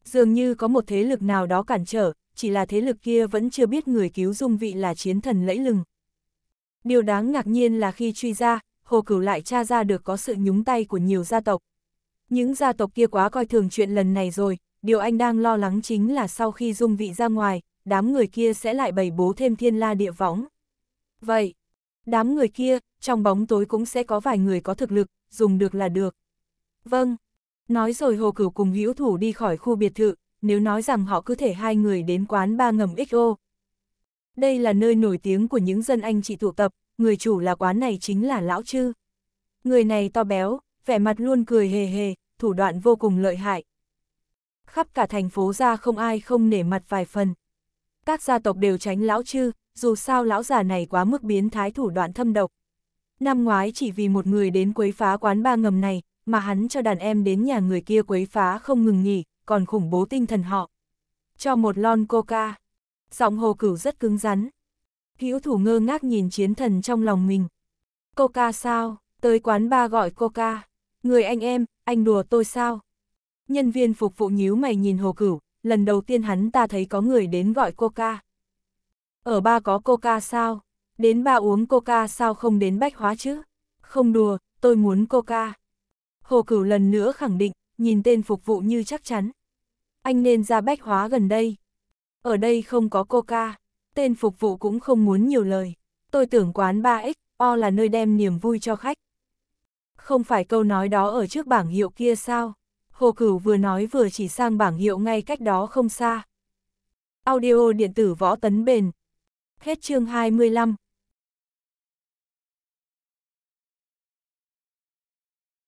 Dường như có một thế lực nào đó cản trở, chỉ là thế lực kia vẫn chưa biết người cứu Dung vị là chiến thần lẫy lừng. Điều đáng ngạc nhiên là khi truy ra, Hồ Cửu lại tra ra được có sự nhúng tay của nhiều gia tộc. Những gia tộc kia quá coi thường chuyện lần này rồi, điều anh đang lo lắng chính là sau khi dung vị ra ngoài, đám người kia sẽ lại bày bố thêm thiên la địa võng. Vậy, đám người kia, trong bóng tối cũng sẽ có vài người có thực lực, dùng được là được. Vâng, nói rồi hồ cửu cùng hữu thủ đi khỏi khu biệt thự, nếu nói rằng họ cứ thể hai người đến quán ba ngầm XO. Đây là nơi nổi tiếng của những dân anh chị tụ tập, người chủ là quán này chính là Lão Trư. Người này to béo, vẻ mặt luôn cười hề hề, thủ đoạn vô cùng lợi hại, khắp cả thành phố ra không ai không nể mặt vài phần. Các gia tộc đều tránh lão chư, dù sao lão già này quá mức biến thái thủ đoạn thâm độc. Năm ngoái chỉ vì một người đến quấy phá quán ba ngầm này, mà hắn cho đàn em đến nhà người kia quấy phá không ngừng nghỉ, còn khủng bố tinh thần họ. Cho một lon coca. Giọng hồ cửu rất cứng rắn. Hữu thủ ngơ ngác nhìn chiến thần trong lòng mình. Coca sao, tới quán ba gọi coca. Người anh em, anh đùa tôi sao? nhân viên phục vụ nhíu mày nhìn Hồ Cửu, lần đầu tiên hắn ta thấy có người đến gọi coca. Ở ba có coca sao? Đến ba uống coca sao không đến bách hóa chứ? Không đùa, tôi muốn coca. Hồ Cửu lần nữa khẳng định, nhìn tên phục vụ như chắc chắn. Anh nên ra bách hóa gần đây. Ở đây không có coca, tên phục vụ cũng không muốn nhiều lời. Tôi tưởng quán 3X, O là nơi đem niềm vui cho khách. Không phải câu nói đó ở trước bảng hiệu kia sao? Hồ Cửu vừa nói vừa chỉ sang bảng hiệu ngay cách đó không xa. Audio điện tử võ tấn bền. Hết chương 25.